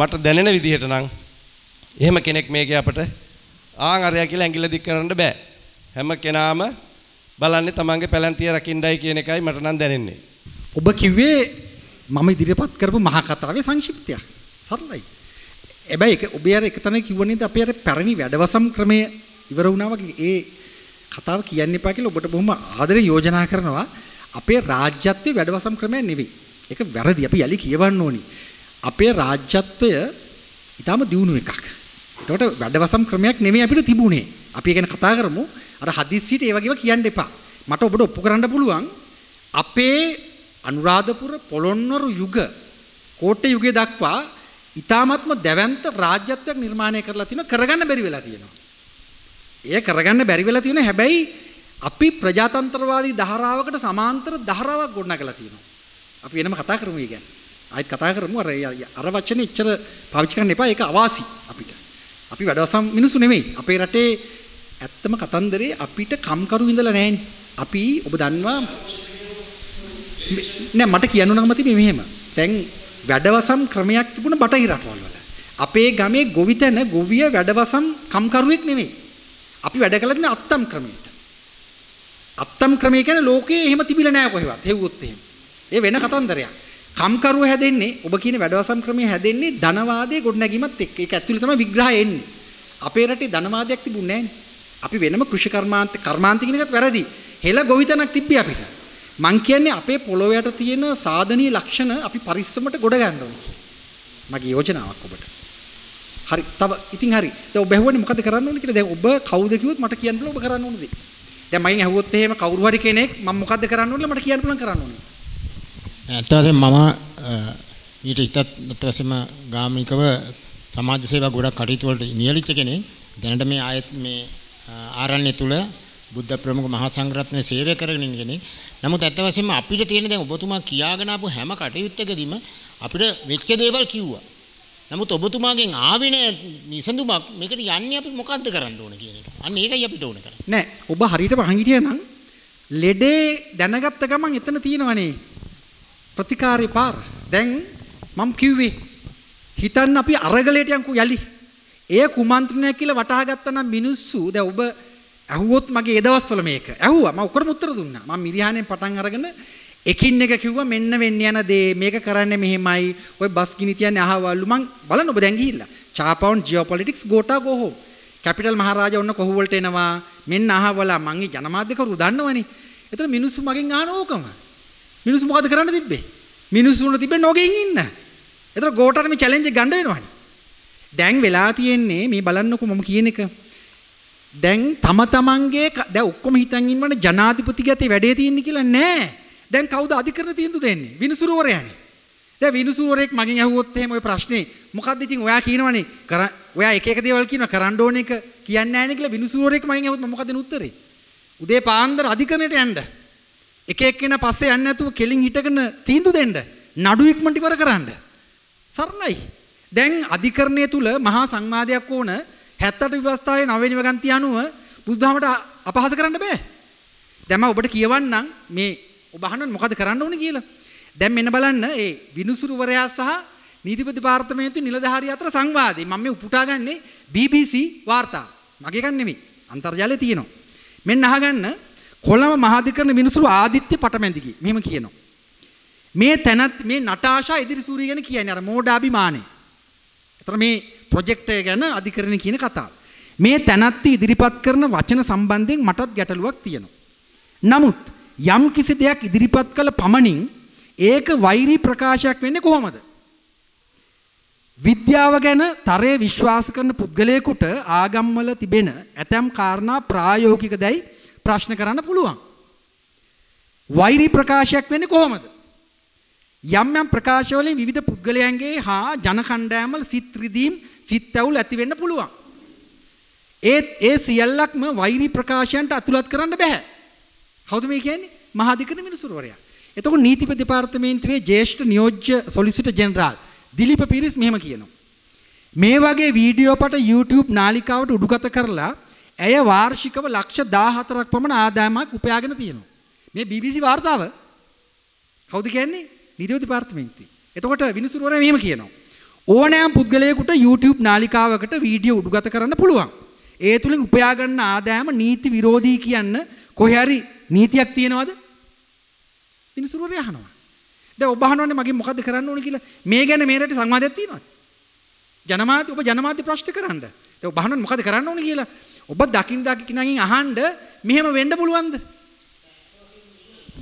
මට දැනෙන විදිහට නම් එහෙම කෙනෙක් මේකේ අපට ආන් අරයා කියලා ඇඟිල්ල දික් කරන්න බෑ. හැම කෙනාම බලන්නේ තමන්ගේ පැලැන්තිය රකින්නයි කියන එකයි මට නම් දැනෙන්නේ. ඔබ කිව්වේ මම ඉදිරිපත් කරපු මහා කතාවේ සංක්ෂිප්තයක්. සරලයි. හැබැයි ඔබ අර එක තැන කිව්ව නේද අපේ අර පැරණි වැඩවසම් ක්‍රමය ඉවර වුණා වගේ ඒ කතාව කියන්න එපා කියලා ඔබට බොහොම ආදරේ යෝජනා කරනවා. අපේ රාජ්‍යත්වයේ වැඩවසම් ක්‍රමය නෙවෙයි. ඒක වැරදි. අපි යලි කියවන්න ඕනි. අපේ රාජ්‍යත්වය ඊටාම දියුණු එකක්. ඒකට වැඩවසම් ක්‍රමයක් නෙමෙයි අපිට තිබුණේ. අපි ගැන කතා කරමු. අර හදිස්සියට ඒ වගේව කියන්න එපා. මට ඔබට ඔප්පු කරන්න පුළුවන් අපේ අනුරාධපුර පොළොන්නරු යුග කෝට්ටේ යුගය දක්වා ඊ타මත්ම දැවැන්ත රාජ්‍යත්වයක් නිර්මාණය කරලා තිනවා කරගන්න බැරි වෙලා තියෙනවා. එය කරගන්න බැරි වෙලා තියෙන හැබැයි අපි ප්‍රජාතන්ත්‍රවාදී ධාරාවකට සමාන්තර ධාරාවක් ගොඩනගලා තියෙනවා. අපි වෙනම කතා කරමු ඒ ගැන. ආයෙත් කතා කරමු අර අර වචනේ ඉච්චර පාවිච්චි කරන්න එපා. ඒක අවාසි අපිට. අපි වැඩවසම් මිනිස්සු නෙමෙයි. අපේ රටේ ඇත්තම කතන්දරේ අපිට කම්කරු ඉඳලා නැහැනේ. අපි ඔබ දන්නවා නෑ මට කියන්න නම් තිබේ මෙහෙම. දැන් වැඩවසම් ක්‍රමයක් තිබුණ බටහිර රටවල් වල. අපේ ගමේ ගොවිතැන ගොවිය වැඩවසම් කම්කරුවෙක් නෙමෙයි. අපි වැඩ කළා තියෙන අත්තම් ක්‍රමයට. අත්තම් ක්‍රමය කියන්නේ ලෝකේ එහෙම තිබිලා නැහැ කොහෙවත්. හෙව්වොත් එහෙම. ඒ වෙන කතන්දරයක්. කම්කරුව හැදෙන්නේ ඔබ කියන වැඩවසම් ක්‍රමය හැදෙන්නේ ධනවාදයේ ගොඩනැගීමත් එක්ක. ඒක ඇතුළේ තමයි විග්‍රහය එන්නේ. අපේ රටේ ධනවාදයක් තිබුණේ අපි වෙනම කෘෂි කර්මාන්ත කර්මාන්ත කියන එකත් වැරදි. හෙළ ගොවිතැනක් තිබ්බේ අපිට. මං කියන්නේ අපේ පොළොව යට තියෙන සාධනීය ලක්ෂණ අපි පරිස්සමට ගොඩ ගන්න ඕනේ. මගේ යෝජනාවක් ඔබට. හරි. තව ඉතින් හරි. දැන් ඔබ ඇහුවනේ මොකද කරන්න ඕනේ කියලා. දැන් ඔබ කවුද කිව්වොත් මට කියන්න පුළුවන් ඔබ කරන්න ඕන දේ. දැන් මයින් ඇහුවොත් එහෙම කවුරු හරි කෙනෙක් මම මොකද්ද කරන්න ඕනේ මට කියන්න පුළුවන් කරන්න ඕනේ. ඇත්තටම මම ඊට ඉතත් නැත්නම් ගාමිකව සමාජ සේවා ගොඩක් කටයුතු වලට නියැලිච්ච කෙනෙක්. දැනට මේ ආයත් මේ ආරණ්‍ය තුල බුද්ධ ප්‍රමුඛ මහා සංඝරත්නය සේවය කරගෙන ඉන්න කෙනෙක්. නමුත් ඇත්ත වශයෙන්ම අපිට තියෙන දැන් ඔබතුමා කියාගෙන ආපු හැම කටයුත්තකදීම අපිට වෙච්ච දේවල් කිව්වා. නමුත් ඔබතුමාගෙන් ආවේ නෑ නිසඳුමක් මේකට යන්නේ අපි මොකද්ද කරන්න ඕන කියන එක. අන්න ඒකයි අපිට ඕන කරන්නේ. නෑ ඔබ හරියටම හංගිටියා නම් ලෙඩේ දැනගත්ත ගමන් එතන තියෙනවනේ ප්‍රතිකාරේ පාර. දැන් මම කිව්වේ හිතන්න අපි අරගලයට යන්කු යලි. එය කුමන්ත්‍රණයක් කියලා වටහා ගත්තා නම් මිනිස්සු දැන් ඔබ ඇහුවොත් මගේ ඒ දවස්වල මේක. ඇහුවා මම ඔක්කොම උත්තර දුන්නා. මම මිරිහානෙන් පටන් අරගෙන එකින් එක කිව්වා මෙන්න වෙන්න යන දේ මේක කරන්නේ මෙහෙමයි ඔය බස් ගිනි තියන්නේ අහවලු මං බලන්න ඔබ දැන් ගිහිල්ලා චාපවුන් geopolitics Gota go home Capital Maharaja ඔන්න කොහුව වලට එනවා මෙන්න අහවලා මංගේ ජනමාධ්‍ය කරු දන්නවනේ එතන මිනිස්සු මගෙන් ආන ඕකම මිනිස්සු මොකද කරන්න තිබ්බේ මිනිස්සු උන තිබ්බේ නොගෙන් ඉන්න එතන ගෝටාට මේ චැලෙන්ජ් එක ගන්න වෙනවනේ දැන් වෙලා තියෙන්නේ මේ බලන්නකෝ මම කියන එක දැන් තම තමන්ගේ දැන් ඔක්කොම හිතන් ඉන්නවනේ ජනාධිපති ගතේ වැඩේ තියෙන්නේ කියලා නෑ දැන් කවුද අධිකරණ තීන්දුව දෙන්නේ? විනිසුරුවරයානේ. දැන් විනිසුරුවරයෙක් මගෙන් අහුවොත් එහෙම ওই ප්‍රශ්නේ මොකද්ද ඉතින් ඔයා කියනවනේ කර ඔයා එක එක දේවල් කියනවා කරන්න ඕන එක කියන්නේ නැහැ නේ කියලා විනිසුරුවරයෙක් මගෙන් අහුවොත් මම මොකද දෙන උත්තරේ? උදේ පාන්දර අධිකරණයට යන්න. එක එක්කෙනා පස්සේ යන්නේ නැතුව කෙලින් හිටගෙන තීන්දුව දෙන්න. නඩු ඉක්මනට ඉවර කරන්න. සරණයි. දැන් අධිකරණය තුල මහා සංවාදයක් ඕන 78 විවස්ථාවේ 9 වෙනි වගන්තිය අනුව බුදුදහමට අපහාස කරන්න බෑ. දැන් මම ඔබට කියවන්නම් මේ ඔබ අහනවා මොකද කරන්න ඕනේ කියලා. දැන් මෙන්න බලන්න ඒ විනුසුරුවරයා සහ නීතිපති දෙපාර්තමේන්තු නිලධාරිය අතර සංවාදේ. මම මේ උපුටාගන්නේ BBC වාර්තා. මගේ එකක් නෙමෙයි. අන්තර්ජාලයේ තියෙනවා. මෙන්න අහගන්න කොළඹ මහාධිකරණ විනුසුරු ආදිත්‍ය පටමැදිගේ. මෙහෙම කියනවා. මේ තැනත් මේ නටාෂා ඉදිරිසූරිය ගැන කියන්නේ අර මෝඩාභිමානේ. එතන මේ ප්‍රොජෙක්ට් එක ගැන අධිකරණ කියන කතාව. මේ තැනත්ති ඉදිරිපත් කරන වචන සම්බන්ධයෙන් මටත් ගැටලුවක් තියෙනවා. නමුත් යම් කිසි දෙයක් ඉදිරිපත් කළ පමණින් ඒක වෛරී ප්‍රකාශයක් වෙන්නේ කොහොමද? විද්‍යාව ගැන තරයේ විශ්වාස කරන පුද්ගලයෙකුට ආගම්වල තිබෙන ඇතම් කාරණා ප්‍රායෝගික දැයි ප්‍රශ්න කරන්න පුළුවන්. වෛරී ප්‍රකාශයක් වෙන්නේ කොහොමද? යම් යම් ප්‍රකාශවලින් විවිධ පුද්ගලයන්ගේ හා ජන කණ්ඩායම්වල සිත් රිදීම් සිත් ඇවුල් ඇති වෙන්න පුළුවන්. ඒත් ඒ සියල්ලක්ම වෛරී ප්‍රකාශයන්ට අතුලත් කරන්න බෑ. කවුද මේ කියන්නේ? මහාධිකරණ විනිසුරුවරයා. එතකොට නීති දෙපාර්තමේන්තුවේ ජ්‍යෙෂ්ඨ නියෝජ්‍ය සොලිසිටර් ජෙනරාල් දිලීප පිරිස් මෙහෙම කියනවා. මේ වගේ වීඩියෝ පට YouTube නාලිකාවට උඩුගත කරලා ඇය වාර්ෂිකව ලක්ෂ 14ක් පමණ ආදායමක් උපයාගෙන තියෙනවා. මේ BBC වාර්තාව කවුද කියන්නේ? නීති දෙපාර්තමේන්තුවේ. එතකොට විනිසුරුවරයා මෙහෙම කියනවා. ඕනෑම පුද්ගලයෙකුට YouTube නාලිකාවකට වීඩියෝ උඩුගත කරන්න පුළුවන්. ඒ තුලින් උපයා ගන්න ආදායම නීති විරෝධී කියන්න කොහේ හරි නීතියක් තියෙනවද? මිනිසුරුවරය අහනවා. දැන් ඔබ අහනවනේ මගේ මොකද්ද කරන්න ඕන කියලා. මේ ගැන මේ රටේ සංවාදයක් තියෙනවද? ජනමාධ්‍ය ඔබ ජනමාධ්‍ය ප්‍රශ්න කරන්න. දැන් ඔබ අහනවනේ මොකද්ද කරන්න ඕන කියලා. ඔබ දකින්න දකින්නකින් අහන්න මෙහෙම වෙන්න පුළුවන්ද?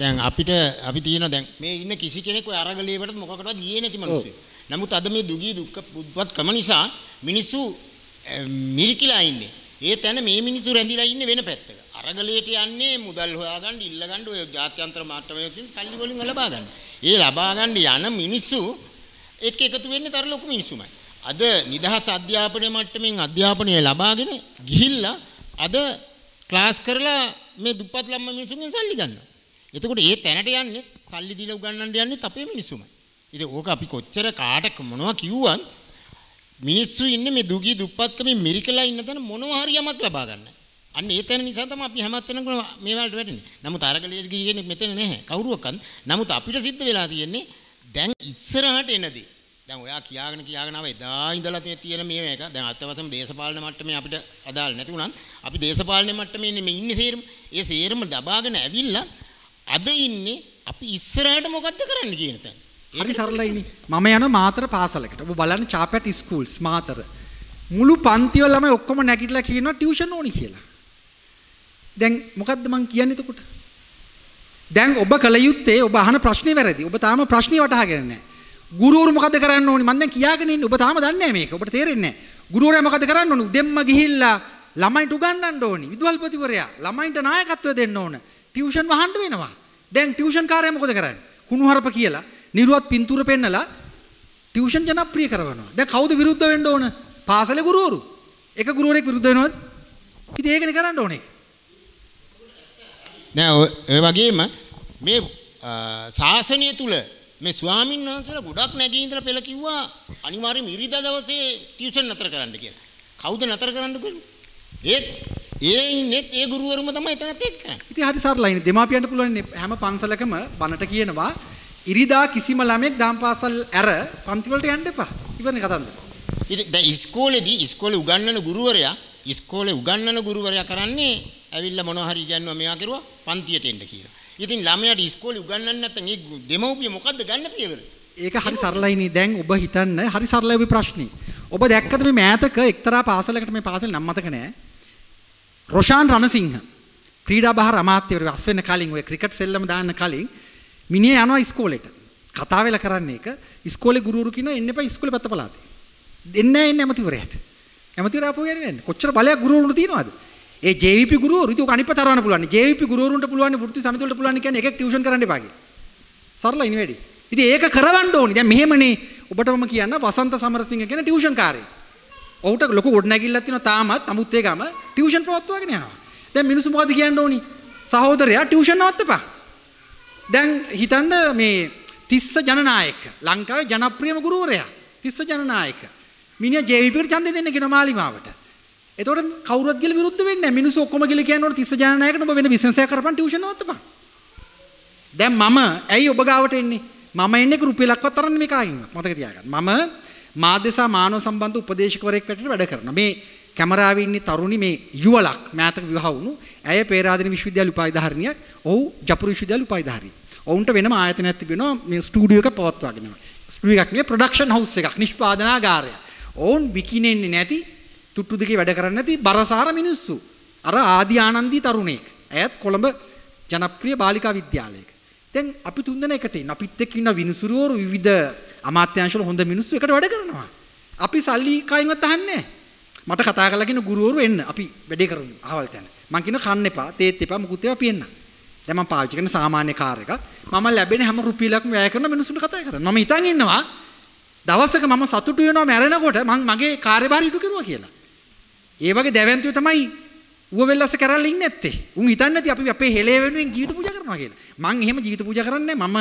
දැන් අපිට අපි තියෙනවා දැන් මේ ඉන්න කිසි කෙනෙක් ඔය අරගලේවලට මොකකටවත් ගියේ නැති මිනිස්සු. නමුත් අද මේ දුගී දුක්ඛ උද්වත්කම නිසා මිනිස්සු මිරිකිලා ඉන්නේ. ඒ තැන මේ මිනිස්සු රැඳිලා ඉන්නේ වෙන පැත්තක. අරගලයට යන්නේ මුදල් හොයාගන්න ඉල්ලගන්න ඔය ජාත්‍යන්තර මට්ටමකින් සල්ලි වලින් ලබා ගන්න. ඒ ලබා ගන්න යන මිනිස්සු එක්ක එකතු වෙන්නේ තර ලොකු මිනිස්සුමයි. අද නිදහස් අධ්‍යාපනය මට්ටමින් අධ්‍යාපනය ලබාගෙන ගිහිල්ලා අද ක්ලාස් කරලා මේ දුප්පත් ළම මිනිස්සුන්ගෙන් සල්ලි ගන්නවා. එතකොට ඒ තැනට යන්නේ සල්ලි දීලා උගන්වන්න යන්නේ අපේ මිනිස්සුමයි. ඉතින් ඕක අපි කොච්චර කාටක මොනවා කිව්වත් මිනිස්සු ඉන්නේ මේ දුගී දුප්පත්කමේ මිරිකලා ඉන්න තැන මොනවා හරි යමක් ලබා ගන්න. අන්න ඒ තැන නිසා තමයි අපි හැමත් වෙනකොටම මේ වලට වැටෙන්නේ. නමුත් අරගලියට ගිය කෙනෙක් මෙතන නැහැ. කවුරුවක්වත්. නමුත් අපිට සිද්ධ වෙලා තියෙන්නේ දැන් ඉස්සරහට එනදී. දැන් ඔයා කියාගෙන කියාගෙන ආව එදා ඉඳලා තියෙන මේ මේක. දැන් අත්වසම දේශපාලන මට්ටමේ අපිට අදාළ නැති වුණත් අපි දේශපාලන මට්ටමේ ඉන්නේ මේ ඉන්නේ සේරම. ඒ සේරම දබාගෙන ඇවිල්ලා අද ඉන්නේ අපි ඉස්සරහට මොකද්ද කරන්න කියන තැන. හරි සරලයිනේ. මම යන මාතර පාසලකට. ඔබ බලන්න චාපැට් ස්කූල්ස් මාතර. මුළු පන්තිවල ළමයි ඔක්කොම නැගිටලා කියනවා ටියුෂන් ඕනි කියලා. දැන් මොකද්ද මං කියන්නේ එතකොට? දැන් ඔබ කල යුත්තේ ඔබ අහන ප්‍රශ්නේ වැරදි. ඔබ තාම ප්‍රශ්නේ වටහාගෙන නැහැ. ගුරුවරු මොකද කරන්න ඕනි? මං දැන් කියාගෙන ඉන්නේ. ඔබ තාම දන්නේ නැහැ මේක. ඔබට තේරෙන්නේ නැහැ. ගුරුවරයා මොකද කරන්න ඕනි? උදෙන්ම ගිහිල්ලා ළමයින්ට උගන්වන්න ඕනි. විදුහල්පතිවරයා ළමයින්ට නායකත්වය දෙන්න ඕන. ටියුෂන් වහන්න වෙනවා. දැන් ටියුෂන් කාර්යය මොකද කරන්නේ? කුණුහරුප කියලා නිරුවත් පින්තූර පෙන්නලා ටියුෂන් ජනප්‍රිය කරනවා. දැන් කවුද විරුද්ධ වෙන්න ඕන? පාසලේ ගුරුවරු. එක ගුරුවරයෙක් විරුද්ධ වෙනවද? ඉතින් ඒකනේ කරන්න ඕනේ. දැන් ඔය වගේම මේ ශාසනය තුල මේ ස්වාමීන් වහන්සේලා ගොඩක් නැගී ඉඳලා පෙළ කිව්වා අනිවාර්යයෙන් ඉරිදා දවසේ ටියුෂන් නතර කරන්න කියලා. කවුද නතර කරන්න කිව්වේ? ඒත් ඒ ඉන්නේත් ඒ ගුරුවරුම තමයි එතනත් එක්ක කරන්නේ. ඉතින් හරි සරලයිනේ දෙමාපියන්ට පුළුවන් හැම පන්සලකම බණට කියනවා ඉරිදා කිසිම ළමෙක් දහම් පාසල් ඇර පන්ති වලට යන්න එපා. ඉවරනේ කතන්දර. ඉතින් දැන් ඉස්කෝලේදී ඉස්කෝලේ උගන්වන ගුරුවරයා ඉස්කෝලේ උගන්වන ගුරුවරයා කරන්නේ ඇවිල්ලා මොනවා හරි කියන්නවා මෙයා කරුවා පන්තියට එන්න කියලා. ඉතින් ළමයාට ඉස්කෝලේ උගන්වන්න නැත්නම් ඒ දෙමව්පිය මොකද්ද ගන්න පියවර? ඒක හරි සරලයිනේ. දැන් ඔබ හිතන්න හරි සරලයි ඔබේ ප්‍රශ්නේ. ඔබ දැක්කද මේ මෑතක එක්තරා පාසලකට මේ පාසල නම් මතක නෑ. රොෂාන් රණසිංහ ක්‍රීඩා බහර අමාත්‍යවරු අස් වෙන කලින් ඔය ක්‍රිකට් සෙල්ලම දාන්න කලින් මිනිහ යනවා ඉස්කෝලේට. කතා වෙලා කරන්නේ ඒක ඉස්කෝලේ ගුරුවරු කියනවා එන්න එපා ඉස්කෝලේ පැත්ත පළාතේ. එන්නේ නැහැ එන්නේ ඇමතිවරයාට. ඇමතිවරයා ආපහු යන්නේ කොච්චර බලයක් ගුරුවරුන්ට තියනවද? ඒ JVP ගුරුවරු ඉතින් ඔක අනිත් පැතරවන්න පුළුවන්. JVP ගුරුවරුන්ට පුළුවන් වෘත්ති සමිතිවලට පුළුවන් කියන්නේ එකෙක් ටියුෂන් කරන්න එපා කියලා. සරලයි නේ වැඩි. ඉතින් ඒක කරවන්න ඕනි. දැන් මෙහෙමනේ ඔබට මම කියන්න වසන්ත සමරසිංහ කියන ටියුෂන් කාර්යය. ඔහුට ලොකු ගොඩනැගිල්ලක් තියෙනවා තාමත් අමුත් ඒකම ටියුෂන් පවත්වාගෙන යනවා. දැන් මිනිස්සු මොකද කියන්න ඕනි? සහෝදරයා ටියුෂන් නවත්තපන්. දැන් හිතන්න මේ තිස්ස ජනනායක ලංකාවේ ජනප්‍රියම ගුරුවරයා තිස්ස ජනනායක මිනිහා JVP ට ඡන්දය දෙන්න කියන මාලිමාවට. එතකොට කවුරුත් කියලා විරුද්ධ වෙන්නේ නැහැ. මිනිස්සු ඔක්කොම කියලා කියනකොට තිස්ස ජනනායකට ඔබ වෙන බිස්නස් එකක් කරපන් ටියුෂන් නවත්තපන්. දැන් මම ඇයි ඔබ ගාවට එන්නේ? මම එන්නේ රුපියල් ලක්වත් අරන් මේ කායින්වත්. මතක තියාගන්න. මම මාධ්‍යසා මානව සම්බන්ධ උපදේශකවරයෙක් වැටෙන වැඩ කරනවා. මේ කැමරාවේ ඉන්නේ තරුණි මේ යුවලක් මෑතක විවාහ වුණු. ඇය පේරාදෙණි විශ්වවිද්‍යාල උපාධිධාරිණියක්. ඔහු ජපුර විශ්වවිද්‍යාල උපාධිධාරිණියක්. ඔවුන්ට වෙනම ආයතනයක් තිබෙනවා මේ ස්ටුඩියෝ එක පවත්වාගෙනම. ස්ටුඩියෝ එකක් නෙවෙයි ප්‍රොඩක්ෂන් හවුස් එකක් නිෂ්පාදනාගාරය. ඔවුන් විකිනෙන්නේ නැති තුට්ටු දෙකේ වැඩ කරන්නේ නැති බරසාර මිනිස්සු. අර ආදි ආනන්දී තරුණයෙක්. ඇයත් කොළඹ ජනප්‍රිය බාලිකා විද්‍යාලයක. දැන් අපි තුන්දෙනා එකට ඉන්න. අපිත් එක්ක ඉන්න විනිසුරුවරු විවිධ අමාත්‍යාංශවල හොඳ මිනිස්සු එකට වැඩ කරනවා. අපි සල්ලි කයින්වත් අහන්නේ මට කතා කරලා කියන ගුරුවරු එන්න. අපි වැඩේ කරමු. අහවල් තැන. මං කියන කන්න එපා, තේත් එපා, මුකුත් ඒවා පියෙන්න. දැන් මම පාවිච්චි කරන සාමාන්‍ය කාර් එක. මම ලැබෙන හැම රුපියලක්ම වැය කරන මිනිසුන්ට කතා කරනවා. මම හිතන් ඉන්නවා දවසක මම සතුටු වෙනවා මැරෙනකොට මං මගේ කාර්යභාරය ඉටු කරුවා කියලා. ඒ වගේ දැවැන්තයෝ තමයි ඌවෙල්ලස්ස කරලා ඉන්නේ නැත්තේ. උන් හිතන්නේ නැති අපි අපේ හෙලේ වෙනුවෙන් ජීවිත පූජා කරනවා කියලා. මං එහෙම ජීවිත පූජා කරන්නේ මම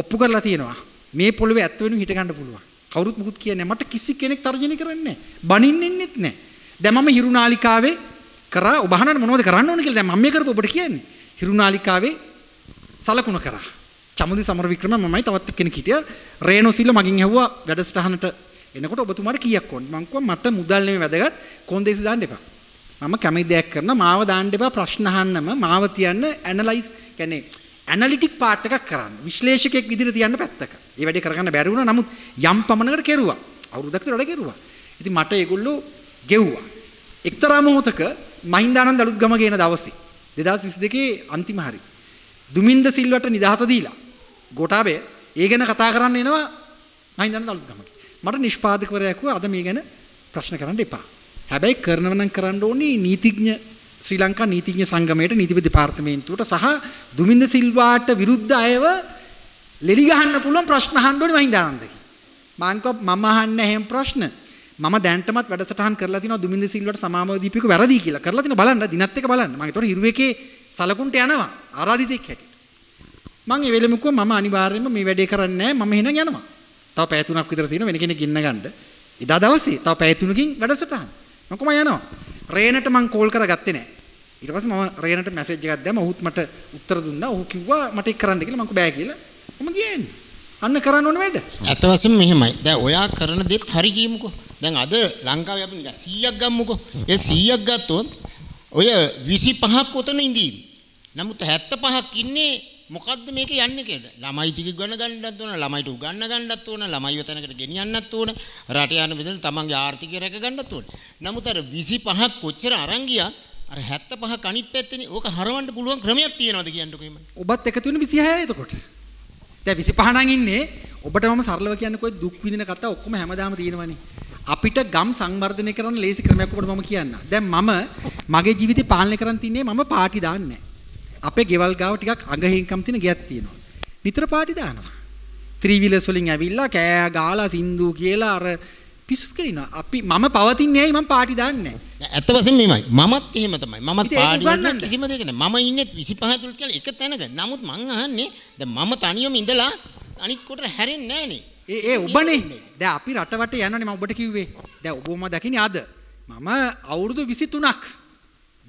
ඔප්පු කරලා තියෙනවා. මේ පොළවේ ඇත්ත වෙනුවෙන් හිට ගන්න පුළුවන්. කවුරුත් මුකුත් කියන්නේ මට කිසි කෙනෙක් තර්ජනය කරන්නේ නැහැ. බනින්නෙන්නෙත් නැහැ. දැන් මම හිරුනාලිකාවේ කරා ඔබ අහනන මොනවද කරන්න ඕන කියලා දැන් මම මේ කරපු ඔබට කියන්නේ. හිරුනාලිකාවේ සලකුණ කරා. චමුදි සමරවික්‍රම මමයි තවත් කෙනෙක් හිටියා. රේනෝසිල්ල මගෙන් ඇහුවා වැඩසටහනට එනකොට ඔබතුමාට කීයක් ඕනද? මං කිව්වා මට මුදල් නෙමෙයි වැදගත් කොන්දේසි දාන්න එපා. මම කැමතිදයක් කරන මාව දාන්න එපා ප්‍රශ්න අහන්නම මාව තියන්න ඇනලයිස් කියන්නේ ඇනලිටික් පාර්ට් එකක් කරන්න. විශ්ලේෂකයෙක් විදිහට තියන්න පැත්තක. ඒ වැඩේ කරගන්න බැරි වුණා. නමුත් යම් පමණකට කෙරුවා. අවුරුද්දක් විතර වැඩ කෙරුවා. ඉතින් මට ඒගොල්ලෝ ගෙව්වා. එක්තරා මොහොතක මහින්දානන්ද අලුත්ගම ගේන දවසේ 2022 අන්තිම හරි. දුමින්ද සිල්වට නිදහස දීලා ගෝඨාභය ඒ ගැන කතා කරන්න එනවා මහින්දානන්ද අලුත්ගමට. මට නිෂ්පාදකවරයා කිව්වා අද මේ ගැන ප්‍රශ්න කරන්න එපා. හැබැයි කරනව නම් කරන්න ඕනේ නීතිඥ ශ්‍රී ලංකා නීතිඥ සංගමයට නීතිපති දෙපාර්තමේන්තුවට සහ දුමින්ද සිල්වාට විරුද්ධ අයව ලෙලි ගහන්න පුළුවන් ප්‍රශ්න අහන්න ඕනේ මහින්දානන්දගේ. මාංකෝ මම අහන්න හැම ප්‍රශ්න මම දැන්ටමත් වැඩසටහන් කරලා තිනවා දුමින්ද සිල්වාට සමාමව දීපික වැරදි කියලා. කරලා තිනවා බලන්න දිනත් එක බලන්න. මම ඒතකොට හිරු එකේ සලකුන්ට යනවා ආරාධිතෙක් හැටියට. මම ඒ වෙලෙම කිව්වා මම අනිවාර්යයෙන්ම මේ වැඩේ කරන්නේ නැහැ. මම එහෙනම් යනවා. තව පැය තුනක් විතර තියෙන වෙන කෙනෙක් ඉන්න ගන්න. ඉදා දවසේ තව පැය තුනකින් වැඩසටහන. මොකම යනවා. රේනට මං කෝල් කරගත්තේ නැහැ. ඊට පස්සේ මම රේනට මැසේජ් එකක් දැම්ම ඔහුත් මට උත්තර දුන්නා. ඔහු කිව්වා මට ඒක කරන්න කියලා මං කිව්වා බෑ කියලා. මම ගියා එන්නේ. අන්න කරන්න ඕන වැඩ. ඇත්ත වශයෙන්ම මෙහෙමයි. දැන් ඔයා කරන දෙත් හරි කියමුකෝ. දැන් අද ලංකාවේ අපි 100ක් ගමුකෝ. ඒ 100ක් ගත්තොත් ඔය 25ක් උතන ඉඳීවි. නමුත් 75ක් ඉන්නේ මොකද්ද මේක යන්නේ කියලා. ළමයි ටික ගණන ගන්නත් ඕන, ළමයිට උගන්න ගන්නත් ඕන, ළමයිව තැනකට ගෙනියන්නත් ඕන, රට යන බෙදෙන තමන්ගේ ආර්ථිකය රැක ගන්නත් ඕන. නමුත් අර 25ක් කොච්චර අරන් ගියත් අර 75ක අනිත් පැත්තේ ඕක හරවන්න පුළුවන් ක්‍රමයක් තියෙනවද කියන්නකො එහෙම. ඔබත් එකතු වෙන 26 එතකොට. දැන් 25 නම් ඉන්නේ. ඔබට මම සරලව කියන්නේ કોઈ දුක් විඳින කතා ඔක්කොම හැමදාම තියෙනවනේ. අපිට ගම් සංවර්ධනය කරන්න ලේසි ක්‍රමයක් ඔබට මම කියන්න. දැන් මම මගේ ජීවිතේ පාලනය කරන් තින්නේ මම පාටි දාන්නේ අපේ ගෙවල් ගාව ටිකක් අඟහින්කම් තියෙන ගයක් තියෙනවා. නිතර පාටි දානවා. ත්‍රිවිලස් වලින් ඇවිල්ලා කෑ ගාලා සින්දු කියලා අර පිස්සු කරනවා. අපි මම පවතින්නේ ඇයි මම පාටි දාන්නේ නැහැ. ඇත්ත වශයෙන්ම මේමයි. මමත් එහෙම තමයි. මමත් පාටි කිසිම දෙයක් නැහැ. මම ඉන්නේ 25 තුල් කියලා එක තැනක. නමුත් මං අහන්නේ දැන් මම තනියම ඉඳලා අනිත් කොට හැරෙන්නේ නැහනේ. ඒ ඒ ඔබනේ. දැන් අපි රටවට යනවනේ මම ඔබට කිව්වේ. දැන් ඔබම දකින්නේ අද. මම අවුරුදු 23ක්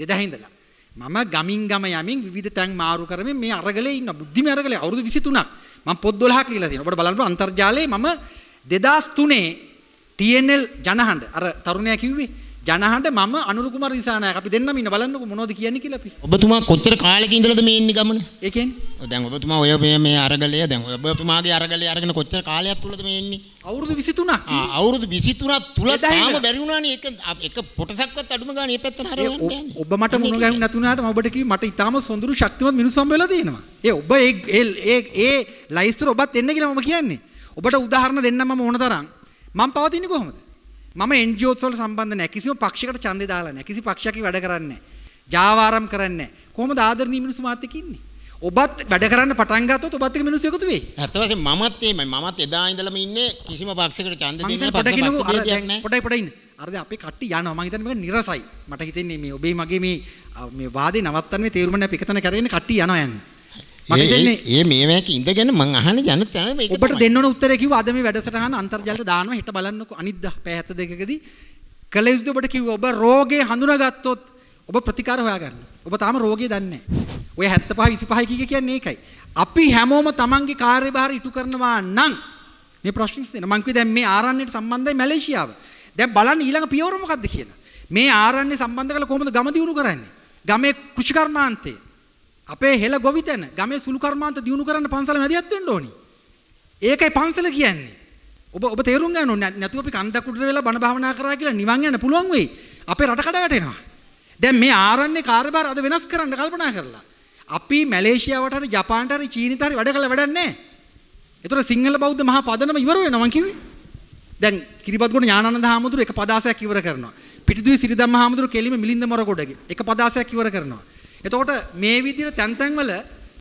2000 ඉඳලා මම ගමින් ගම යමින් විවිධ තැන් මාරු කරමින් මේ අරගලේ ඉන්න බුද්ධිමය අරගලේ අවුරුදු 23ක් මම පොත් 12ක් ලියලා තියෙනවා. ඔබට බලන්න අන්තර්ජාලයේ මම 2003 TNL ජනහඬ අර තරුණයා කිව්වේ ජනහන්ට මම අනුර කුමාර දිසානායක අපි දෙන්නම ඉන්න බලන්නකො මොනවද කියන්නේ කියලා අපි. ඔබතුමා කොච්චර කාලෙක ඉඳලාද මේ ඉන්නේ ගමන? ඒ කියන්නේ දැන් ඔබතුමා ඔය මේ මේ අරගලය දැන් ඔබතුමාගේ අරගලය අරගෙන කොච්චර කාලයක් තුලද මේ ඉන්නේ? අවුරුදු 23ක්. ආ අවුරුදු 23ක් තුල තාම බැරි වුණානේ එක එක පොටසක්වත් අඩුම ගානේ මේ පැත්තට හරවන්න බෑනේ. ඔබ මට මුණ ගැහුණ නැතුණාට මම ඔබට කිව්වේ මට ඊටාම සොඳුරු ශක්තිමත් මිනිස්සු හම්බ වෙලා තියෙනවා. ඒ ඔබ ඒ ඒ ඒ ලයිස්තර ඔබත් එන්න කියලා මම කියන්නේ. ඔබට උදාහරණ දෙන්න මම ඕන තරම්. මම පවතින්නේ කොහොමද? මම NGOs වල සම්බන්ධ නැහැ. කිසිම පක්ෂයකට ඡන්දේ දාලා නැහැ. කිසි පක්ෂයක වැඩ කරන්නේ නැහැ. ජාවාරම් කරන්නේ නැහැ. කොහොමද ආදරණීය මිනිස්සු මාත් එක්ක ඉන්නේ? ඔබත් වැඩ කරන්න පටන් ගත්තොත් ඔබත් එක්ක මිනිස්සු එකතු වෙයි. ඇත්ත වශයෙන්ම මමත් එයි මමත් එදා ඉඳලම ඉන්නේ කිසිම පක්ෂයකට ඡන්ද දෙන්නේ නැහැ. පොඩයි පොඩයි ඉන්න. අර දැන් අපේ කට්ටිය යනවා මම හිතන්නේ මේක නිරසයි. මට හිතෙන්නේ මේ ඔබේ මගේ මේ මේ වාදේ නවත්තන්න මේ තේරුම නැහැ. පිටතන කරගෙන කට්ටිය යනවා යන්නේ. මට දෙන්නේ ඒ මේවැක ඉඳගෙන මං අහන ජන තැන මේක ඔබට දෙන්න ඕන උත්තරේ කිව්වා අද මේ වැඩසටහන අන්තර්ජාලයට දානවා හෙට බලන්නකො අනිද්දා පැය 72කදී කළ යුතු ඔබට කිව්වා ඔබ රෝගේ හඳුනාගත්තොත් ඔබ ප්‍රතිකාර හොයාගන්න. ඔබ තාම රෝගේ දන්නේ නැහැ. ඔය 75 25 කීක කියන්නේ ඒකයි. අපි හැමෝම Tamanගේ කාර්යභාරය ඉටු කරනවා නම් මේ ප්‍රශ්න ඉස්සෙන මං කිව්වේ දැන් මේ ආරණ්‍යයට සම්බන්ධයි මැලේසියාව. දැන් බලන්න ඊළඟ පියවර මොකද්ද කියලා. මේ ආරණ්‍ය සම්බන්ධ කරලා කොහොමද ගම දියුණු කරන්නේ? ගමේ කෘෂිකර්මාන්තය අපේ හෙළ ගොවිතැන ගමේ සුළු කර්මාන්ත දියුණු කරන්න පන්සල මැදිහත් වෙන්න ඕනි. ඒකයි පන්සල කියන්නේ. ඔබ ඔබ තේරුම් ගන්න ඕනේ නැතුව අපි කන්දක් උඩට වෙලා බණ භාවනා කරා කියලා නිවන් යන්න පුළුවන් වෙයි. අපේ රට කඩ වැටෙනවා. දැන් මේ ආරණ්‍ය කාර්යභාර අද වෙනස් කරන්න කල්පනා කරලා. අපි මැලේසියාවට හරි ජපානට හරි චීනට හරි වැඩ කළ වැඩක් නැහැ. ඒතර සිංහල බෞද්ධ මහා පදනම ඉවර වෙනවා මං කිව්වේ. දැන් කිරිබත්ගොඩ ඥානানন্দ හාමුදුරුවෝ එක පදාසයක් ඉවර කරනවා. පිටිදුවේ සිරිදම්ම හාමුදුරුවෝ කෙලිම මිලින්ද මොරකොඩගේ එක පදාසයක් ඉවර කරනවා. එතකොට මේ විදිහට තැන් තැන්වල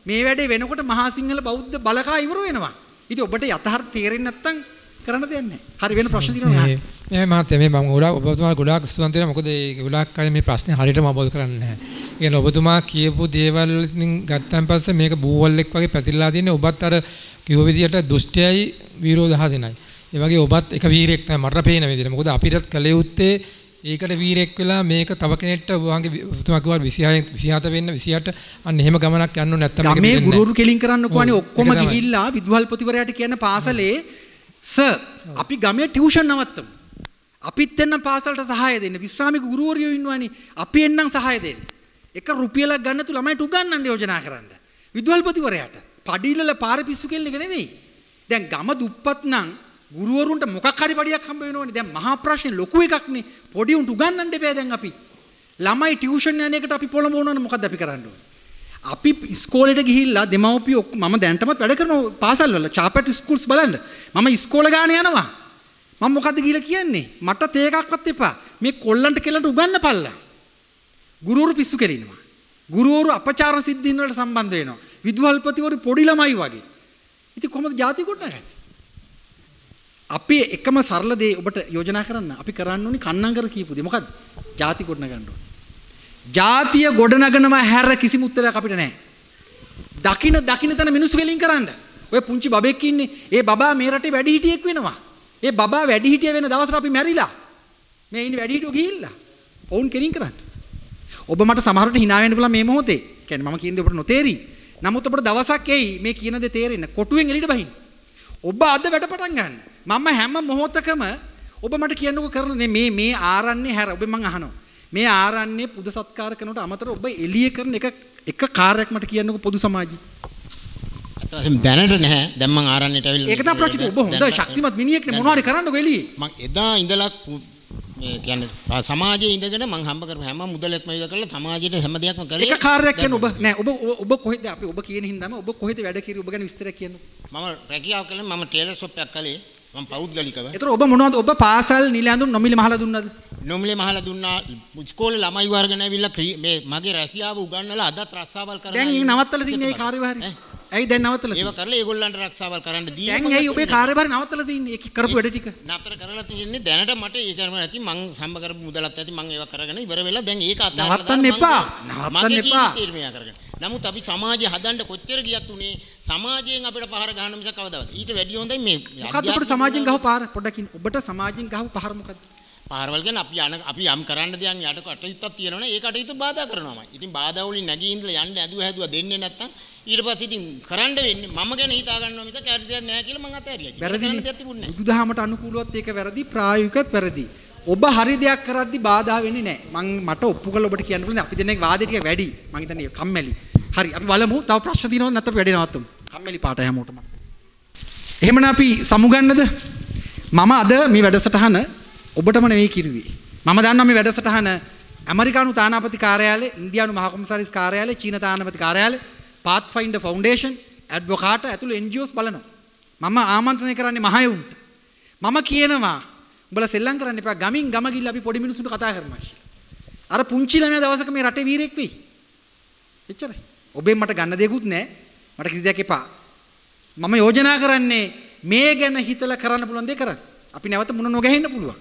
මේ වැඩේ වෙනකොට මහා සිංහල බෞද්ධ බලකා ඉවර වෙනවා. ඉතින් ඔබට යථාර්ථ තේරෙන්නේ නැත්නම් කරන්න දෙයක් නැහැ. හරි වෙන ප්‍රශ්න තියෙනවා. මේ මාතේ මේ මම ගොඩාක් ඔබතුමා ගොඩාක් ස්තුතිවන්ත වෙනවා මොකද ඒ ගොඩාක් අය මේ ප්‍රශ්නේ හරියටම අවබෝධ කරන්නේ නැහැ. ඒ කියන්නේ ඔබතුමා කියපු දේවල් වලින් ගත්තන් පස්සේ මේක බූවල්ෙක් වගේ පැතිරලා තියෙන්නේ. ඔබත් අර කිව්ව විදියට දුෂ්ටයයි විරෝධහ දෙනයි. ඒ වගේ ඔබත් එක වීරයෙක් තමයි මට පේන විදියට. මොකද අපිටත් කළ යුත්තේ ඒකට වීරෙක් වෙලා මේක තව කෙනෙක්ට ඔබවගේ තුමා කිව්වා 26 27 වෙන්න 28 අන්න එහෙම ගමනක් යන්න ඕනේ නැත්තම් මේක මේ ගුරුවරු කෙලින් කරන්නකෝනේ ඔක්කොම ගිහිල්ලා විද්වල්පතිවරයාට කියන පාසලේ සර් අපි ගමේ ටියුෂන් නවත්තමු අපිත් එන්නම් පාසලට සහාය දෙන්න විශ්‍රාමික ගුරුවරයෝ ඉන්නවනේ අපි එන්නම් සහාය දෙන්න එක රුපියලක් ගන්න තු ළමයිට උගන්වන්න යෝජනා කරන්න විද්වල්පතිවරයාට පඩිලල පාර පිස්සු කෙල්ලක නෙවෙයි දැන් ගම දුප්පත් නම් ගුරුවරුන්ට මොකක් හරි පඩියක් හම්බ වෙනවනේ. දැන් මහා ප්‍රශ්නේ ලොකු එකක්නේ. පොඩි උන්ට උගන්වන්න දෙපෑ දැන් අපි. ළමයි ටියුෂන් යන එකට අපි පොළඹ වුණානේ මොකද්ද අපි කරන්න ඕනේ? අපි ස්කෝලට ගිහිල්ලා දෙමව්පියෝ මම දැන්ටමත් වැඩ කරනවා පාසල් වල චාපට් ස්කූල්ස් බලන්න. මම ඉස්කෝල ගාන යනවා. මම මොකද්ද ගිහිල්ලා කියන්නේ? මට තේකක්වත් එපා. මේ කොල්ලන්ට කෙල්ලන්ට උගන්නපල්ලා. ගුරුවරු පිස්සු කෙලිනවා. ගුරුවරු අපචාර සිද්ධීන් වලට සම්බන්ධ වෙනවා. විදුහල්පතිවරු පොඩි ළමයි වගේ. ඉතින් කොහොමද ජාතිය ගොඩනගන්නේ? අපි එකම සරල දේ ඔබට යෝජනා කරන්න. අපි කරන්න ඕනි කන්නංගර කියපු දේ. මොකද්ද? ಜಾති ගොඩනගන්න ඕනි. ಜಾතිය ගොඩනගනම හැර කිසිම උත්තරයක් අපිට නැහැ. දකින දකින තන මිනිස්සු වෙලින් කරන්න. ඔය පුංචි බබෙක් ඉන්නේ. ඒ බබා මේ රටේ වැඩිහිටියෙක් වෙනවා. ඒ බබා වැඩිහිටිය වෙන දවසට අපි මැරිලා. මේ ඉන්නේ වැඩිහිටියෝ ගිහිල්ලා. ඔවුන් කෙලින් කරන්න. ඔබ මට සමහරට hina වෙන්න පුළුවන් මේ මොහොතේ. කියන්නේ මම කියන දේ ඔබට නොතේරි. නමුත් ඔබට දවසක් එයි මේ කියන දේ තේරෙන්න. කොටුවෙන් එළියට බහින්න. ඔබ අද වැඩ පටන් ගන්න. මම හැම මොහොතකම ඔබ මට කියන්නකෝ කරන මේ මේ ආරන්නේ හැර ඔබ මං අහනවා. මේ ආරන්නේ පුද සත්කාර කරනට අමතර ඔබ එළිය කරන එක එක කාර්යයක් මට කියන්නකෝ පොදු සමාජයේ. අතවසෙන් දැනට නැහැ. දැන් මං ආරන්නේට ඇවිල්ලා. ඒක තමයි ප්‍රශ්නේ. ඔබ හොඳ ශක්තිමත් මිනිහෙක්නේ මොනවාරි කරන්නකෝ එළියේ. මං එදා ඉඳලා මේ කියන්නේ සමාජයේ ඉඳගෙන මං හම්බ කරපු හැම මුදලක්ම ඉද කරලා සමාජයට හැම දෙයක්ම කළේ එක කාර්යයක් කියන ඔබ නෑ ඔබ ඔබ කොහෙද අපි ඔබ කියන හින්දාම ඔබ කොහෙද වැඩ කිරි ඔබ ගැන විස්තර කියන්න මම රැකියාව කළේ මම ටේලර් ෂොප් එකක් කළේ මම පෞද්ගලිකව ඒතර ඔබ මොනවද ඔබ පාසල් නිල ඇඳුම් නොමිලි මහලා දුන්නද නොමිලි මහලා දුන්නා ඉස්කෝලේ ළමයි වර්ගන ඇවිල්ලා මේ මගේ රැකියාව උගන්වලා අදත් රස්සාවල් කරනවා දැන් ඉතින් නවත්තලා තින්නේ ඒ කාර්යභාරය ඇයි දැන් නවත්තලා ඒව කරලා ඒගොල්ලන්ට රක්ෂාවල් කරන්න දීලා දැන් ඇයි ඔබේ කාර්යභාරය නවත්තලා තින්නේ ඒක කරපු වැඩ ටික නතර කරලා තියෙන්නේ දැනට මට ඒ කරම නැති මං සම්බ කරපු මුදලත් ඇති මං ඒව කරගෙන ඉවර වෙලා දැන් ඒක අතහැරලා නවත්තන්න එපා නවත්තන්න එපා තීරණය කරගෙන නමුත් අපි සමාජය හදන්න කොච්චර ගියත් උනේ සමාජයෙන් අපිට පහර ගන්න මිසක් කවදාවත් ඊට වැඩිය හොඳයි මේ මොකද්ද ඔබට සමාජයෙන් ගහව පාර පොඩ්ඩකින් ඔබට සමාජයෙන් ගහව පහර මොකද්ද පාරවල් ගැන අපි යන අපි යම් කරන්න දෙයක් යට කටයුත්තක් තියෙනවනේ ඒ කටයුතු බාධා කරනවාමයි. ඉතින් බාධා වලින් නැගී ඉඳලා යන්න ඇදුව හැදුවා දෙන්නේ නැත්තම් ඊට පස්සේ ඉතින් කරන්න වෙන්නේ මම ගැන හිතා ගන්නවා මිසක් හරි දෙයක් නැහැ කියලා මං අතහැරියා. වැරදි දෙයක් තිබුණේ නැහැ. බුදුදහමට අනුකූලවත් ඒක වැරදි ප්‍රායෝගිකවත් වැරදි. ඔබ හරි දෙයක් කරද්දි බාධා වෙන්නේ නැහැ. මං මට ඔප්පු කළා ඔබට කියන්න පුළුවන්. අපි දෙන්නේ වාදේ ටික වැඩි. මං හිතන්නේ කම්මැලි. හරි අපි බලමු. තව ප්‍රශ්න තියෙනවද නැත්නම් අපි වැඩේ නවත්තමු. කම්මැලි පාට හැමෝටම. එහෙමනම් අපි සමුගන්නද? මම අද මේ වැඩසටහන ඔබටම නෙවෙයි කිරුවේ. මම දන්නවා මේ වැඩසටහන ඇමරිකානු තානාපති කාර්යාලය, ඉන්දියානු මහකොමසාරිස් කාර්යාලය, චීන තානාපති කාර්යාලය පාත්ෆයින්ඩර් ෆවුන්ඩේෂන් ඇඩ්වොකාට ඇතුළු NGOs බලනවා මම ආමන්ත්‍රණය කරන්නේ මහයුන්ට මම කියනවා උඹලා සෙල්ලම් කරන්න එපා ගමින් ගම ගිහිල්ලා අපි පොඩි මිනිස්සුන්ට කතා කරනවා අර පුංචි ළමයා දවසක මේ රටේ වීරෙක් වෙයි එච්චරයි ඔබෙන් මට ගන්න දෙයක්වත් නැහැ මට කිසි දෙයක් එපා මම යෝජනා කරන්නේ මේ ගැන හිතලා කරන්න පුළුවන් දේ කරන්න අපි නැවත මුණ නොගැහෙන්න පුළුවන්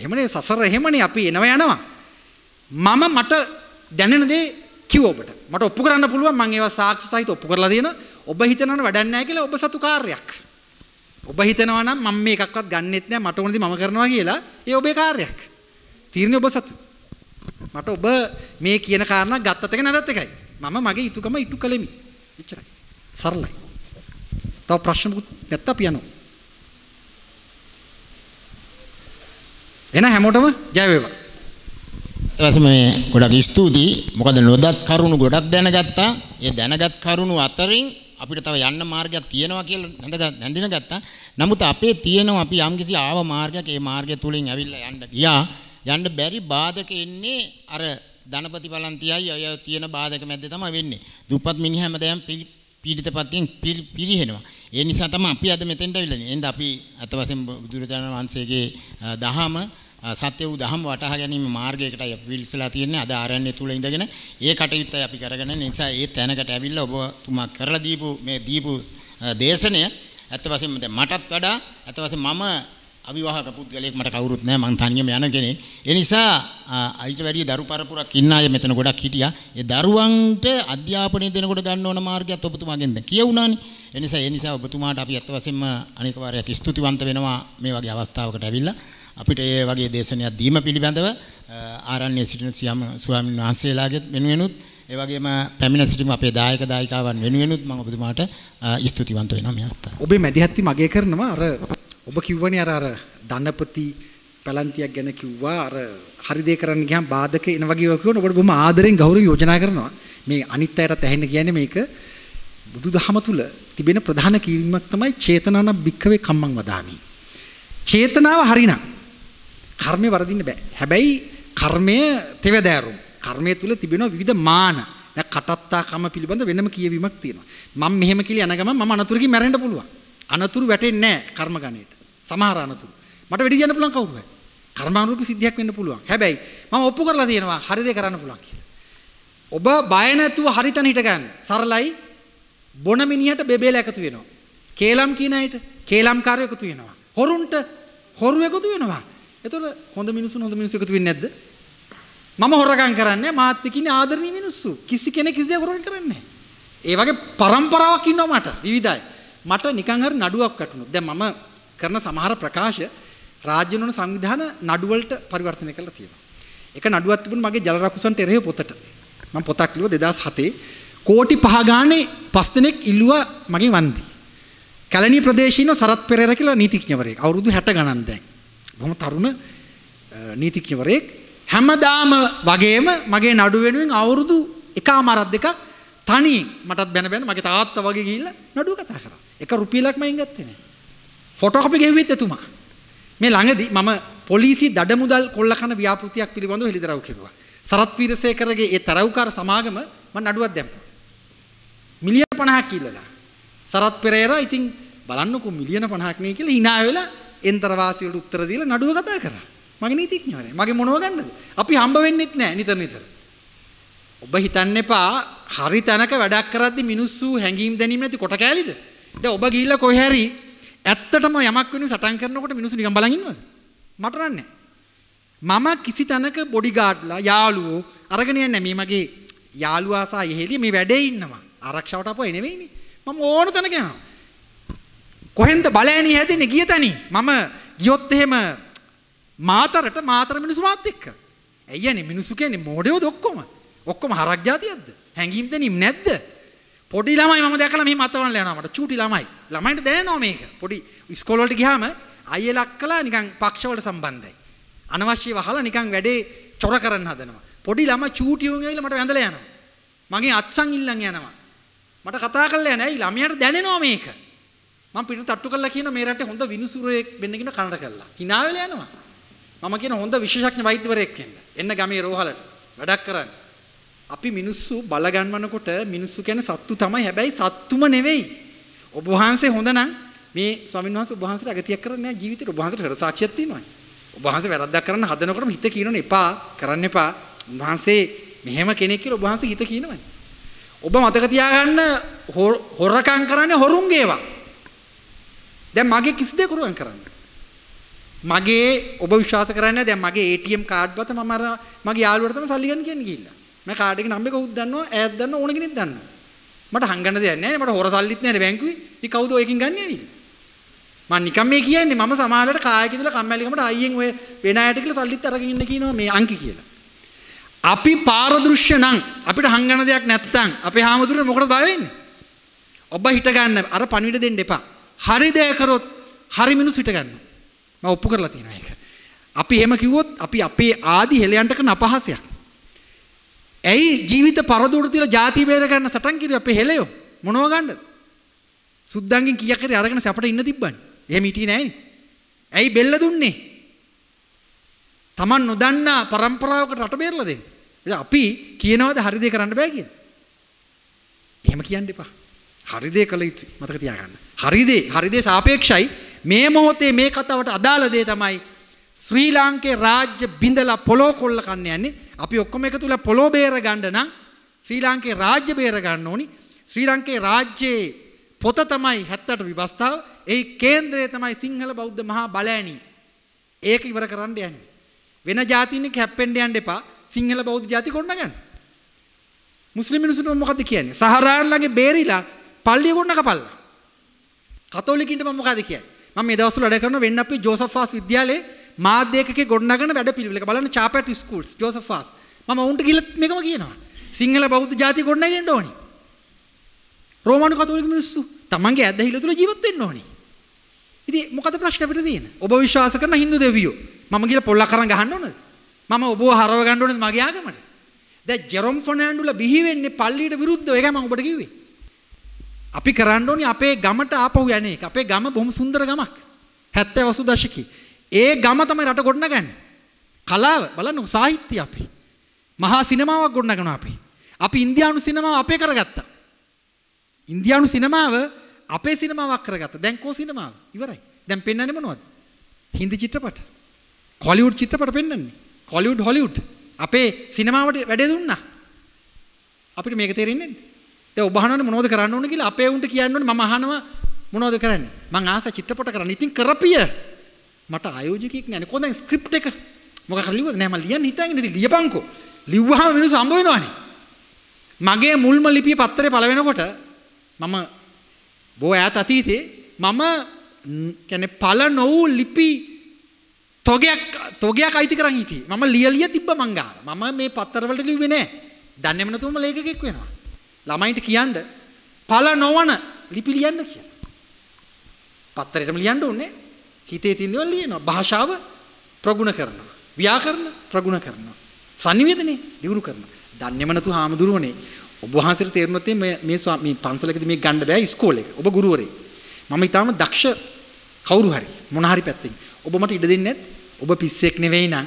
එහෙමනේ සසර එහෙමනේ අපි එනවා යනවා මම මට දැනෙන දේ කිව්ව ඔබට. මට ඔප්පු කරන්න පුළුවන් මම ඒවා සාක්ෂි සහිත ඔප්පු කරලා දෙනවා. ඔබ හිතනවනම් වැඩක් නැහැ කියලා ඔබ සතු කාර්යයක්. ඔබ හිතනවා නම් මම මේ එකක්වත් ගන්නෙත් නෑ මට ඕන දේ මම කරනවා කියලා ඒ ඔබේ කාර්යයක්. තීරණේ ඔබ සතු. මට ඔබ මේ කියන කාරණා ගත්තත් එක නැදත් එකයි. මම මගේ යුතුයකම ඉටු කළෙමි. එච්චරයි. සරලයි. තව ප්‍රශ්න මොකුත් නැත්නම් අපි යනවා. එහෙනම් හැමෝටම ජය වේවා. ඇත්තටම මේ ගොඩක් ස්තුතියි. මොකද නොදත් කරුණු ගොඩක් දැනගත්තා. ඒ දැනගත් කරුණු අතරින් අපිට තව යන්න මාර්ගයක් තියෙනවා කියලා නැඳ නැඳින ගත්තා. නමුත් අපේ තියෙනවා අපි යම්කිසි ආව මාර්ගයක් ඒ මාර්ගය තුලින් ඇවිල්ලා යන්න ගියා. යන්න බැරි බාධක එන්නේ අර ධනපති බලන්තියයි අය තියෙන බාධක මැද්දේ තමයි වෙන්නේ. දුප්පත් මිනිහ හැමදාම පීඩිතපත්යෙන් පිරිහෙනවා. ඒ නිසා තමයි අපි අද මෙතෙන්ට අවිල්ලන්නේ. එහෙනම් අපි අත වශයෙන් බුදුරජාණන් වහන්සේගේ දහම සත්‍ය වූ දහම් වටහා ගැනීම මාර්ගයකටයි අපි පිවිසලා තියෙන්නේ අද ආරණ්‍ය තුල ඉඳගෙන ඒ කටයුත්තයි අපි කරගෙන නිසා ඒ තැනකට ඇවිල්ලා ඔබ තුමා කරලා දීපු මේ දීපු දේශනය ඇත්ත වශයෙන්ම දැන් මටත් වඩා ඇත්ත වශයෙන් මම අවිවාහක පුද්ගලයෙක් මට කවුරුත් නැහැ මං තනියම යන කෙනෙක් ඒ නිසා අයිට වැඩි දරු පරපුරක් ඉන්න අය මෙතන ගොඩක් හිටියා ඒ දරුවන්ට අධ්‍යාපනය දෙනකොට ගන්න ඕන මාර්ගයත් ඔබතුමාගෙන් දැන් කියුණානේ ඒ නිසා ඒ නිසා ඔබතුමාට අපි ඇත්ත වශයෙන්ම අනේක වාරයක් ස්තුතිවන්ත වෙනවා මේ වගේ අවස්ථාවකට ඇවිල්ලා අපිට ඒ වගේ දේශනයක් දීම පිළිබඳව ආරණ්‍ය සිටින සියම් ස්වාමීන් වහන්සේලාගේ වෙනුවෙනුත් ඒ වගේම පැමිණ සිටින අපේ දායක දායිකාවන් වෙනුවෙනුත් මම ඔබතුමාට ස්තුතිවන්ත වෙනවා මේ අවස්ථාව. ඔබේ මැදිහත්ති මගේ කරනවා අර ඔබ කිව්වනේ අර අර ධනපති පැලන්තියක් ගැන කිව්වා අර හරි දේ කරන්න ගියම් බාධක එන වගේ ඒවා කියනකොට බොහොම ආදරෙන් ගෞරවයෙන් යෝජනා කරනවා. මේ අනිත් අයටත් ඇහෙන්න කියන්නේ මේක බුදුදහම තුල තිබෙන ප්‍රධාන කීවීමක් තමයි චේතනාන භික්කවේ කම්මං වදාමි. චේතනාව හරිනම් කර්මය වරදින්න බෑ. හැබැයි කර්මය තෙවදෑරුම්. කර්මය තුල තිබෙනවා විවිධ මාන. දැන් කටත්තා කම පිළිබඳ වෙනම කියවීමක් තියෙනවා. මම මෙහෙම කියලා යන ගමන් මම අනතුරකින් මැරෙන්න පුළුවන්. අනතුරු වැටෙන්නේ නැහැ කර්ම ගණයට. සමහර අනතුරු. මට වෙඩි කියන්න පුළුවන් කවුරු හරි. කර්මානුරූපී සිද්ධියක් වෙන්න පුළුවන්. හැබැයි මම ඔප්පු කරලා තියෙනවා හරි දේ කරන්න පුළුවන් කියලා. ඔබ බය නැතුව හරිතන හිට ගන්න. සරලයි බොන මිනිහට බෙබේල එකතු වෙනවා. කේලම් කියන අයට කේලම්කාරය එකතු වෙනවා. හොරුන්ට හොරු එකතු වෙනවා. එතකොට හොඳ මිනිස්සු හොඳ මිනිස්සු එකතු වෙන්නේ නැද්ද? මම හොරකම් කරන්නේ මාත් එක්කිනේ ආදරණීය මිනිස්සු. කිසි කෙනෙක් කිසි දෙයක් හොරකම් කරන්නේ නැහැ. ඒ වගේ પરම්පරාවක් ඉන්නවා මට විවිධයි. මට නිකන් හරි නඩුවක් වැටුණොත් දැන් මම කරන සමහර ප්‍රකාශ රාජ්‍ය නොවන සංවිධාන නඩුවලට පරිවර්තනය කරලා තියෙනවා. එක නඩුවක් තිබුණා මගේ ජල රකුසන්ට එරෙහි පොතට. මම පොතක් ලිව්වා 2007 කෝටි 5 ගානේ පස් දෙනෙක් ඉල්ලුවා මගේ වන්දි. කැලණි ප්‍රදේශීන සරත් පෙරේරා කියලා නීතිඥවරයෙක්. අවුරුදු 60 ගණන් දැන්. බොහොම තරුණ නීතිඥවරයෙක් හැමදාම වගේම මගේ නඩු වෙනුවෙන් අවුරුදු එකමාරක් දෙකක් තනියෙන් මටත් බැන බැන මගේ තාත්තා වගේ ගිහිල්ලා නඩුව කතා කරා. එක රුපියලක් මයින් ගත්තේ නෑ. ෆොටෝ කොපි ගෙව්වෙත් එතුමා. මේ ළඟදී මම පොලිසි දඩමුදල් කොල්ල කන ව්‍යාපෘතියක් පිළිබඳව හෙළිදරව් කෙරුවා. සරත් වීරසේකරගේ ඒ තරව්කාර සමාගම මම නඩුවක් දැම්මා. මිලියන 50ක් ඉල්ලලා. සරත් පෙරේරා ඉතින් බලන්නකෝ මිලියන 50ක් නේ කියලා hina වෙලා එන්තර වාසියට උත්තර දීලා නඩුව කතා කරා. මගේ නීතිඥවරයා. මගේ මොනව ගන්නද? අපි හම්බ වෙන්නෙත් නෑ නිතර නිතර. ඔබ හිතන්න එපා හරි තැනක වැඩක් කරද්දි මිනිස්සු හැංගීම් දැනීම නැති කොට කෑලිද? දැන් ඔබ ගිහිල්ලා කොහේ හරි ඇත්තටම යමක් වෙනුවෙන් සටන් කරනකොට මිනිස්සු නිකන් බලන් ඉන්නවද? මට නෑ. මම කිසි තැනක බොඩිගාඩ්ලා යාළුවෝ අරගෙන යන්නේ මේ මගේ යාළුවා සහ එහෙලිය මේ වැඩේ ඉන්නවා. ආරක්ෂාවට අපෝ එ නෙවෙයිනේ. මම ඕන තැනක යනවා. කොහෙන්ද බලෑණි හැදෙන්නේ ගිය තැනි? මම ගියොත් එහෙම මාතරට මාතර මිනිස්සු මාත් එක්ක. ඇයියනේ මිනිස්සු කියන්නේ මෝඩයෝද ඔක්කොම? ඔක්කොම හරක් జాතියක්ද? හැංගීම් දෙනීම් නැද්ද? පොඩි ළමයි මම දැකලා මෙහෙම අතවන්න යනවා මට චූටි ළමයි. ළමයින්ට දැනෙනවා මේක. පොඩි ස්කෝල් වලට ගියාම අයියලක් කළා නිකන් පක්ෂවලට සම්බන්ධයි. අනවශ්‍යව අහලා නිකන් වැඩේ චොර කරන්න හදනවා. පොඩි ළමයි චූටි උන් ඇවිල්ලා මට වැඳලා යනවා. මගේ අත්සන් ඉල්ලන් යනවා. මට කතා කරලා යන ඇයි ළමයාට දැනෙනවා මේක. මම පිට තට්ටු කළා කියන මේ රටේ හොඳ විනිසුරයෙක් වෙන්න කියන කනඩ කළා. hina වෙලා යනවා. මම කියන හොඳ විශේෂඥ වෛද්‍යවරයෙක් වෙන්න. එන්න ගමේ රෝහලට වැඩක් කරන්න. අපි මිනිස්සු බලගන්වනකොට මිනිස්සු කියන්නේ සත්තු තමයි. හැබැයි සත්තුම නෙවෙයි. ඔබ වහන්සේ හොඳ නම් මේ ස්වාමීන් වහන්සේ ඔබ වහන්සේට අගතියක් කරන්නේ නැහැ ජීවිතේ ඔබ වහන්සේට හරසාක්ෂියක් තියෙනවා. ඔබ වහන්සේ වැරද්දක් කරන්න හදනකොටම හිත කියනවනේ එපා කරන්න එපා. වහන්සේ මෙහෙම කෙනෙක් කියලා ඔබ වහන්සේ හිත කියනවනේ. ඔබ මතක තියාගන්න හොරකම් කරන්නේ හොරුන්ගේවා. දැන් මගේ කිසි දෙයක් උරුවන් කරන්න. මගේ ඔබ විශ්වාස කරන්නේ දැන් මගේ ATM කාඩ් බත මම අර මගේ යාළුවට තමයි සල්ලි ගන්න කියන්නේ ගිහිල්ලා. මම කාඩ් එකේ නම්බර් කවුද දන්නව? ඈත් දන්නව ඕන කෙනෙක් දන්නව. මට හංගන්න දෙයක් නැහැ නේ මට හොර සල්ලිත් නැහැ නේ බැංකුවේ. ඉතින් කවුද ඔයකින් ගන්නේ ඇවිල්ලා? මම නිකන් මේ කියන්නේ මම සමාජලට කායික ඉඳලා කම්මැලිකමට අයියෙන් ඔය වෙන අයට කියලා සල්ලිත් අරගෙන ඉන්න කියනවා මේ අංකි කියලා. අපි පාරදෘශ්‍ය නම් අපිට හංගන දෙයක් නැත්තම් අපේ හාමුදුරුවෝ මොකටද බය වෙන්නේ? ඔබ හිත ගන්න අර පණිවිඩ දෙන්න එපා. හරි දෑ කරොත් හරි මිනිස් හිට ගන්න. මම ඔප්පු කරලා තියෙනවා ඒක. අපි එහෙම කිව්වොත් අපි අපේ ආදි හෙලයන්ට කරන අපහාසයක්. ඇයි ජීවිත පරදුවට තියලා ಜಾති ભેද ගන්න සටන් කිරුවේ අපේ හෙලයෝ? මොනව ගන්නද? සුද්දන්ගෙන් කීයක් හරි අරගෙන සැපට ඉන්න තිබ්බන්නේ. එහෙම හිටියේ නෑනේ. ඇයි බෙල්ල දුන්නේ? Taman නොදන්නා પરම්පරාවකට රට බේරලා දෙන්නේ. අපි කියනවාද හරි දේ කරන්න බෑ කියලා. එහෙම කියන්න එපා. හරි දේ කළ යුතුයි. මතක තියාගන්න. හරි දේ, හරි දේ සාපේක්ෂයි. මේ මොහොතේ මේ කතාවට අදාළ දේ තමයි ශ්‍රී ලාංකේ රාජ්‍ය බිඳලා පොලෝ කොල්ල කන්න යන්නේ. අපි ඔක්කොම එකතු වෙලා පොලෝ බේර ගන්න නම් ශ්‍රී ලාංකේ රාජ්‍ය බේර ගන්න ඕනි. ශ්‍රී ලාංකේ රාජ්‍යයේ පොත තමයි 70ට විවස්ථාව. ඒ කේන්ද්‍රය තමයි සිංහල බෞද්ධ මහා බලෑණී. ඒක ඉවර කරන්න යන්නේ. වෙන ජාතින්නේ කැප්පෙන්ඩ යන්න එපා. සිංහල බෞද්ධ ජාති ගොඩනගන්න. මුස්ලිම් මිනිසුන්ට මොකද්ද කියන්නේ? සහරාන්ලගේ බේරිලා පල්ලිය ගොඩ නගපල්ලා. කතෝලිකින්ට මම මොකද කියන්නේ? මම මේ දවස්වල වැඩ කරන වෙන්න අපි ජෝසෆ් ෆාස් විද්‍යාලයේ මාධ්‍යකකේ ගොඩනගන වැඩපිළිවෙලක බලන්න චාපැට් ස්කූල්ස් ජෝසෆ් ෆාස්. මම ඔවුන්ට ගිහලා මේකම කියනවා. සිංහල බෞද්ධ ජාතිය ගොඩනගෙන්න ඕනි. රෝමානු කතෝලික මිනිස්සු තමන්ගේ ඇදහිල්ල තුල ජීවත් වෙන්න ඕනි. ඉතින් මොකද ප්‍රශ්න අපිට තියෙන්නේ? ඔබ විශ්වාස කරන Hindu දෙවියෝ මම ගිහලා පොල්ලක් අරන් ගහන්න ඕනද? මම ඔබව හරව ගන්න ඕනද මගේ ආගමට? දැන් ජෙරොම් ෆර්නෑන්ඩුලා බිහි වෙන්නේ පල්ලියට විරුද්ධව. ඒකයි මම ඔබට කිව්වේ. අපි කරන්න ඕනේ අපේ ගමට ආපහු යන්නේ. අපේ ගම බොහොම සුන්දර ගමක්. 70 80 දශකේ. ඒ ගම තමයි රට ගොඩනගන්නේ. කලාව බලන්න සාහිත්‍ය අපි. මහා සිනමාවක් ගොඩනගනවා අපි. අපි ඉන්දියානු සිනමාව අපේ කරගත්තා. ඉන්දියානු සිනමාව අපේ සිනමාවක් කරගත්තා. දැන් කෝ සිනමාව? ඉවරයි. දැන් පෙන්වන්නේ මොනවද? හින්දි චිත්‍රපට. කොලිවුඩ් චිත්‍රපට පෙන්වන්නේ. කොලිවුඩ් හොලිවුඩ් අපේ සිනමාවට වැඩේ දුන්නා. අපිට මේක තේරෙන්නේ නැද්ද? ඒ ඔබ අහනවනේ මොනවද කරන්න ඕන කියලා අපේ උන්ට කියන්න ඕනේ මම අහනවා මොනවද කරන්නේ? මං ආස චිත්‍රපට කරන්න. ඉතින් කරපිය. මට ආයෝජකයෙක් නෑනේ. කොහෙන්ද ස්ක්‍රිප්ට් එක? මොකක් හරි ලිව්වද? නෑ මම ලියන්න හිතන්නේ ඉතින් ලියපන්කෝ. ලිව්වහම මිනිස්සු හම්බ වෙනවනේ. මගේ මුල්ම ලිපිය පත්තරේ පළ වෙනකොට මම බොහෝ ඈත අතීතේ මම කියන්නේ පළ නොවූ ලිපි තොගයක් තොගයක් අයිති කරන් හිටියේ. මම ලිය ලිය තිබ්බ මං ගාලා. මම මේ පත්තරවලට ලිව්වේ නෑ. දන්නේම නැතුවම ලේඛකෙක් වෙනවා. ළමයින්ට කියන්න පළ නොවන ලිපි ලියන්න කියලා. පත්තරේටම ලියන්න ඕනේ. හිතේ තියෙන දේවල් ලියනවා. භාෂාව ප්‍රගුණ කරනවා. ව්‍යාකරණ ප්‍රගුණ කරනවා. sannivedane දියුණු කරනවා. දන්නේම නැතු හාමුදුරුවනේ. ඔබ වහන්සේට තේරුණොත් මේ මේ මේ පන්සලකදී මේ ගන්න බෑ ඉස්කෝලේ. ඔබ ගුරුවරේ. මම ඊටාම දක්ෂ කවුරු හරි මොන හරි පැත්තකින් ඔබ මට ඉඩ දෙන්නේ නැත් ඔබ පිස්සෙක් නෙවෙයි නං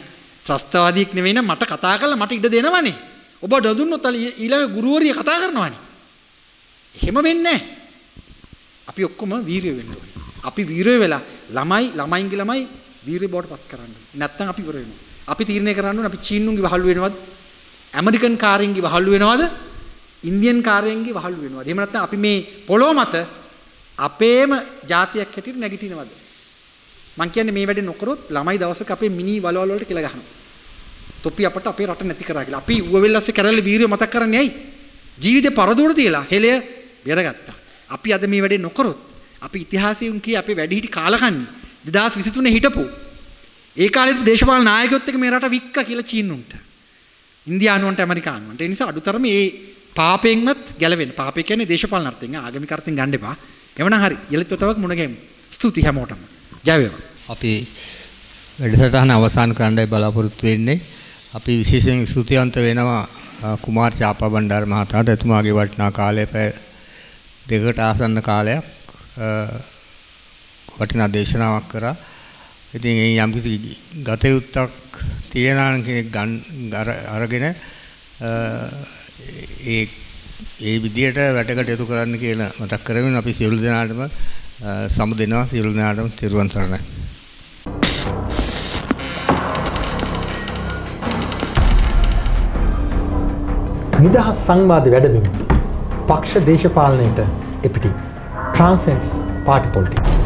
ත්‍රස්තවාදියෙක් නෙවෙයි නම් මට කතා කරලා මට ඉඩ දෙනවනේ ඔබ නොදුන්නොත් ඊළඟ ගුරුවරිය කතා කරනවානේ. එහෙම වෙන්නේ අපි ඔක්කොම වීරිය වෙන්න අපි වීරිය වෙලා ළමයි ළමයින්ගේ ළමයි වීරිය බවට පත් කරන්න. නැත්තම් අපි ඉවර අපි තීරණය කරන්න ඕනේ අපි චීනුන්ගේ වහල් වෙනවද? ඇමරිකන් කාරයන්ගේ වහල් වෙනවද? ඉන්දියන් කාරයන්ගේ වහල් වෙනවද? එහෙම නැත්නම් අපි මේ පොළොව මත අපේම જાතියක් හැටියට නැගිටිනවද? මං කියන්නේ මේ වැඩේ නොකරොත් ළමයි දවසක අපේ මිනි වලවල් වලට කියලා ගහනවා. තොපි අපට අපේ රට නැති කරා කියලා. අපි ඌවෙල්ලස්සේ කරල්ල වීරිය මතක් කරන්නේ ඇයි? ජීවිතේ පරදුවට තියලා හෙලය බෙරගත්තා. අපි අද මේ වැඩේ නොකරොත් අපි ඉතිහාසයේ උන් කී අපේ වැඩිහිටි කාලකන්ණි 2023 හිටපු ඒ කාලේ දේශපාලන නායකයොත් එක මේ රට වික්කා කියලා චීනුන්ට. ඉන්දියානුවන්ට ඇමරිකානුවන්ට. ඒ නිසා අඩුතරම මේ පාපයෙන්වත් ගැලවෙන්න. පාපය කියන්නේ දේශපාලන අර්ථයෙන් ආගමික අර්ථයෙන් ගන්න එපා. එවනම් හරි. ඊළඟට තවක් මුණ ගැමු. ස්තුති හැමෝටම. ජය වේවා. අපි වැඩසටහන අවසන් කරන්නයි බලාපොරොත්තු වෙන්නේ. අපි විශේෂයෙන් ස්තුතියන්ත වෙනවා කුමාර් චාපබණ්ඩාර මහතාට එතුමාගේ වටිනා කාලය පැය දෙකට ආසන්න කාලයක් වටිනා දේශනාවක් කරා. ඉතින් ඒ යම්කිසි ගතයුත්තක් තියෙනා කෙනෙක් අරගෙන ඒ ඒ විදියට වැඩකටයුතු කරන්න කියලා මතක් කරමින් අපි සියලු දෙනාටම සමුදෙනවා සියලු දෙනාටම තිරුවන් සරණයි. නිදහස් සංවාධ වැඩබිම පක්ෂ දේශපාලනයට එපිටි ට්‍රන්සෙන්ස් පාටි පොල්ටික්ස්